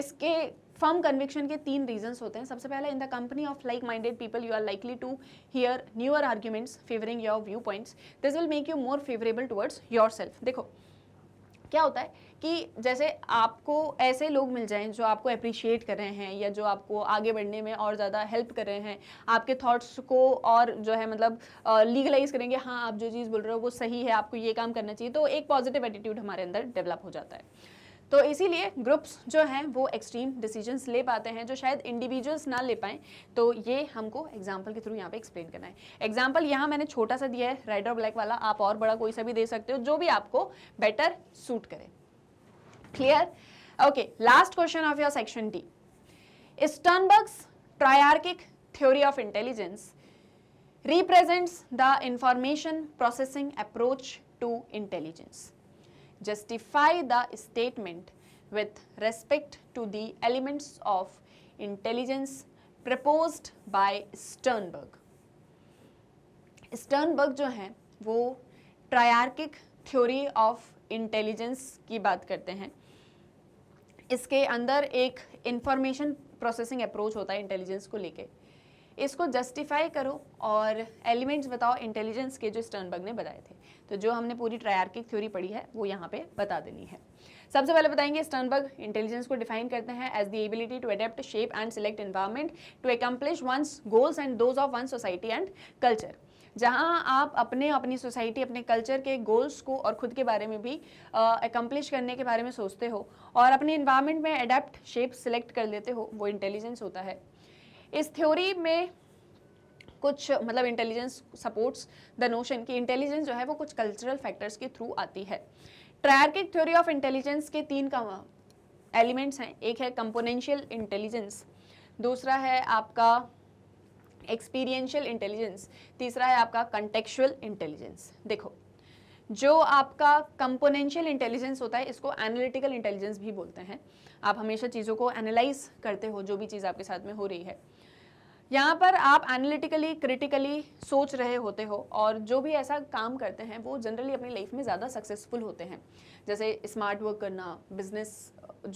इसके फर्म कन्विक्शन के तीन रीजंस होते हैं सबसे पहले in the company of like minded people you are likely to hear newer arguments favouring your view points this will make you more favourable towards yourself देखो क्या होता है कि जैसे आपको ऐसे लोग मिल जाएं जो आपको अप्रिशिएट कर रहे हैं या जो आपको आगे बढ़ने में और ज़्यादा हेल्प कर रहे हैं आपके थॉट्स को और जो है मतलब लीगलाइज करेंगे हाँ आप जो चीज़ बोल रहे हो वो सही है आपको ये काम करना चाहिए तो एक पॉजिटिव एटीट्यूड हमारे अंदर डेवलप हो जाता है तो इसीलिए ग्रुप्स जो हैं वो एक्सट्रीम डिसीजंस ले पाते हैं जो शायद इंडिविजुअल्स ना ले पाएँ तो ये हमको एग्जाम्पल के थ्रू यहाँ पे एक्सप्लेन करना है एग्जाम्पल यहाँ मैंने छोटा सा दिया है रेड और ब्लैक वाला आप और बड़ा कोई सा भी दे सकते हो जो भी आपको बेटर सूट करे clear okay last question of your section D Sternberg's triarchic theory of intelligence represents the information processing approach to intelligence justify the statement with respect to the elements of intelligence proposed by Sternberg Sternberg जो हैं वो ट्रायार्किक theory of intelligence की बात करते हैं इसके अंदर एक इंफॉर्मेशन प्रोसेसिंग अप्रोच होता है इंटेलिजेंस को लेके इसको जस्टिफाई करो और एलिमेंट्स बताओ इंटेलिजेंस के जो स्टर्नबर्ग ने बताए थे तो जो हमने पूरी ट्रायार्किक थ्योरी पढ़ी है वो यहाँ पे बता देनी है सबसे पहले बताएंगे स्टर्नबर्ग इंटेलिजेंस को डिफाइन करते हैं as the ability to adapt shape and select environment to accomplish one's goals and those of one society and culture जहाँ आप अपने अपनी सोसाइटी अपने कल्चर के गोल्स को और खुद के बारे में भी एकम्प्लिश करने के बारे में सोचते हो और अपने इन्वायरमेंट में अडेप्ट शेप सिलेक्ट कर लेते हो वो इंटेलिजेंस होता है इस थ्योरी में कुछ मतलब इंटेलिजेंस सपोर्ट्स द नोशन कि इंटेलिजेंस जो है वो कुछ कल्चरल फैक्टर्स के थ्रू आती है ट्रायर्किक थ्योरी ऑफ इंटेलिजेंस के तीन का एलिमेंट्स uh, हैं एक है कंपोनेंशियल इंटेलिजेंस दूसरा है आपका एक्सपीरियंशियल इंटेलिजेंस तीसरा है आपका कंटेक्चुअल इंटेलिजेंस देखो जो आपका कंपोनेंशियल इंटेलिजेंस होता है इसको एनालिटिकल इंटेलिजेंस भी बोलते हैं आप हमेशा चीज़ों को एनालाइज करते हो जो भी चीज़ आपके साथ में हो रही है यहाँ पर आप एनालिटिकली क्रिटिकली सोच रहे होते हो और जो भी ऐसा काम करते हैं वो जनरली अपनी लाइफ में ज़्यादा सक्सेसफुल होते हैं जैसे स्मार्ट वर्क करना बिजनेस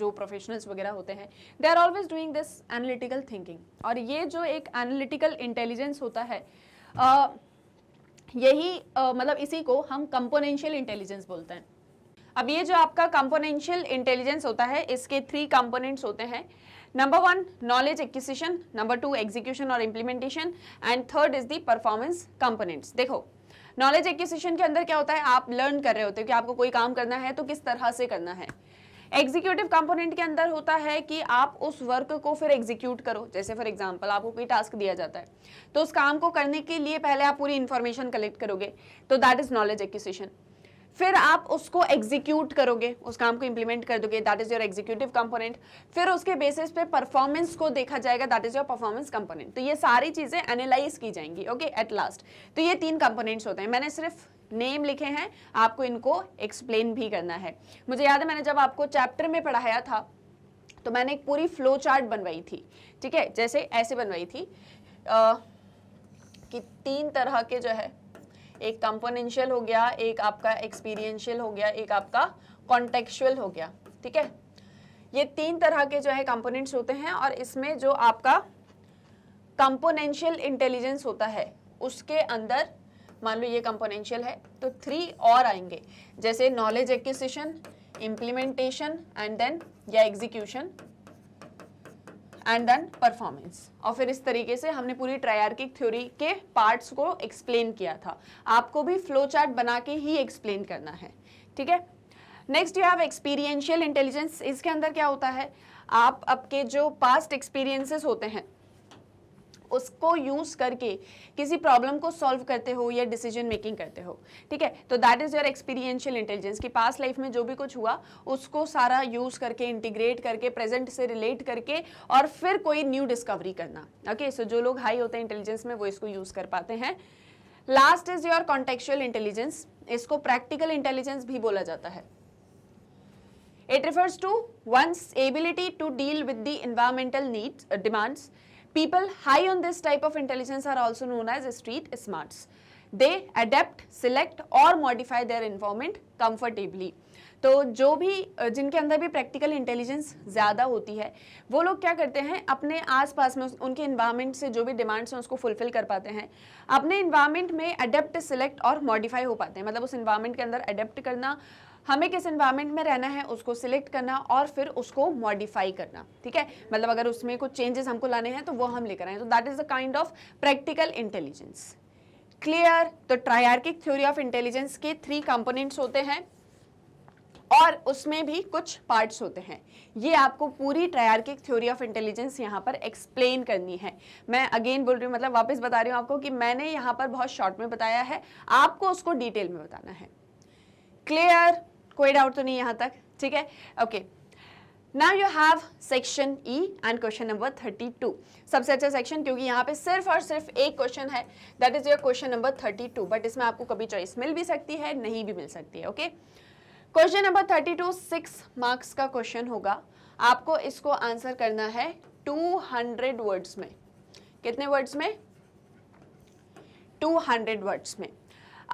जो प्रोफेशनल्स वगैरह होते हैं they are always doing this analytical thinking और ये जो एक एनालिटिकल इंटेलिजेंस होता है आ, यही आ, मतलब इसी को हम कंपोनेंशियल इंटेलिजेंस बोलते हैं अब ये जो आपका कंपोनेंशियल इंटेलिजेंस होता है इसके थ्री कंपोनेंट्स होते हैं number one knowledge acquisition number two execution और implementation and third is the performance components देखो नॉलेज एक्विजिशन के अंदर क्या होता है आप लर्न कर रहे होते हो कि आपको कोई काम करना है तो किस तरह से करना है एग्जीक्यूटिव कंपोनेंट के अंदर होता है कि आप उस वर्क को फिर एग्जीक्यूट करो जैसे फॉर एग्जांपल आपको कोई टास्क दिया जाता है तो उस काम को करने के लिए पहले आप पूरी इन्फॉर्मेशन कलेक्ट करोगे तो दैट इज़ नॉलेज एक्विजिशन फिर आप उसको एग्जीक्यूट करोगे उस काम को इम्प्लीमेंट कर दोगे that is your executive component फिर उसके बेसिस पे परफॉर्मेंस को देखा जाएगा that is your performance component तो ये सारी चीजें एनालाइज की जाएंगी ओके एट लास्ट तो ये तीन कंपोनेंट्स होते हैं मैंने सिर्फ नेम लिखे हैं आपको इनको एक्सप्लेन भी करना है मुझे याद है मैंने जब आपको चैप्टर में पढ़ाया था तो मैंने एक पूरी फ्लो चार्ट बनवाई थी ठीक है जैसे ऐसे बनवाई थी आ, कि तीन तरह के जो है एक कंपोनेंशियल हो गया एक आपका एक्सपीरियंशियल हो गया एक आपका कॉन्टेक्चुअल हो गया ठीक है ये तीन तरह के जो है कंपोनेंट्स होते हैं और इसमें जो आपका कंपोनेंशियल इंटेलिजेंस होता है उसके अंदर मान लो ये कंपोनेंशियल है तो थ्री और आएंगे जैसे knowledge acquisition implementation and then या एग्जीक्यूशन एंड देन परफॉर्मेंस और फिर इस तरीके से हमने पूरी ट्रायर्किक थ्योरी के पार्ट्स को एक्सप्लेन किया था आपको भी फ्लो चार्ट बना के ही एक्सप्लेन करना है ठीक है next you have experiential intelligence इसके अंदर क्या होता है आप आपके जो पास्ट एक्सपीरियंसेस होते हैं उसको यूज़ करके किसी प्रॉब्लम को सॉल्व करते हो या डिसीजन मेकिंग करते हो ठीक है तो that is your experiential intelligence कि पास लाइफ में जो भी कुछ हुआ उसको सारा यूज़ करके इंटीग्रेट करके प्रेजेंट से रिलेट करके और फिर कोई न्यू डिस्कवरी करना ओके okay, सो so जो लोग हाई होते हैं इंटेलिजेंस में वो इसको यूज़ कर पाते हैं last is your contextual intelligence इसको प्रैक्टिकल इंटेलिजेंस भी बोला जाता है it refers to one's ability to deal with the environmental needs demands uh, People high on this type of intelligence are also known as street smarts. They adapt, select or modify their environment comfortably. तो जो भी जिनके अंदर भी practical intelligence ज़्यादा होती है वो लोग क्या करते हैं अपने आसपास में उनके इन्वायरमेंट से जो भी डिमांड्स हैं उसको फुलफिल कर पाते हैं अपने इन्वायरमेंट में अडेप्ट सेलेक्ट और मॉडिफाई हो पाते हैं मतलब उस इन्वायरमेंट के अंदर अडेप्ट करना हमें किस इन्वायरमेंट में रहना है उसको सिलेक्ट करना और फिर उसको मॉडिफाई करना ठीक है मतलब अगर उसमें कुछ चेंजेस हमको लाने हैं तो वो हम लेकर आए तो that is the kind of practical intelligence clear तो ट्रायार्किक थ्योरी ऑफ इंटेलिजेंस के थ्री कंपोनेंट्स होते हैं और उसमें भी कुछ पार्ट्स होते हैं ये आपको पूरी ट्रायार्किक थ्योरी ऑफ इंटेलिजेंस यहाँ पर एक्सप्लेन करनी है मैं अगेन बोल रही हूँ मतलब वापस बता रही हूँ आपको कि मैंने यहाँ पर बहुत शॉर्ट में बताया है आपको उसको डिटेल में बताना है क्लियर कोई डाउट तो नहीं यहाँ तक ठीक है okay now you have section E and question number thirty two सबसे अच्छा सेक्शन क्योंकि यहाँ पे सिर्फ और सिर्फ एक क्वेश्चन है that is your question number thirty two but इसमें आपको कभी चॉइस मिल भी सकती है नहीं भी मिल सकती है okay question number thirty two six marks का क्वेश्चन होगा आपको इसको आंसर करना है टू हंड्रेड वर्ड्स में कितने वर्ड्स में टू हंड्रेड वर्ड्स में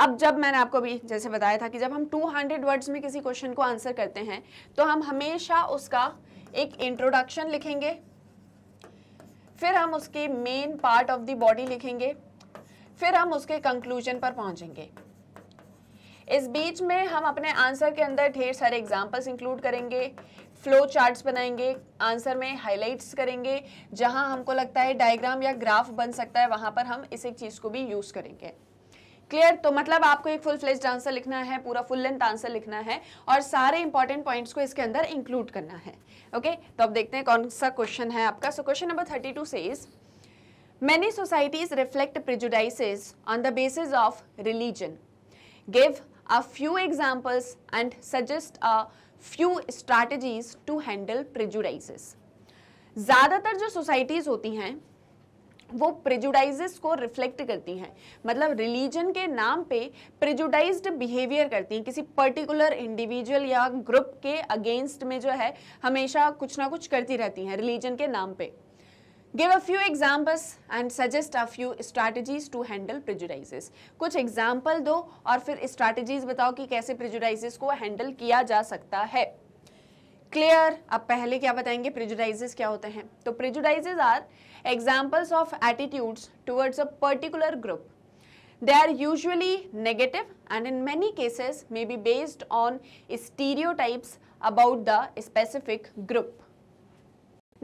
अब जब मैंने आपको भी जैसे बताया था कि जब हम 200 वर्ड्स में किसी क्वेश्चन को आंसर करते हैं तो हम हमेशा उसका एक इंट्रोडक्शन लिखेंगे फिर हम उसके main part of the body लिखेंगे फिर हम उसके कंक्लूजन पर पहुंचेंगे इस बीच में हम अपने आंसर के अंदर ढेर सारे एग्जाम्पल्स इंक्लूड करेंगे फ्लो चार्ट्स बनाएंगे आंसर में हाईलाइट्स करेंगे जहां हमको लगता है डायग्राम या ग्राफ बन सकता है वहां पर हम इस एक चीज़ को भी यूज़ करेंगे क्लियर तो मतलब आपको एक फुल फ्लेज आंसर लिखना है पूरा फुल लेंथ आंसर लिखना है और सारे इंपॉर्टेंट पॉइंट्स को इसके अंदर इंक्लूड करना है ओके okay? तो अब देखते हैं कौन सा क्वेश्चन है आपका so question number thirty two से is many societies reflect prejudices on the basis of religion give a few examples and suggest a few strategies to handle prejudices ज़्यादातर जो सोसाइटीज़ होती हैं वो प्रिजुडाइजेस को रिफ्लेक्ट करती हैं मतलब रिलीजन के नाम पे प्रिजुडाइज्ड बिहेवियर करती हैं किसी पर्टिकुलर इंडिविजुअल या ग्रुप के अगेंस्ट में जो है हमेशा कुछ ना कुछ करती रहती हैं रिलीजन के नाम पे give a few examples and suggest a few strategies to handle prejudices कुछ एग्जाम्पल दो और फिर स्ट्रैटेजीज बताओ कि कैसे prejudices को हैंडल किया जा सकता है क्लियर अब पहले क्या बताएंगे प्रिजुडाइजेस क्या होते हैं तो prejudices are examples of attitudes towards a particular group they are usually negative and in many cases may be based on stereotypes about the specific group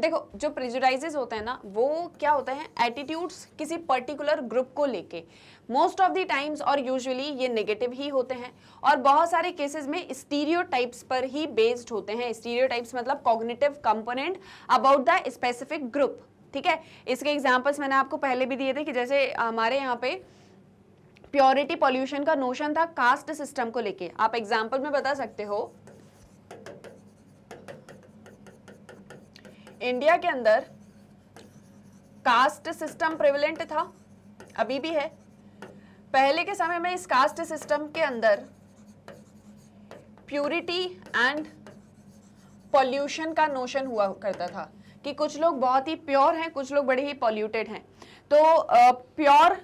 देखो जो प्रिजुडाइजेज होते हैं ना वो क्या होते हैं एटीट्यूड्स किसी पर्टिकुलर ग्रुप को लेके मोस्ट ऑफ द टाइम्स और यूजुअली ये नेगेटिव ही होते हैं और बहुत सारे केसेस में स्टीरियोटाइप्स पर ही बेस्ड होते हैं स्टीरियोटाइप्स मतलब cognitive component about the specific group ठीक है इसके एग्जाम्पल्स मैंने आपको पहले भी दिए थे कि जैसे हमारे यहाँ पे प्योरिटी पॉल्यूशन का नोशन था कास्ट सिस्टम को लेके आप एग्जाम्पल में बता सकते हो इंडिया के अंदर कास्ट सिस्टम प्रिविलेंट था अभी भी है पहले के समय में इस कास्ट सिस्टम के अंदर प्यूरिटी एंड पॉल्यूशन का नोशन हुआ करता था कि कुछ लोग बहुत ही प्योर हैं कुछ लोग बड़े ही पॉल्यूटेड हैं तो प्योर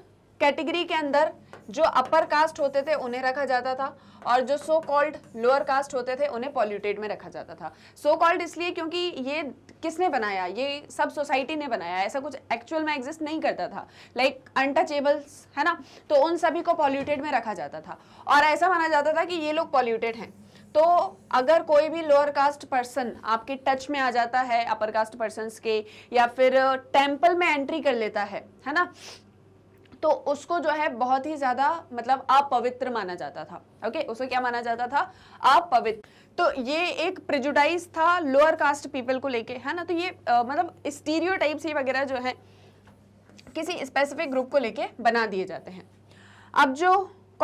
कैटेगरी के अंदर जो अपर कास्ट होते थे उन्हें रखा जाता था और जो सो कॉल्ड लोअर कास्ट होते थे उन्हें पॉल्यूटेड में रखा जाता था सो so कॉल्ड इसलिए क्योंकि ये किसने बनाया ये सब सोसाइटी ने बनाया ऐसा कुछ एक्चुअल में एग्जिस्ट नहीं करता था लाइक like, अनटचेबल्स है ना तो उन सभी को पॉल्यूटेड में रखा जाता था और ऐसा माना जाता था कि ये लोग पॉल्यूटेड हैं तो अगर कोई भी लोअर कास्ट पर्सन आपके टच में आ जाता है अपर कास्ट पर्सन के या फिर टेम्पल uh, में एंट्री कर लेता है है ना तो उसको जो है बहुत ही ज़्यादा मतलब अपवित्र माना जाता था ओके okay? उसको क्या माना जाता था अपवित्र तो ये एक प्रिजुडाइज था लोअर कास्ट पीपल को लेके है ना तो ये आ, मतलब स्टीरियो टाइप्स ये वगैरह जो है किसी स्पेसिफिक ग्रुप को लेके बना दिए जाते हैं अब जो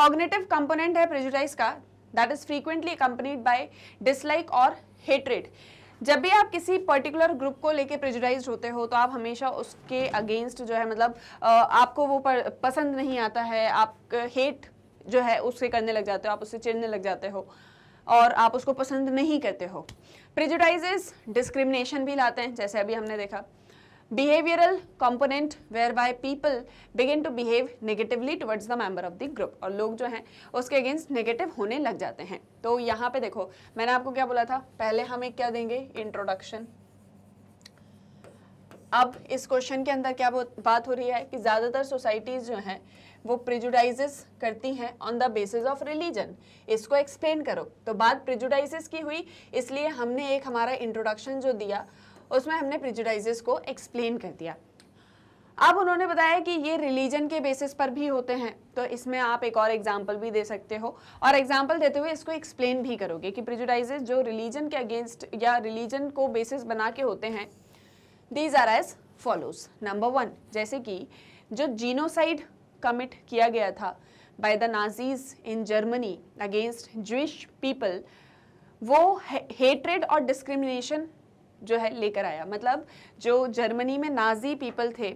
कॉग्नेटिव कंपोनेंट है प्रिजुडाइज का that is frequently accompanied by dislike और हेटरेट जब भी आप किसी पर्टिकुलर ग्रुप को लेके प्रिजुडाइज होते हो तो आप हमेशा उसके अगेंस्ट जो है मतलब आपको वो पसंद नहीं आता है आप हेट जो है उससे करने लग जाते हो आप उससे चिड़ने लग जाते हो और आप उसको पसंद नहीं करते हो प्रिजुडाइजेस डिस्क्रिमिनेशन भी लाते हैं जैसे अभी हमने देखा component whereby people begin to behave negatively towards the member of the group और लोग जो हैं उसके अगेंस्ट नेगेटिव होने लग जाते हैं तो यहाँ पे देखो मैंने आपको क्या बोला था पहले हम एक क्या देंगे इंट्रोडक्शन अब इस क्वेश्चन के अंदर क्या बात हो रही है कि ज़्यादातर सोसाइटीज़ जो हैं वो प्रिजुडाइजेस करती हैं on the basis of religion इसको एक्सप्लेन करो तो बात प्रिजुडाइजेस की हुई इसलिए हमने एक हमारा इंट्रोडक्शन जो दिया उसमें हमने प्रिजुडाइजेस को एक्सप्लेन कर दिया अब उन्होंने बताया कि ये रिलीजन के बेसिस पर भी होते हैं तो इसमें आप एक और एग्जाम्पल भी दे सकते हो और एग्जाम्पल देते हुए इसको एक्सप्लेन भी करोगे कि प्रिजुडाइजेस जो रिलीजन के अगेंस्ट या रिलीजन को बेसिस बना के होते हैं these are as follows number one जैसे कि जो जीनोसाइड कमिट किया गया था by the Nazis in Germany against Jewish people वो हेट्रेड और डिस्क्रिमिनेशन जो है लेकर आया मतलब जो जर्मनी में नाजी पीपल थे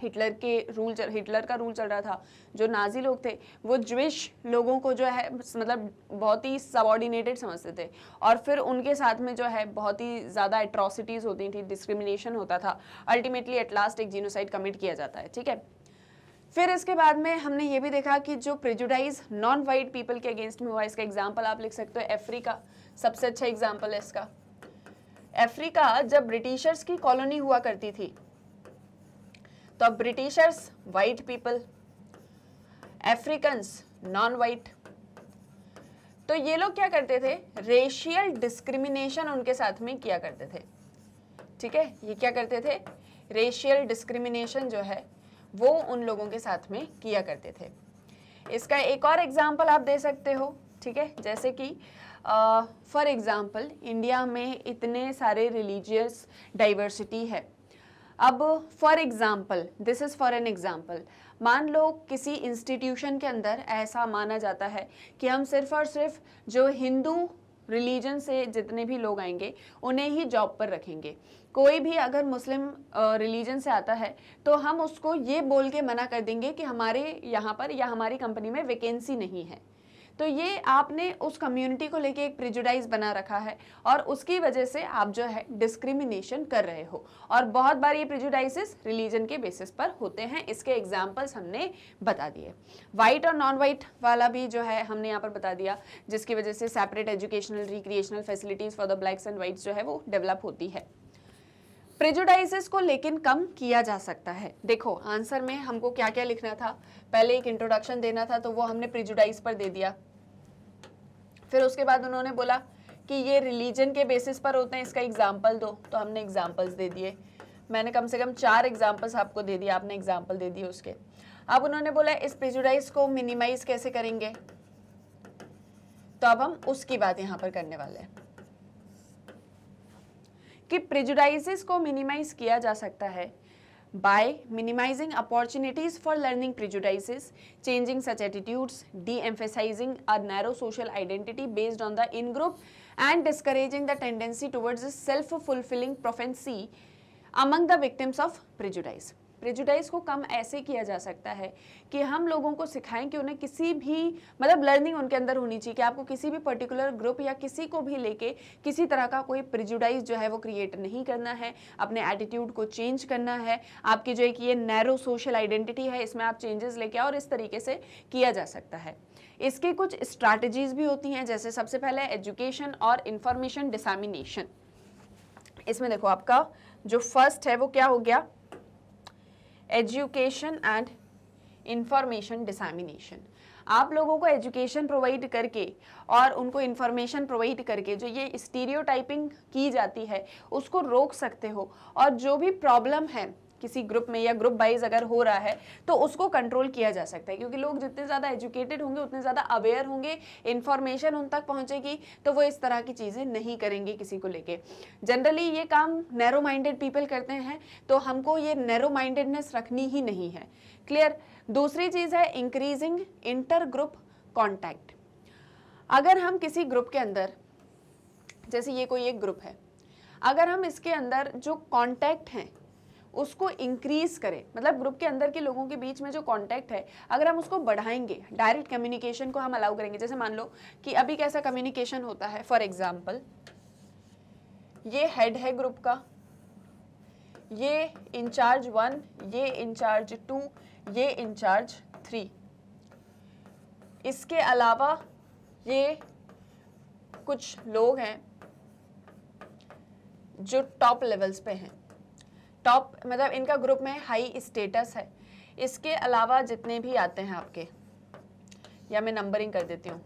हिटलर के रूल चल हिटलर का रूल चल रहा था जो नाजी लोग थे वो ज्विश लोगों को जो है मतलब बहुत ही सबॉर्डिनेटेड समझते थे और फिर उनके साथ में जो है बहुत ही ज़्यादा एट्रॉसिटीज़ होती थी डिस्क्रिमिनेशन होता था अल्टीमेटली एट लास्ट एक जीनोसाइड कमिट किया जाता है ठीक है फिर इसके बाद में हमने ये भी देखा कि जो प्रिजुडाइज नॉन वाइट पीपल के अगेंस्ट में हुआ इसका एग्जाम्पल आप लिख सकते हो अफ्रीका सबसे अच्छा एग्जाम्पल है इसका अफ्रीका जब ब्रिटिशर्स की कॉलोनी हुआ करती थी तो अब Britishers white people Africans non white तो ये लोग क्या करते थे रेशियल डिस्क्रिमिनेशन उनके साथ में किया करते थे ठीक है ये क्या करते थे रेशियल डिस्क्रिमिनेशन जो है वो उन लोगों के साथ में किया करते थे इसका एक और एग्ज़ाम्पल आप दे सकते हो ठीक है जैसे कि फॉर एग्ज़ाम्पल इंडिया में इतने सारे रिलीजियस डाइवर्सिटी है अब for example this is for an example मान लो किसी इंस्टीट्यूशन के अंदर ऐसा माना जाता है कि हम सिर्फ और सिर्फ जो हिंदू रिलीजन से जितने भी लोग आएंगे उन्हें ही जॉब पर रखेंगे कोई भी अगर मुस्लिम रिलीजन से आता है तो हम उसको ये बोल के मना कर देंगे कि हमारे यहाँ पर या हमारी कंपनी में वैकेंसी नहीं है तो ये आपने उस कम्युनिटी को लेके एक प्रिजुडाइज बना रखा है और उसकी वजह से आप जो है डिस्क्रिमिनेशन कर रहे हो और बहुत बार ये प्रिजुडाइजेस रिलीजन के बेसिस पर होते हैं इसके एग्जाम्पल्स हमने बता दिए वाइट और नॉन वाइट वाला भी जो है हमने यहाँ पर बता दिया जिसकी वजह से separate educational recreational facilities for the blacks and whites जो है वो डेवलप होती है प्रेजुडाइजेस को लेकिन कम किया जा सकता है देखो आंसर में हमको क्या क्या लिखना था पहले एक इंट्रोडक्शन देना था तो वो हमने प्रिजुडाइज पर दे दिया फिर उसके बाद उन्होंने बोला कि ये रिलीजन के बेसिस पर होते हैं इसका एग्जाम्पल दो तो हमने एग्जाम्पल्स दे दिए मैंने कम से कम चार एग्जाम्पल्स आपको दे दिए आपने एग्जाम्पल दे दिए उसके अब उन्होंने बोला इस प्रिजुडाइज को मिनिमाइज कैसे करेंगे तो अब हम उसकी बात यहाँ पर करने वाले हैं कि प्रिजुडाइजिस को मिनिमाइज किया जा सकता है by minimising opportunities for learning prejudices changing such attitudes de-emphasising a narrow social identity based on the in group and discouraging the tendency towards self fulfilling prophecy among the victims of prejudice prejudice को कम ऐसे किया जा सकता है कि हम लोगों को सिखाएं कि उन्हें किसी भी मतलब लर्निंग उनके अंदर होनी चाहिए कि आपको किसी भी पर्टिकुलर ग्रुप या किसी को भी लेके किसी तरह का कोई प्रिजुडाइज जो है वो क्रिएट नहीं करना है अपने एटीट्यूड को चेंज करना है आपकी जो एक ये नैरो सोशल आइडेंटिटी है इसमें आप चेंजेस लेके और इस तरीके से किया जा सकता है इसके कुछ स्ट्रैटेजीज भी होती हैं जैसे सबसे पहले एजुकेशन और इंफॉर्मेशन डिसामिनेशन इसमें देखो आपका जो फर्स्ट है वो क्या हो गया एजुकेशन एंड इंफॉर्मेशन डिसामिनेशन आप लोगों को एजुकेशन प्रोवाइड करके और उनको इन्फॉर्मेशन प्रोवाइड करके जो ये स्टीरियोटाइपिंग की जाती है उसको रोक सकते हो और जो भी प्रॉब्लम है किसी ग्रुप में या ग्रुप वाइज अगर हो रहा है तो उसको कंट्रोल किया जा सकता है क्योंकि लोग जितने ज़्यादा एजुकेटेड होंगे उतने ज़्यादा अवेयर होंगे इन्फॉर्मेशन उन तक पहुँचेगी तो वो इस तरह की चीज़ें नहीं करेंगे किसी को लेके जनरली ये काम नैरो माइंडेड पीपल करते हैं तो हमको ये नैरो माइंडेडनेस रखनी ही नहीं है क्लियर दूसरी चीज़ है इंक्रीजिंग इंटर ग्रुप कॉन्टैक्ट अगर हम किसी ग्रुप के अंदर जैसे ये कोई एक ग्रुप है अगर हम इसके अंदर जो कांटेक्ट हैं उसको इंक्रीज करें मतलब ग्रुप के अंदर के लोगों के बीच में जो कांटेक्ट है अगर हम उसको बढ़ाएंगे डायरेक्ट कम्युनिकेशन को हम अलाउ करेंगे जैसे मान लो कि अभी कैसा कम्युनिकेशन होता है फॉर एग्जाम्पल ये हेड है ग्रुप का ये इंचार्ज वन ये इंचार्ज टू ये इंचार्ज थ्री इसके अलावा ये कुछ लोग हैं जो टॉप लेवल्स पे हैं टॉप मतलब इनका ग्रुप में हाई स्टेटस है इसके अलावा जितने भी आते हैं आपके या मैं नंबरिंग कर देती हूँ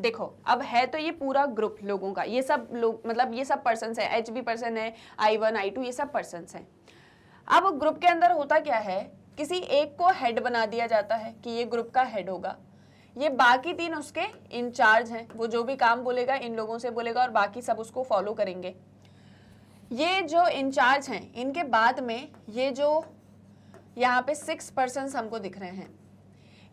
देखो अब है तो ये पूरा ग्रुप लोगों का ये सब लोग मतलब ये सब पर्सन है एच बी पर्सन है आई वन आई टू ये सब पर्सन है अब ग्रुप के अंदर होता क्या है किसी एक को हेड बना दिया जाता है कि ये ग्रुप का हेड होगा ये बाकी तीन उसके इंचार्ज हैं वो जो भी काम बोलेगा इन लोगों से बोलेगा और बाकी सब उसको फॉलो करेंगे ये जो इंचार्ज हैं इनके बाद में ये जो यहाँ पे सिक्स पर्सन हमको दिख रहे हैं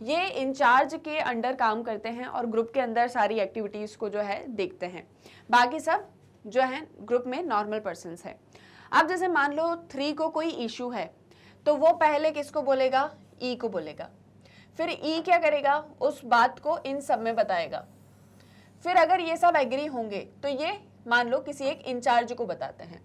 ये इंचार्ज के अंडर काम करते हैं और ग्रुप के अंदर सारी एक्टिविटीज़ को जो है देखते हैं बाकी सब जो है ग्रुप में नॉर्मल पर्सन है अब जैसे मान लो थ्री को कोई इशू है तो वो पहले किसको बोलेगा ई e को बोलेगा फिर ई क्या करेगा उस बात को इन सब में बताएगा फिर अगर ये सब एग्री होंगे तो ये मान लो किसी एक इंचार्ज को बताते हैं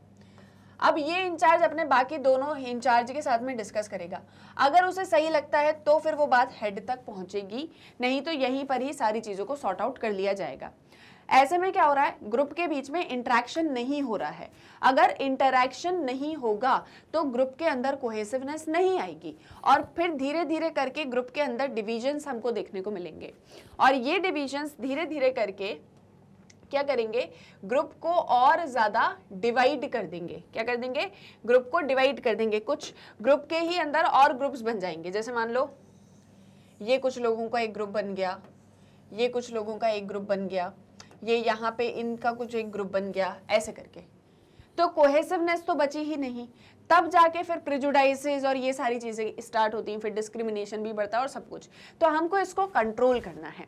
अब ये इंचार्ज अपने बाकी दोनों इंचार्ज के साथ में डिस्कस करेगा अगर उसे सही लगता है तो फिर वो बात हेड तक पहुंचेगी नहीं तो यहीं पर ही सारी चीज़ों को सॉर्ट आउट कर लिया जाएगा ऐसे में क्या हो रहा है ग्रुप के बीच में इंटरेक्शन नहीं हो रहा है अगर इंटरेक्शन नहीं होगा तो ग्रुप के अंदर कोहेसिवनेस नहीं आएगी और फिर धीरे धीरे करके ग्रुप के अंदर डिविजन्स हमको देखने को मिलेंगे और ये डिविजन्स धीरे धीरे करके क्या करेंगे ग्रुप को और ज़्यादा डिवाइड कर देंगे क्या कर देंगे ग्रुप को डिवाइड कर देंगे कुछ ग्रुप के ही अंदर और ग्रुप्स बन जाएंगे जैसे मान लो ये कुछ लोगों का एक ग्रुप बन गया ये कुछ लोगों का एक ग्रुप बन गया ये यहाँ पे इनका कुछ एक ग्रुप बन गया ऐसे करके तो कोहेसिवनेस तो बची ही नहीं तब जाके फिर प्रिजुडाइसिस और ये सारी चीज़ें स्टार्ट होती हैं फिर डिस्क्रिमिनेशन भी बढ़ता है और सब कुछ तो हमको इसको कंट्रोल करना है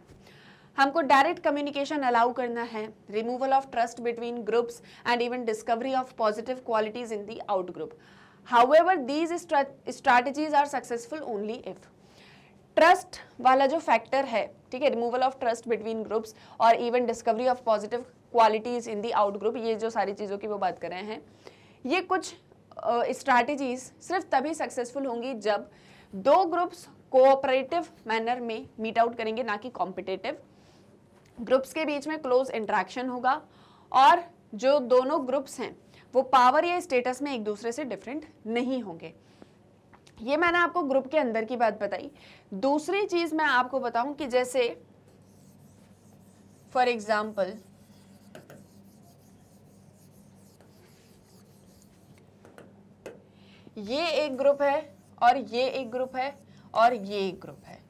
हमको डायरेक्ट कम्युनिकेशन अलाउ करना है removal of trust between groups and even discovery of positive qualities in the out group however these strategies are successful only if trust वाला जो फैक्टर है ठीक है removal of trust between groups और even discovery of positive qualities in the out group ये जो सारी चीज़ों की वो बात कर रहे हैं ये कुछ स्ट्रैटेजीज uh, सिर्फ तभी सक्सेसफुल होंगी जब दो ग्रुप्स कोऑपरेटिव मैनर में मीट आउट करेंगे ना कि कॉम्पिटेटिव ग्रुप्स के बीच में क्लोज इंट्रैक्शन होगा और जो दोनों ग्रुप्स हैं वो पावर या स्टेटस में एक दूसरे से डिफरेंट नहीं होंगे ये मैंने आपको ग्रुप के अंदर की बात बताई दूसरी चीज मैं आपको बताऊं कि जैसे फॉर एग्जाम्पल ये एक ग्रुप है और ये एक ग्रुप है और ये एक ग्रुप है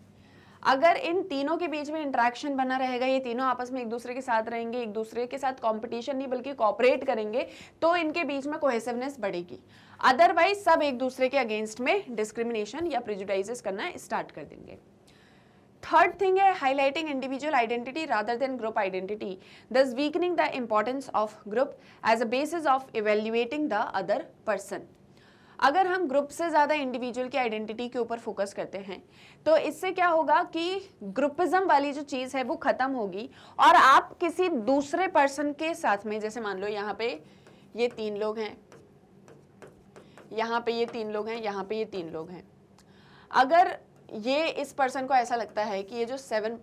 अगर इन तीनों के बीच में इंट्रैक्शन बना रहेगा ये तीनों आपस में एक दूसरे के साथ रहेंगे एक दूसरे के साथ कंपटीशन नहीं बल्कि कॉपरेट करेंगे तो इनके बीच में कोहेसिवनेस बढ़ेगी अदरवाइज सब एक दूसरे के अगेंस्ट में डिस्क्रिमिनेशन या प्रिजुडाइजेस करना स्टार्ट कर देंगे थर्ड थिंग है highlighting individual identity rather than group identity thus weakening the importance of group as a basis of evaluating the other person अगर हम ग्रुप से ज़्यादा इंडिविजुअल की आइडेंटिटी के ऊपर फोकस करते हैं तो इससे क्या होगा कि ग्रुपिज्म वाली जो चीज़ है वो ख़त्म होगी और आप किसी दूसरे पर्सन के साथ में जैसे मान लो यहाँ पे ये तीन लोग हैं यहाँ पे ये तीन लोग हैं यहाँ पे ये तीन लोग हैं अगर ये इस पर्सन को ऐसा लगता है कि ये जो सेवन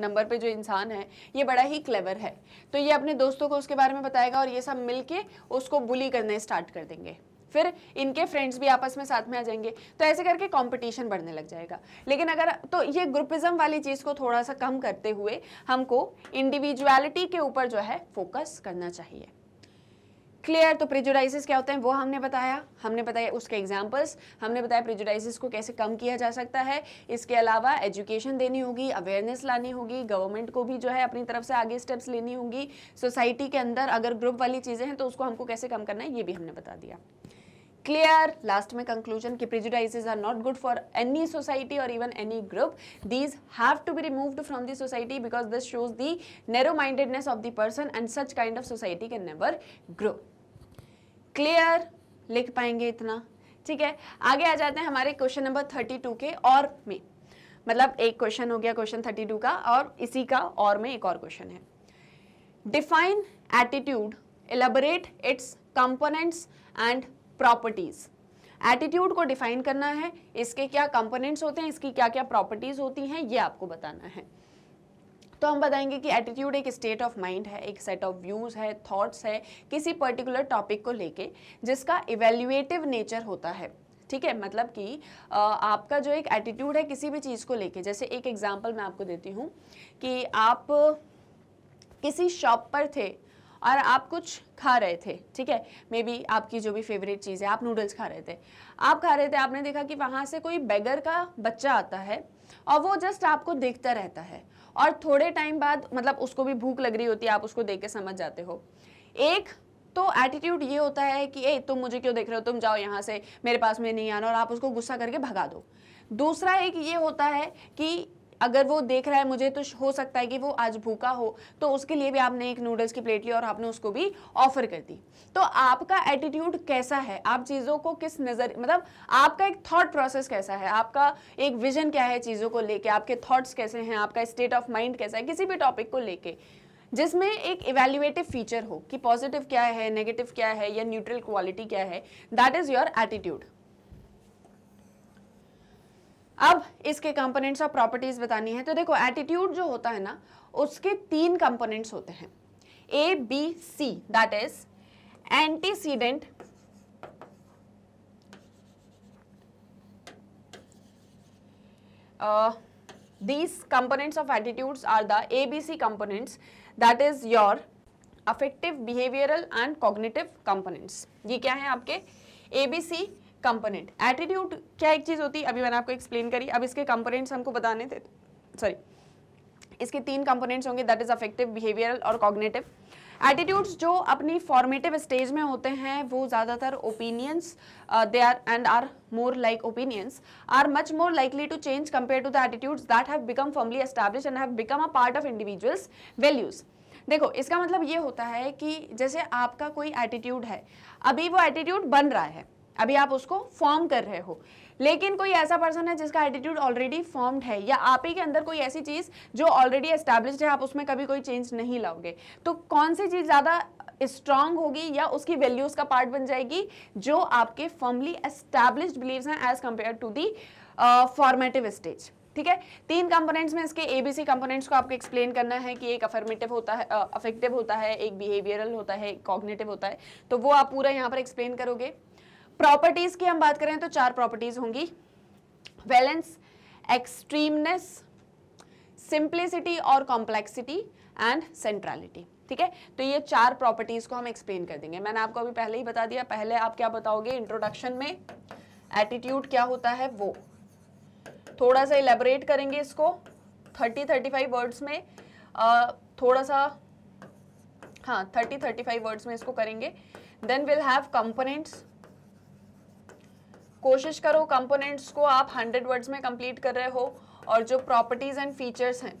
नंबर पे जो इंसान है ये बड़ा ही क्लेवर है तो ये अपने दोस्तों को उसके बारे में बताएगा और ये सब मिलके उसको बुली करने स्टार्ट कर देंगे फिर इनके फ्रेंड्स भी आपस में साथ में आ जाएंगे तो ऐसे करके कंपटीशन बढ़ने लग जाएगा लेकिन अगर तो ये ग्रुपिज्म वाली चीज़ को थोड़ा सा कम करते हुए हमको इंडिविजुअलिटी के ऊपर जो है फोकस करना चाहिए क्लियर तो प्रिजुडाइसिस क्या होते हैं वो हमने बताया हमने बताया उसके एग्जाम्पल्स हमने बताया प्रिजुडाइजिस को कैसे कम किया जा सकता है इसके अलावा एजुकेशन देनी होगी अवेयरनेस लानी होगी गवर्नमेंट को भी जो है अपनी तरफ से आगे स्टेप्स लेनी होगी सोसाइटी के अंदर अगर ग्रुप वाली चीज़ें हैं तो उसको हमको कैसे कम करना है ये भी हमने बता दिया क्लियर लास्ट में कंक्लूजन कि prejudices are not good for any society और even any group these have to be removed from the society because this shows the narrow mindedness of the person and such kind of society can never grow clear लिख पाएंगे इतना ठीक है आगे आ जाते हैं हमारे क्वेश्चन नंबर थर्टी टू के और में मतलब एक क्वेश्चन हो गया क्वेश्चन थर्टी टू का और इसी का और में एक और क्वेश्चन है define attitude elaborate its components and properties attitude को डिफाइन करना है इसके क्या कंपोनेंट्स होते हैं इसकी क्या क्या प्रॉपर्टीज़ होती हैं ये आपको बताना है तो हम बताएंगे कि एटीट्यूड एक स्टेट ऑफ माइंड है एक सेट ऑफ व्यूज़ है थॉट्स है किसी पर्टिकुलर टॉपिक को लेके जिसका इवेल्युएटिव नेचर होता है ठीक है मतलब कि आपका जो एक एटीट्यूड है किसी भी चीज़ को लेके जैसे एक एग्जांपल मैं आपको देती हूँ कि आप किसी शॉप पर थे और आप कुछ खा रहे थे ठीक है मे बी आपकी जो भी फेवरेट चीज़ है आप नूडल्स खा रहे थे आप खा रहे थे आपने देखा कि वहाँ से कोई बेगर का बच्चा आता है और वो जस्ट आपको देखता रहता है और थोड़े टाइम बाद मतलब उसको भी भूख लग रही होती है आप उसको देख के समझ जाते हो एक तो एटीट्यूड ये होता है कि ए तुम मुझे क्यों देख रहे हो तुम जाओ यहाँ से मेरे पास में नहीं आना और आप उसको गुस्सा करके भगा दो दूसरा एक ये होता है कि अगर वो देख रहा है मुझे तो हो सकता है कि वो आज भूखा हो तो उसके लिए भी आपने एक नूडल्स की प्लेट ली और आपने उसको भी ऑफर कर दी तो आपका एटीट्यूड कैसा है आप चीज़ों को किस नज़र मतलब आपका एक थॉट प्रोसेस कैसा है आपका एक विजन क्या है चीज़ों को लेके आपके थॉट्स कैसे हैं आपका स्टेट ऑफ माइंड कैसा है किसी भी टॉपिक को लेके जिसमें एक इवेल्यूएटिव फीचर हो कि पॉजिटिव क्या है नेगेटिव क्या है या न्यूट्रल क्वालिटी क्या है दैट इज़ योर एटीट्यूड अब इसके कंपोनेंट्स और प्रॉपर्टीज बतानी है तो देखो एटीट्यूड जो होता है ना उसके तीन कंपोनेंट्स होते हैं A B C that is antecedent these components of attitudes are the A B C components that is your affective behavioural and cognitive components ये क्या है आपके A B C component attitude क्या एक चीज़ होती है अभी मैंने आपको एक्सप्लेन करी अब इसके कंपोनेंट्स हमको बताने थे सॉरी इसके तीन कंपोनेंट्स होंगे दैट इज अफेक्टिव बिहेवियरल और कॉग्नेटिव एटीट्यूड्स जो अपनी फॉर्मेटिव स्टेज में होते हैं वो ज़्यादातर opinions they are and are more like opinions are much more likely to change compare to the attitudes that have become firmly establish and have become a part of individuals values देखो इसका मतलब ये होता है कि जैसे आपका कोई एटीट्यूड है अभी वो एटीट्यूड बन रहा है अभी आप उसको फॉर्म कर रहे हो लेकिन कोई ऐसा पर्सन है जिसका एटीट्यूड ऑलरेडी फॉर्म्ड है या आप ही के अंदर कोई ऐसी चीज़ जो ऑलरेडी एस्टेब्लिश्ड है आप उसमें कभी कोई चेंज नहीं लाओगे तो कौन सी चीज़ ज़्यादा स्ट्रांग होगी या उसकी वैल्यूज़ का पार्ट बन जाएगी जो आपके फर्मली एस्टेब्लिश्ड बिलीव्स हैं as compare to the formative stage ठीक है तीन कंपोनेंट्स में इसके एबीसी कंपोनेंट्स को आपको एक्सप्लेन करना है कि एक अफर्मेटिव होता है अफेक्टिव uh, होता है एक बिहेवियरल होता है एक कॉग्नेटिव होता है तो वो आप पूरा यहाँ पर एक्सप्लेन करोगे प्रॉपर्टीज की हम बात करें तो चार प्रॉपर्टीज होंगी वैलेंस एक्सट्रीमनेस सिंप्लिसिटी और कॉम्प्लेक्सिटी एंड सेंट्रलिटी ठीक है तो ये चार प्रॉपर्टीज को हम एक्सप्लेन कर देंगे मैंने आपको अभी पहले ही बता दिया पहले आप क्या बताओगे इंट्रोडक्शन में एटीट्यूड क्या होता है वो थोड़ा सा इलेबोरेट करेंगे इसको थर्टी थर्टी फाइव वर्ड्स में आ, थोड़ा सा हाँ थर्टी थर्टी फाइव वर्ड्स में इसको करेंगे देन विल हैव कंपोनेंट्स कोशिश करो कंपोनेंट्स को आप 100 वर्ड्स में कंप्लीट कर रहे हो और जो प्रॉपर्टीज एंड फीचर्स हैं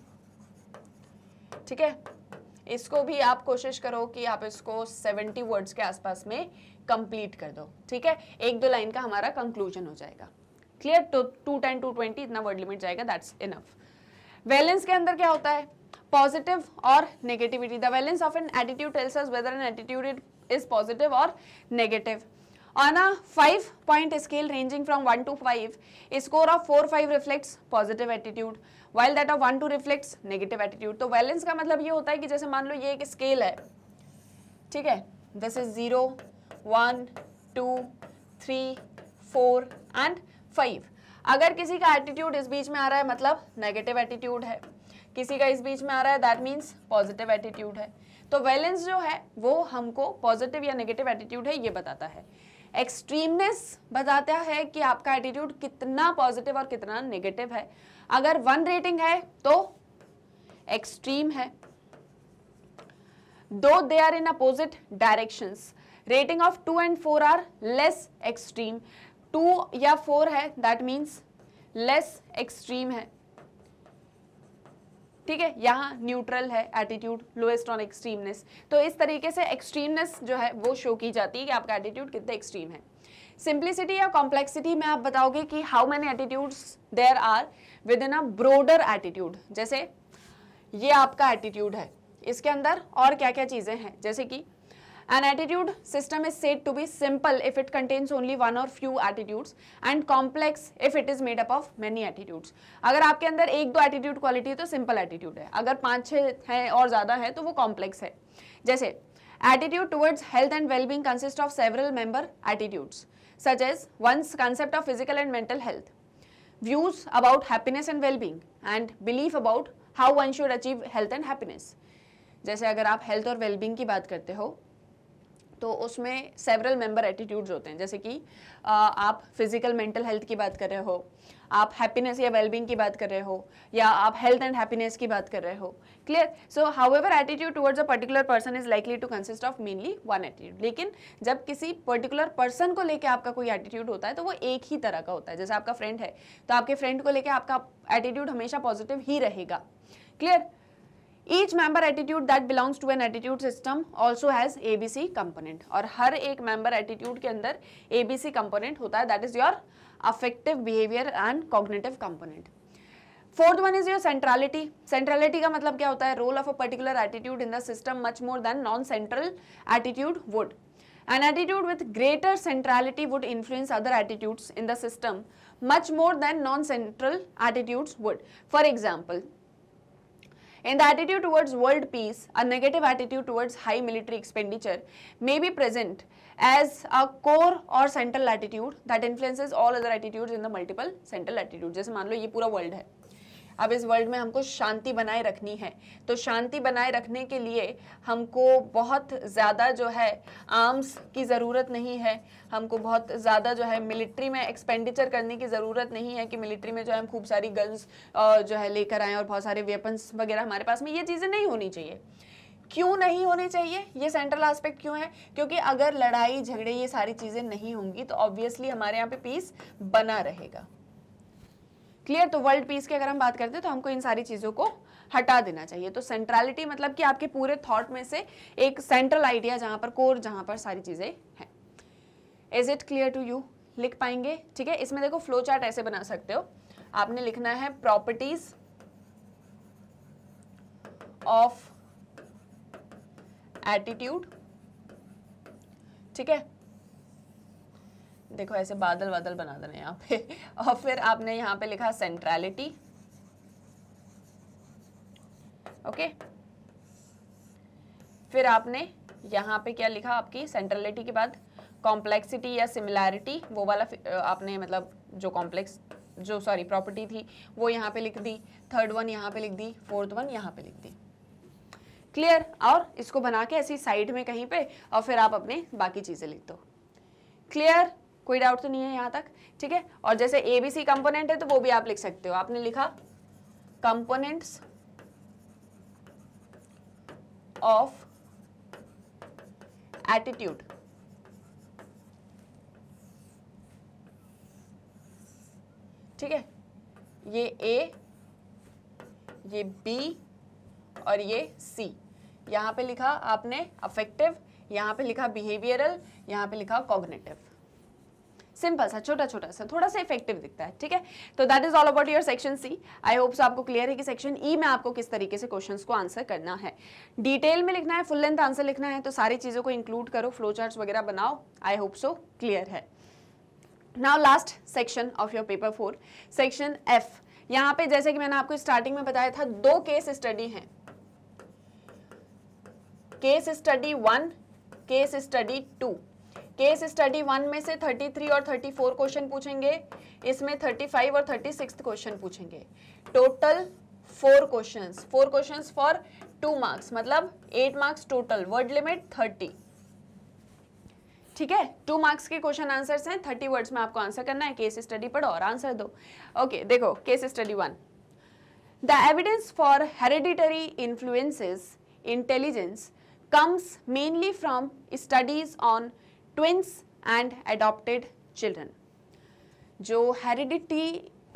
ठीक है इसको भी आप कोशिश करो कि आप इसको 70 वर्ड्स के आसपास में कंप्लीट कर दो ठीक है एक दो लाइन का हमारा कंक्लूजन हो जाएगा clear to to ten to twenty इतना वर्ड लिमिट जाएगा दैट्स इनफ वैलेंस के अंदर क्या होता है पॉजिटिव और negativity the valence of an attitude tells whether an attitude is positive और negative on a five point scale ranging from one to five score of four five reflects positive attitude while that of one two reflects negative attitude तो valence का मतलब ये होता है कि जैसे मान लो ये एक स्केल है ठीक है this is zero one two three four and five अगर किसी का एटीट्यूड इस बीच में आ रहा है मतलब नेगेटिव एटीट्यूड है किसी का इस बीच में आ रहा है दैट मीन्स पॉजिटिव एटीट्यूड है तो वैलेंस जो है वो हमको पॉजिटिव या नेगेटिव एटीट्यूड है ये बताता है एक्सट्रीमनेस बताता है कि आपका एटीट्यूड कितना पॉजिटिव और कितना नेगेटिव है अगर वन रेटिंग है तो एक्सट्रीम है दो they are in opposite direction rating of two and four are less extreme two या फोर है दैट मीन्स लेस एक्सट्रीम है ठीक है यहाँ न्यूट्रल है एटीट्यूड लोएस्ट ऑन एक्सट्रीमनेस तो इस तरीके से एक्सट्रीमनेस जो है वो शो की जाती है कि आपका एटीट्यूड कितने एक्सट्रीम है सिंप्लिसिटी या कॉम्प्लेक्सिटी में आप बताओगे कि how many attitudes there are within a broader attitude जैसे ये आपका एटीट्यूड है इसके अंदर और क्या क्या चीज़ें हैं जैसे कि An attitude system is said to be simple if it contains only one or few attitudes and complex if it is made up of many attitudes. agar aapke andar ek do attitude quality hai to simple attitude hai agar panch छः hai aur zyada hai to wo complex hai jaise attitude towards health and well-being consists of several member attitudes such as one's concept of physical and mental health, views about happiness and well-being and belief about how one should achieve health and happiness. जैसे अगर आप health और wellbeing की बात करते हो तो उसमें सेवरल मेंबर एटीट्यूड्स होते हैं जैसे कि आप फिजिकल मेंटल हेल्थ की बात कर रहे हो आप हैप्पीनेस या वेलबींग की बात कर रहे हो या आप हेल्थ एंड हैप्पीनेस की बात कर रहे हो clear so however attitude towards a particular person is likely to consist of mainly one attitude लेकिन जब किसी पर्टिकुलर पर्सन को लेकर आपका कोई एटीट्यूड होता है तो वो एक ही तरह का होता है जैसे आपका फ्रेंड है तो आपके फ्रेंड को लेकर आपका एटीट्यूड हमेशा पॉजिटिव ही रहेगा clear Each member attitude that belongs to an attitude system also has ABC component. Or, her एक member attitude के अंदर ABC component होता है. That is your affective behavior and cognitive component. Fourth one is your centrality. Centrality का मतलब क्या होता है? Role of a particular attitude in the system much more than non-central attitude would. An attitude with greater centrality would influence other attitudes in the system much more than non-central attitudes would. For example, in the attitude towards world peace, a negative attitude towards high military expenditure may be present as a core or central attitude that influences all other attitudes in the multiple central attitudes. Just imagine this is the whole world. अब इस world में हमको शांति बनाए रखनी है तो शांति बनाए रखने के लिए हमको बहुत ज़्यादा जो है आर्म्स की ज़रूरत नहीं है हमको बहुत ज़्यादा जो है मिलिट्री में एक्सपेंडिचर करने की ज़रूरत नहीं है कि मिलिट्री में जो है हम खूब सारी गन्स जो है लेकर आएँ और बहुत सारे वेपन्स वगैरह हमारे पास में ये चीज़ें नहीं होनी चाहिए क्यों नहीं होने चाहिए ये सेंट्रल एस्पेक्ट क्यों है क्योंकि अगर लड़ाई झगड़े ये सारी चीज़ें नहीं होंगी तो ऑब्वियसली हमारे यहाँ पे पीस बना रहेगा क्लियर तो वर्ल्ड पीस की अगर हम बात करते हैं तो हमको इन सारी चीज़ों को हटा देना चाहिए तो सेंट्रलिटी मतलब कि आपके पूरे थॉट में से एक सेंट्रल आइडिया जहां पर कोर जहां पर सारी चीज़ें हैं is it clear to you लिख पाएंगे ठीक है इसमें देखो फ्लो चार्ट ऐसे बना सकते हो आपने लिखना है प्रॉपर्टीज ऑफ एटीट्यूड ठीक है देखो ऐसे बादल वादल बना देना यहाँ पे और फिर आपने यहाँ पे लिखा सेंट्रलिटी ओके फिर आपने यहाँ पे क्या लिखा आपकी सेंट्रलिटी के बाद कॉम्प्लेक्सिटी या सिमिलैरिटी वो वाला आपने मतलब जो कॉम्प्लेक्स जो सॉरी प्रॉपर्टी थी वो यहाँ पे लिख दी थर्ड वन यहाँ पे लिख दी फोर्थ वन यहाँ पे लिख दी क्लियर और इसको बना के ऐसी साइड में कहीं पे और फिर आप अपने बाकी चीज़ें लिख दो क्लियर कोई डाउट तो नहीं है यहाँ तक ठीक है और जैसे ए बी सी कंपोनेंट है तो वो भी आप लिख सकते हो आपने लिखा कंपोनेंट्स ऑफ एटीट्यूड ठीक है ये ए ये बी और ये सी यहां पे लिखा आपने अफेक्टिव यहां पे लिखा बिहेवियरल यहां पे लिखा कॉग्नेटिव सिंपल सा छोटा छोटा सा थोड़ा सा इफेक्टिव दिखता है ठीक है तो that is all about your section C I hope so आपको क्लियर है कि सेक्शन ई e में आपको किस तरीके से क्वेश्चन को आंसर करना है डिटेल में लिखना है फुल लेंथ आंसर लिखना है तो सारी चीज़ों को इंक्लूड करो फ्लो चार्ट वगैरह बनाओ आई होप सो क्लियर है now last section of your paper four section F यहाँ पे जैसे कि मैंने आपको स्टार्टिंग में बताया था दो केस स्टडी हैं case study one case study two case study one में से 33 और 34 क्वेश्चन पूछेंगे इसमें 35 और 36 क्वेश्चन पूछेंगे total four question four question for two marks मतलब eight marks total word limit thirty ठीक है टू मार्क्स के क्वेश्चन आंसर्स हैं थर्टी वर्ड्स में आपको आंसर करना है केस स्टडी पढ़ो और आंसर दो ओके okay, देखो case study one the evidence for hereditary influences intelligence comes mainly from studies on twins and adopted children जो हेरिडिटी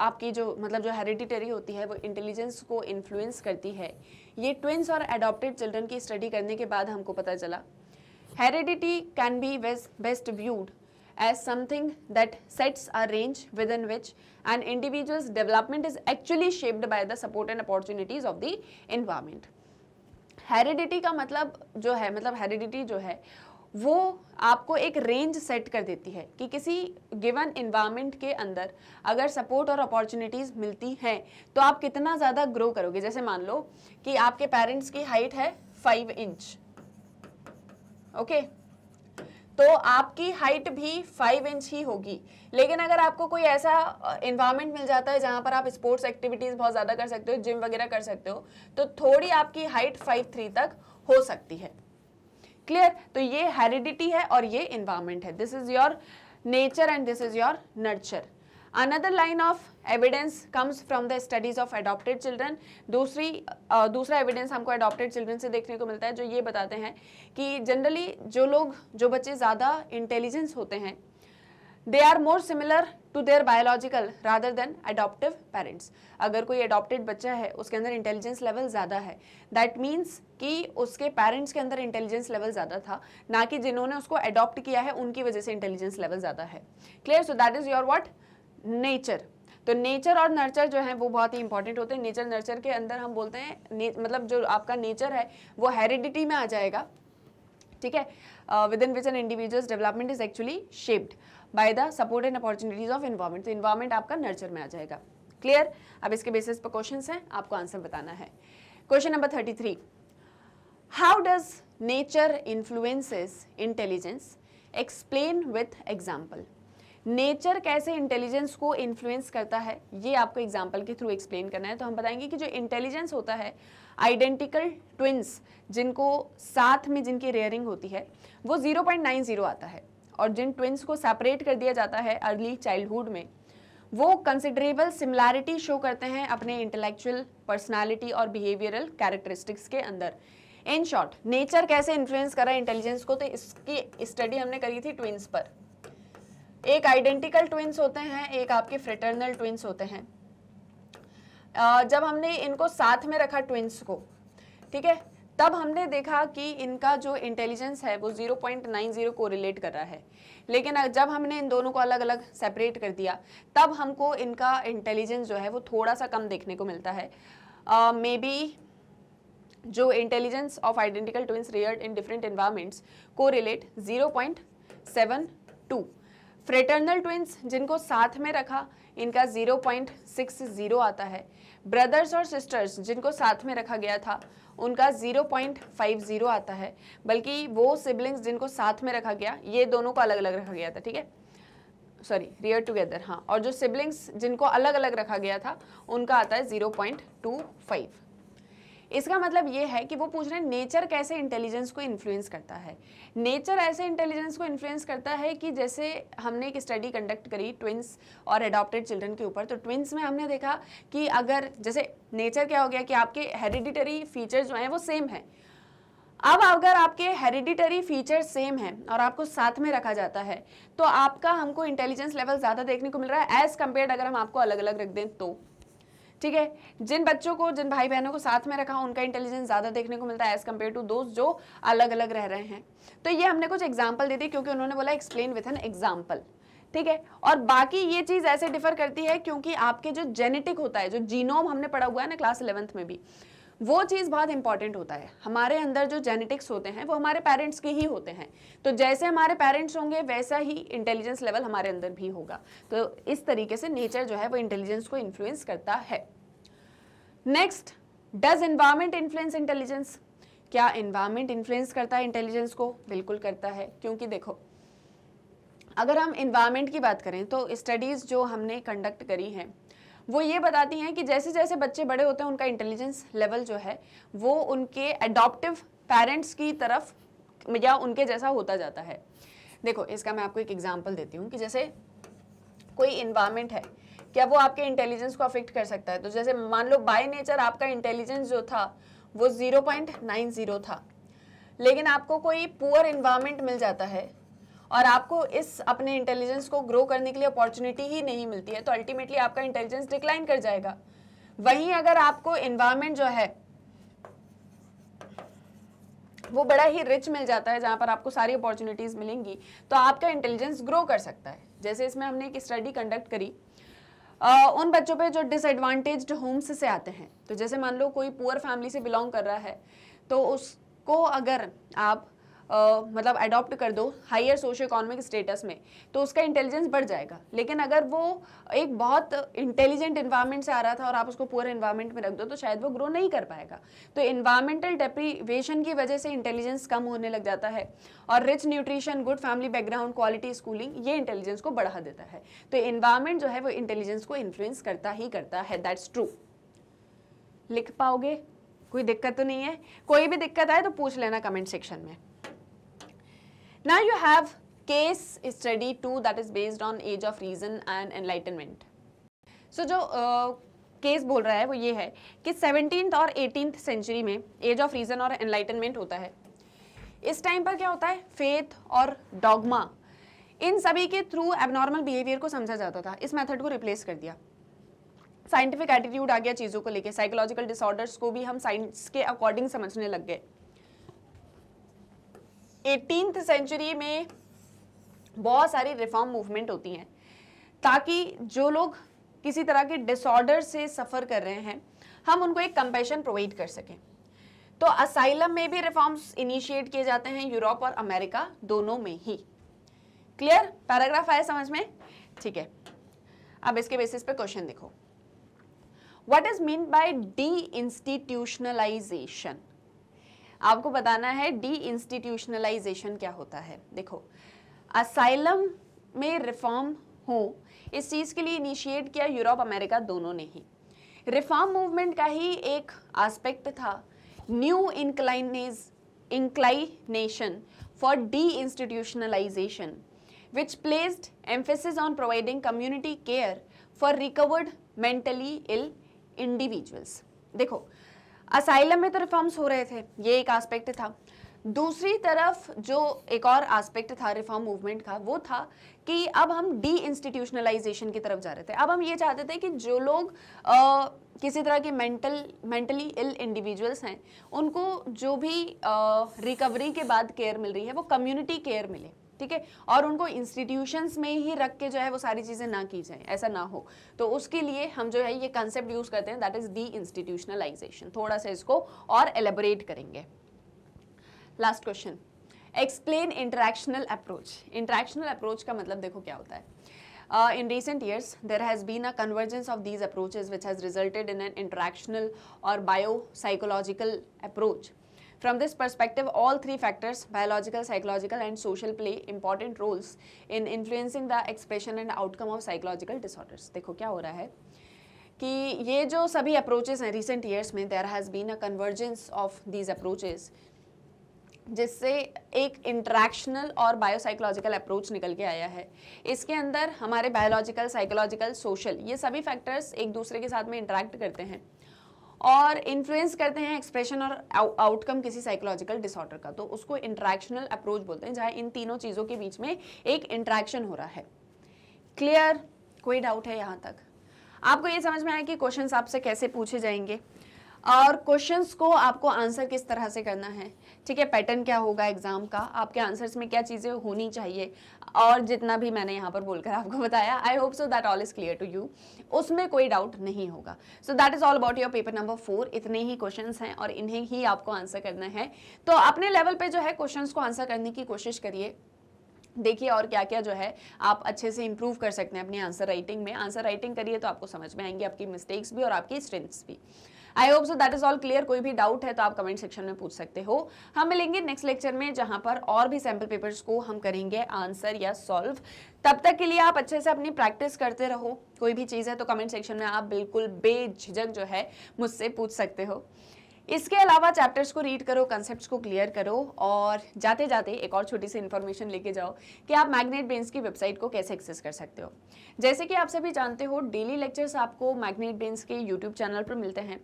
आपकी जो मतलब जो हेरिडिटरी होती है वो इंटेलिजेंस को इन्फ्लुएंस करती है ये ट्विंस और एडॉप्टेड चिल्ड्रन की स्टडी करने के बाद हमको पता चला heredity can be best viewed something that sets sets range within which and individual's development is actually shaped by the support and opportunities of the environment heredity का मतलब जो है मतलब हेरिडिटी जो है वो आपको एक रेंज सेट कर देती है कि किसी गिवन इन्वायरमेंट के अंदर अगर सपोर्ट और अपॉर्चुनिटीज़ मिलती हैं तो आप कितना ज़्यादा ग्रो करोगे जैसे मान लो कि आपके पेरेंट्स की हाइट है फाइव इंच ओके तो आपकी हाइट भी फाइव इंच ही होगी लेकिन अगर आपको कोई ऐसा इन्वायरमेंट मिल जाता है जहाँ पर आप स्पोर्ट्स एक्टिविटीज़ बहुत ज़्यादा कर सकते हो जिम वगैरह कर सकते हो तो थोड़ी आपकी हाइट फाइव थ्री तक हो सकती है क्लियर तो ये हेरिडिटी है और ये इन्वायरमेंट है this is your nature and this is your nurture another line of evidence comes from the studies of adopted children दूसरी दूसरा एविडेंस हमको एडॉप्टेड चिल्ड्रन से देखने को मिलता है जो ये बताते हैं कि जनरली जो लोग जो बच्चे ज़्यादा इंटेलिजेंस होते हैं they are more similar to their biological rather than adoptive parents अगर कोई अडोप्टेड बच्चा है उसके अंदर इंटेलिजेंस लेवल ज़्यादा है दैट मीन्स कि उसके पेरेंट्स के अंदर इंटेलिजेंस लेवल ज़्यादा था ना कि जिन्होंने उसको अडोप्ट किया है उनकी वजह से इंटेलिजेंस लेवल ज़्यादा है clear so that is your what nature तो नेचर और नर्चर जो है वो बहुत ही इंपॉर्टेंट होते हैं नेचर नर्चर के अंदर हम बोलते हैं मतलब जो आपका नेचर है वो हेरिडिटी में आ जाएगा ठीक है within which an individuals development is actually shaped by the support and opportunities of environment तो इन्वायरमेंट आपका नर्चर में आ जाएगा क्लियर अब इसके बेसिस पर क्वेश्चन हैं आपको आंसर बताना है question number thirty three how does nature influences intelligence explain with example nature कैसे इंटेलिजेंस को इन्फ्लुएंस करता है ये आपको एग्जाम्पल के थ्रू एक्सप्लेन करना है तो हम बताएंगे कि जो इंटेलिजेंस होता है आइडेंटिकल ट्विंस जिनको साथ में जिनकी रेयरिंग होती है वो 0.90 आता है और जिन ट्विंस को सेपरेट कर दिया जाता है अर्ली चाइल्डहुड में वो कंसिडरेबल सिमिलैरिटी शो करते हैं अपने इंटेलेक्चुअल पर्सनालिटी और बिहेवियरल कैरेक्टरिस्टिक्स के अंदर इन शॉर्ट नेचर कैसे इन्फ्लुएंस कर रहा है इंटेलिजेंस को तो इसकी स्टडी हमने करी थी ट्विंस पर एक आइडेंटिकल ट्विंस होते हैं एक आपके फ्रेटर्नल ट्विंस होते हैं जब हमने इनको साथ में रखा ट्विंस को ठीक है तब हमने देखा कि इनका जो इंटेलिजेंस है वो 0.90 को रिलेट कर रहा है लेकिन जब हमने इन दोनों को अलग अलग सेपरेट कर दिया तब हमको इनका इंटेलिजेंस जो है वो थोड़ा सा कम देखने को मिलता है मे uh, बी जो intelligence of identical twins reared in different environments को relate zero point seven two fraternal twins जिनको साथ में रखा इनका जीरो पॉइंट सिक्स जीरो आता है ब्रदर्स और सिस्टर्स जिनको साथ में रखा गया था उनका 0.50 आता है बल्कि वो सिबलिंग्स जिनको साथ में रखा गया ये दोनों को अलग अलग रखा गया था ठीक है सॉरी रियर टुगेदर हाँ और जो सिबलिंग्स जिनको अलग अलग रखा गया था उनका आता है 0.25 इसका मतलब ये है कि वो पूछ रहे हैं नेचर कैसे इंटेलिजेंस को इन्फ्लुएंस करता है नेचर ऐसे इंटेलिजेंस को इन्फ्लुएंस करता है कि जैसे हमने एक स्टडी कंडक्ट करी ट्विंस और एडॉप्टेड चिल्ड्रन के ऊपर तो ट्विंस में हमने देखा कि अगर जैसे नेचर क्या हो गया कि आपके हेरिडिटरी फीचर्स जो हैं वो सेम हैं अब अगर आपके हेरिडिटरी फीचर सेम हैं और आपको साथ में रखा जाता है तो आपका हमको इंटेलिजेंस लेवल ज़्यादा देखने को मिल रहा है एज़ कम्पेयर अगर हम आपको अलग अलग रख दें तो ठीक है जिन बच्चों को जिन भाई बहनों को साथ में रखा उनका इंटेलिजेंस ज़्यादा देखने को मिलता है एज़ कम्पेयर टू दोस्त जो अलग अलग रह रहे हैं तो ये हमने कुछ एग्जाम्पल दे दी क्योंकि उन्होंने बोला एक्सप्लेन विथ एन एग्जाम्पल ठीक है और बाकी ये चीज़ ऐसे डिफर करती है क्योंकि आपके जो जेनेटिक होता है जो जीनोम हमने पढ़ा हुआ है ना क्लास इलेवंथ में भी वो चीज़ बहुत इंपॉर्टेंट होता है हमारे अंदर जो जेनेटिक्स होते हैं वो हमारे पेरेंट्स के ही होते हैं तो जैसे हमारे पेरेंट्स होंगे वैसा ही इंटेलिजेंस लेवल हमारे अंदर भी होगा तो इस तरीके से नेचर जो है वो इंटेलिजेंस को इन्फ्लुएंस करता है next does environment influence intelligence क्या इन्वायरमेंट इन्फ्लुएंस करता है इंटेलिजेंस को बिल्कुल करता है क्योंकि देखो अगर हम इन्वायरमेंट की बात करें तो स्टडीज़ जो हमने कंडक्ट करी हैं वो ये बताती हैं कि जैसे जैसे बच्चे बड़े होते हैं उनका इंटेलिजेंस लेवल जो है वो उनके एडॉप्टिव पेरेंट्स की तरफ या उनके जैसा होता जाता है देखो इसका मैं आपको एक एग्जाम्पल देती हूँ कि जैसे कोई इन्वायरमेंट है क्या वो आपके इंटेलिजेंस को अफेक्ट कर सकता है तो जैसे मान लो बाय नेचर आपका इंटेलिजेंस जो था वो 0.90 था लेकिन आपको कोई पुअर इन्वायरमेंट मिल जाता है और आपको इस अपने इंटेलिजेंस को ग्रो करने के लिए अपॉर्चुनिटी ही नहीं मिलती है तो अल्टीमेटली आपका इंटेलिजेंस डिक्लाइन कर जाएगा वहीं अगर आपको इन्वायरमेंट जो है वो बड़ा ही रिच मिल जाता है जहाँ पर आपको सारी अपॉर्चुनिटीज़ मिलेंगी तो आपका इंटेलिजेंस ग्रो कर सकता है जैसे इसमें हमने एक स्टडी कंडक्ट करी आ, उन बच्चों पे जो डिसएडवांटेज होम्स से आते हैं तो जैसे मान लो कोई पुअर फैमिली से बिलोंग कर रहा है तो उसको अगर आप मतलब अडॉप्ट कर दो हायर सोशो इकोनॉमिक स्टेटस में तो उसका इंटेलिजेंस बढ़ जाएगा लेकिन अगर वो एक बहुत इंटेलिजेंट इन्वायरमेंट से आ रहा था और आप उसको पुअर इन्वायरमेंट में रख दो तो शायद वो ग्रो नहीं कर पाएगा तो इन्वायरमेंटल डेप्रीवेशन की वजह से इंटेलिजेंस कम होने लग जाता है और rich nutrition good family background quality schooling ये इंटेलिजेंस को बढ़ा देता है तो इन्वायरमेंट जो है वो इंटेलिजेंस को इन्फ्लुएंस करता ही करता है दैट्स ट्रू लिख पाओगे कोई दिक्कत तो नहीं है कोई भी दिक्कत आए तो पूछ लेना कमेंट सेक्शन में Now you have case study 2 that is based on age of reason and enlightenment. So जो केस बोल रहा है वो ये है कि सेवनटीन और एटीन सेंचुरी में एज ऑफ रीज़न और एनलाइटनमेंट होता है इस टाइम पर क्या होता है फेथ और डॉगमा इन सभी के थ्रू एबनॉर्मल बिहेवियर को समझा जाता था इस मेथड को रिप्लेस कर दिया साइंटिफिक एटीट्यूड आ गया चीज़ों को लेके साइकोलॉजिकल डिसऑर्डर्स को भी हम साइंस के अकॉर्डिंग समझने लग गए एटीनथ सेंचुरी में बहुत सारी रिफॉर्म मूवमेंट होती हैं ताकि जो लोग किसी तरह के डिसऑर्डर से सफ़र कर रहे हैं हम उनको एक कंपेशन प्रोवाइड कर सकें तो असाइलम में भी रिफॉर्म्स इनिशिएट किए जाते हैं यूरोप और अमेरिका दोनों में ही क्लियर पैराग्राफ आया समझ में ठीक है अब इसके बेसिस पे क्वेश्चन देखो what is mean by deinstitutionalization आपको बताना है डी इंस्टीट्यूशनलाइजेशन क्या होता है देखो असाइलम में रिफॉर्म हो इस चीज़ के लिए इनिशिएट किया यूरोप अमेरिका दोनों ने ही रिफॉर्म मूवमेंट का ही एक आस्पेक्ट था न्यू इंक्लाइनेज inclination for deinstitutionalization which placed emphasis on providing community care for recovered mentally ill individuals देखो असाइलम में तो रिफॉर्म्स हो रहे थे ये एक आस्पेक्ट था दूसरी तरफ जो एक और आस्पेक्ट था रिफॉर्म मूवमेंट का वो था कि अब हम डी इंस्टीट्यूशनलाइजेशन की तरफ जा रहे थे अब हम ये चाहते थे कि जो लोग आ, किसी तरह के मेंटल मेंटली इल इंडिविजुअल्स हैं उनको जो भी रिकवरी के बाद केयर मिल रही है वो कम्युनिटी केयर मिले ठीक है और उनको इंस्टीट्यूशंस में ही रख के जो है वो सारी चीज़ें ना की जाए ऐसा ना हो तो उसके लिए हम जो है ये कंसेप्ट यूज़ करते हैं दैट इज़ डी इंस्टीट्यूशनलाइजेशन थोड़ा सा इसको और एलेबोरेट करेंगे last question explain interactional approach interactional approach का मतलब देखो क्या होता है Uh, in recent years, there has been a convergence of these approaches which has resulted in an interactional or biopsychological approach From this perspective, all three factors, biological, psychological and social play important roles in influencing the expression and outcome of psychological disorders. देखो क्या हो रहा है कि ये जो सभी approaches हैं रिसेंट ईयर्स में there has been a convergence of these approaches जिससे एक इंट्रैक्शनल और बायोसाइकोलॉजिकल अप्रोच निकल के आया है इसके अंदर हमारे बायोलॉजिकल साइकोलॉजिकल सोशल ये सभी फैक्टर्स एक दूसरे के साथ में इंटरेक्ट करते हैं और इन्फ्लुएंस करते हैं एक्सप्रेशन और आउटकम किसी साइकोलॉजिकल डिसऑर्डर का तो उसको इंट्रैक्शनल अप्रोच बोलते हैं जहाँ इन तीनों चीज़ों के बीच में एक इंट्रैक्शन हो रहा है क्लियर कोई डाउट है यहाँ तक आपको ये समझ में आया कि क्वेश्चन आपसे कैसे पूछे जाएंगे और क्वेश्चंस को आपको आंसर किस तरह से करना है ठीक है पैटर्न क्या होगा एग्ज़ाम का आपके आंसर्स में क्या चीज़ें होनी चाहिए और जितना भी मैंने यहाँ पर बोलकर आपको बताया I hope so that all is clear to you उसमें कोई डाउट नहीं होगा so that is all about your paper number four इतने ही क्वेश्चन हैं और इन्हें ही आपको आंसर करना है तो अपने लेवल पे जो है क्वेश्चन को आंसर करने की कोशिश करिए देखिए और क्या क्या जो है आप अच्छे से इंप्रूव कर सकते हैं अपनी आंसर राइटिंग में आंसर राइटिंग करिए तो आपको समझ में आएंगे आपकी मिस्टेक्स भी और आपकी स्ट्रेंथ्स भी I hope so that is all clear कोई भी डाउट है तो आप कमेंट सेक्शन में पूछ सकते हो हम मिलेंगे नेक्स्ट लेक्चर में जहां पर और भी सैम्पल पेपर्स को हम करेंगे आंसर या सॉल्व तब तक के लिए आप अच्छे से अपनी प्रैक्टिस करते रहो कोई भी चीज़ है तो कमेंट सेक्शन में आप बिल्कुल बेझिझक जो है मुझसे पूछ सकते हो इसके अलावा चैप्टर्स को रीड करो कॉन्सेप्ट्स को क्लियर करो और जाते जाते एक और छोटी सी इन्फॉर्मेशन लेके जाओ कि आप मैग्नेट बेन्स की वेबसाइट को कैसे एक्सेस कर सकते हो जैसे कि आप सभी जानते हो डेली लेक्चर्स आपको मैग्नेट बेन्स के यूट्यूब चैनल पर मिलते हैं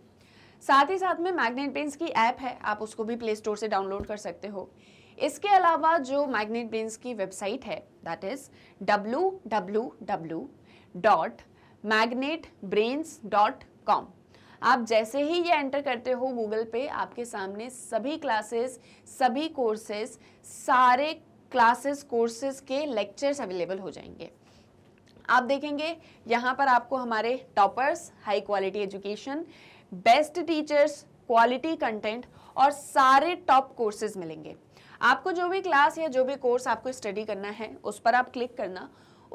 साथ ही साथ में मैग्नेट पेंस की ऐप है आप उसको भी प्ले स्टोर से डाउनलोड कर सकते हो इसके अलावा जो मैग्नेट पेंस की वेबसाइट है that is W W W dot Magnet Brains dot com आप जैसे ही ये एंटर करते हो गूगल पे आपके सामने सभी क्लासेस सभी कोर्सेस सारे क्लासेस कोर्सेस के लेक्चर्स अवेलेबल हो जाएंगे आप देखेंगे यहाँ पर आपको हमारे toppers high quality education best teachers quality content और सारे टॉप कोर्सेज मिलेंगे आपको जो भी क्लास या जो भी कोर्स आपको स्टडी करना है उस पर आप क्लिक करना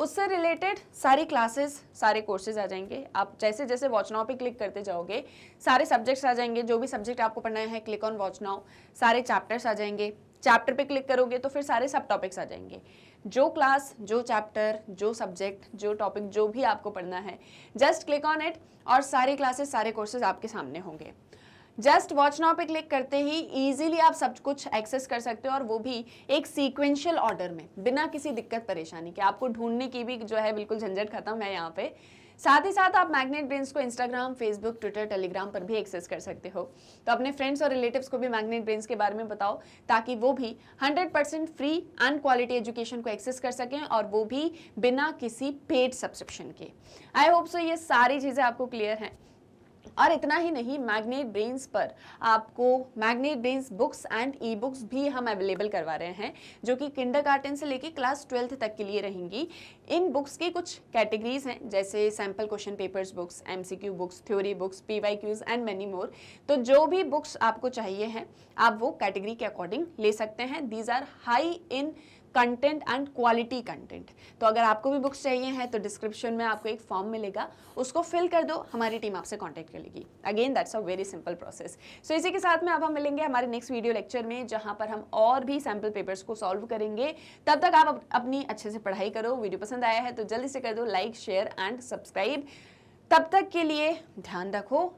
उससे रिलेटेड सारी क्लासेस सारे कोर्सेज आ जाएंगे आप जैसे जैसे वॉच नाउ पे क्लिक करते जाओगे सारे सब्जेक्ट्स आ जाएंगे जो भी सब्जेक्ट आपको पढ़ना है क्लिक ऑन वॉच नाउ सारे चैप्टर्स आ जाएंगे चैप्टर पे क्लिक करोगे तो फिर सारे सब टॉपिक्स आ जाएंगे जो क्लास जो चैप्टर जो सब्जेक्ट जो टॉपिक जो भी आपको पढ़ना है जस्ट क्लिक ऑन इट और सारी क्लासेस सारे कोर्सेज आपके सामने होंगे जस्ट वॉच नाउ पे क्लिक करते ही इजीली आप सब कुछ एक्सेस कर सकते हो और वो भी एक सीक्वेंशियल ऑर्डर में बिना किसी दिक्कत परेशानी के आपको ढूंढने की भी जो है बिल्कुल झंझट खत्म है यहाँ पे साथ ही साथ आप मैग्नेट ब्रेन्स को इंस्टाग्राम फेसबुक ट्विटर टेलीग्राम पर भी एक्सेस कर सकते हो तो अपने फ्रेंड्स और रिलेटिव्स को भी मैग्नेट ब्रेन्स के बारे में बताओ ताकि वो भी hundred free and quality education को एक्सेस कर सकें और वो भी बिना किसी पेड सब्सक्रिप्शन के आई होप सो ये सारी चीज़ें आपको क्लियर हैं और इतना ही नहीं मैग्नेट ब्रेन्स पर आपको Magnet brains books and e books भी हम अवेलेबल करवा रहे हैं जो कि किंडर गार्टन से लेकर क्लास ट्वेल्थ तक के लिए रहेंगी इन बुक्स की कुछ कैटेगरीज हैं जैसे sample question papers books MCQ books theory books P Y Qs and many more तो जो भी बुक्स आपको चाहिए हैं आप वो कैटेगरी के अकॉर्डिंग ले सकते हैं these are high in content and quality content तो अगर आपको भी बुक्स चाहिए हैं तो डिस्क्रिप्शन में आपको एक फॉर्म मिलेगा उसको फिल कर दो हमारी टीम आपसे कॉन्टैक्ट करेगी again that's a very simple process so इसी के साथ में अब हम मिलेंगे हमारे नेक्स्ट वीडियो लेक्चर में जहाँ पर हम और भी सैम्पल पेपर्स को सॉल्व करेंगे तब तक आप अपनी अच्छे से पढ़ाई करो वीडियो पसंद आया है तो जल्दी से कर दो लाइक शेयर एंड सब्सक्राइब तब तक के लिए ध्यान रखो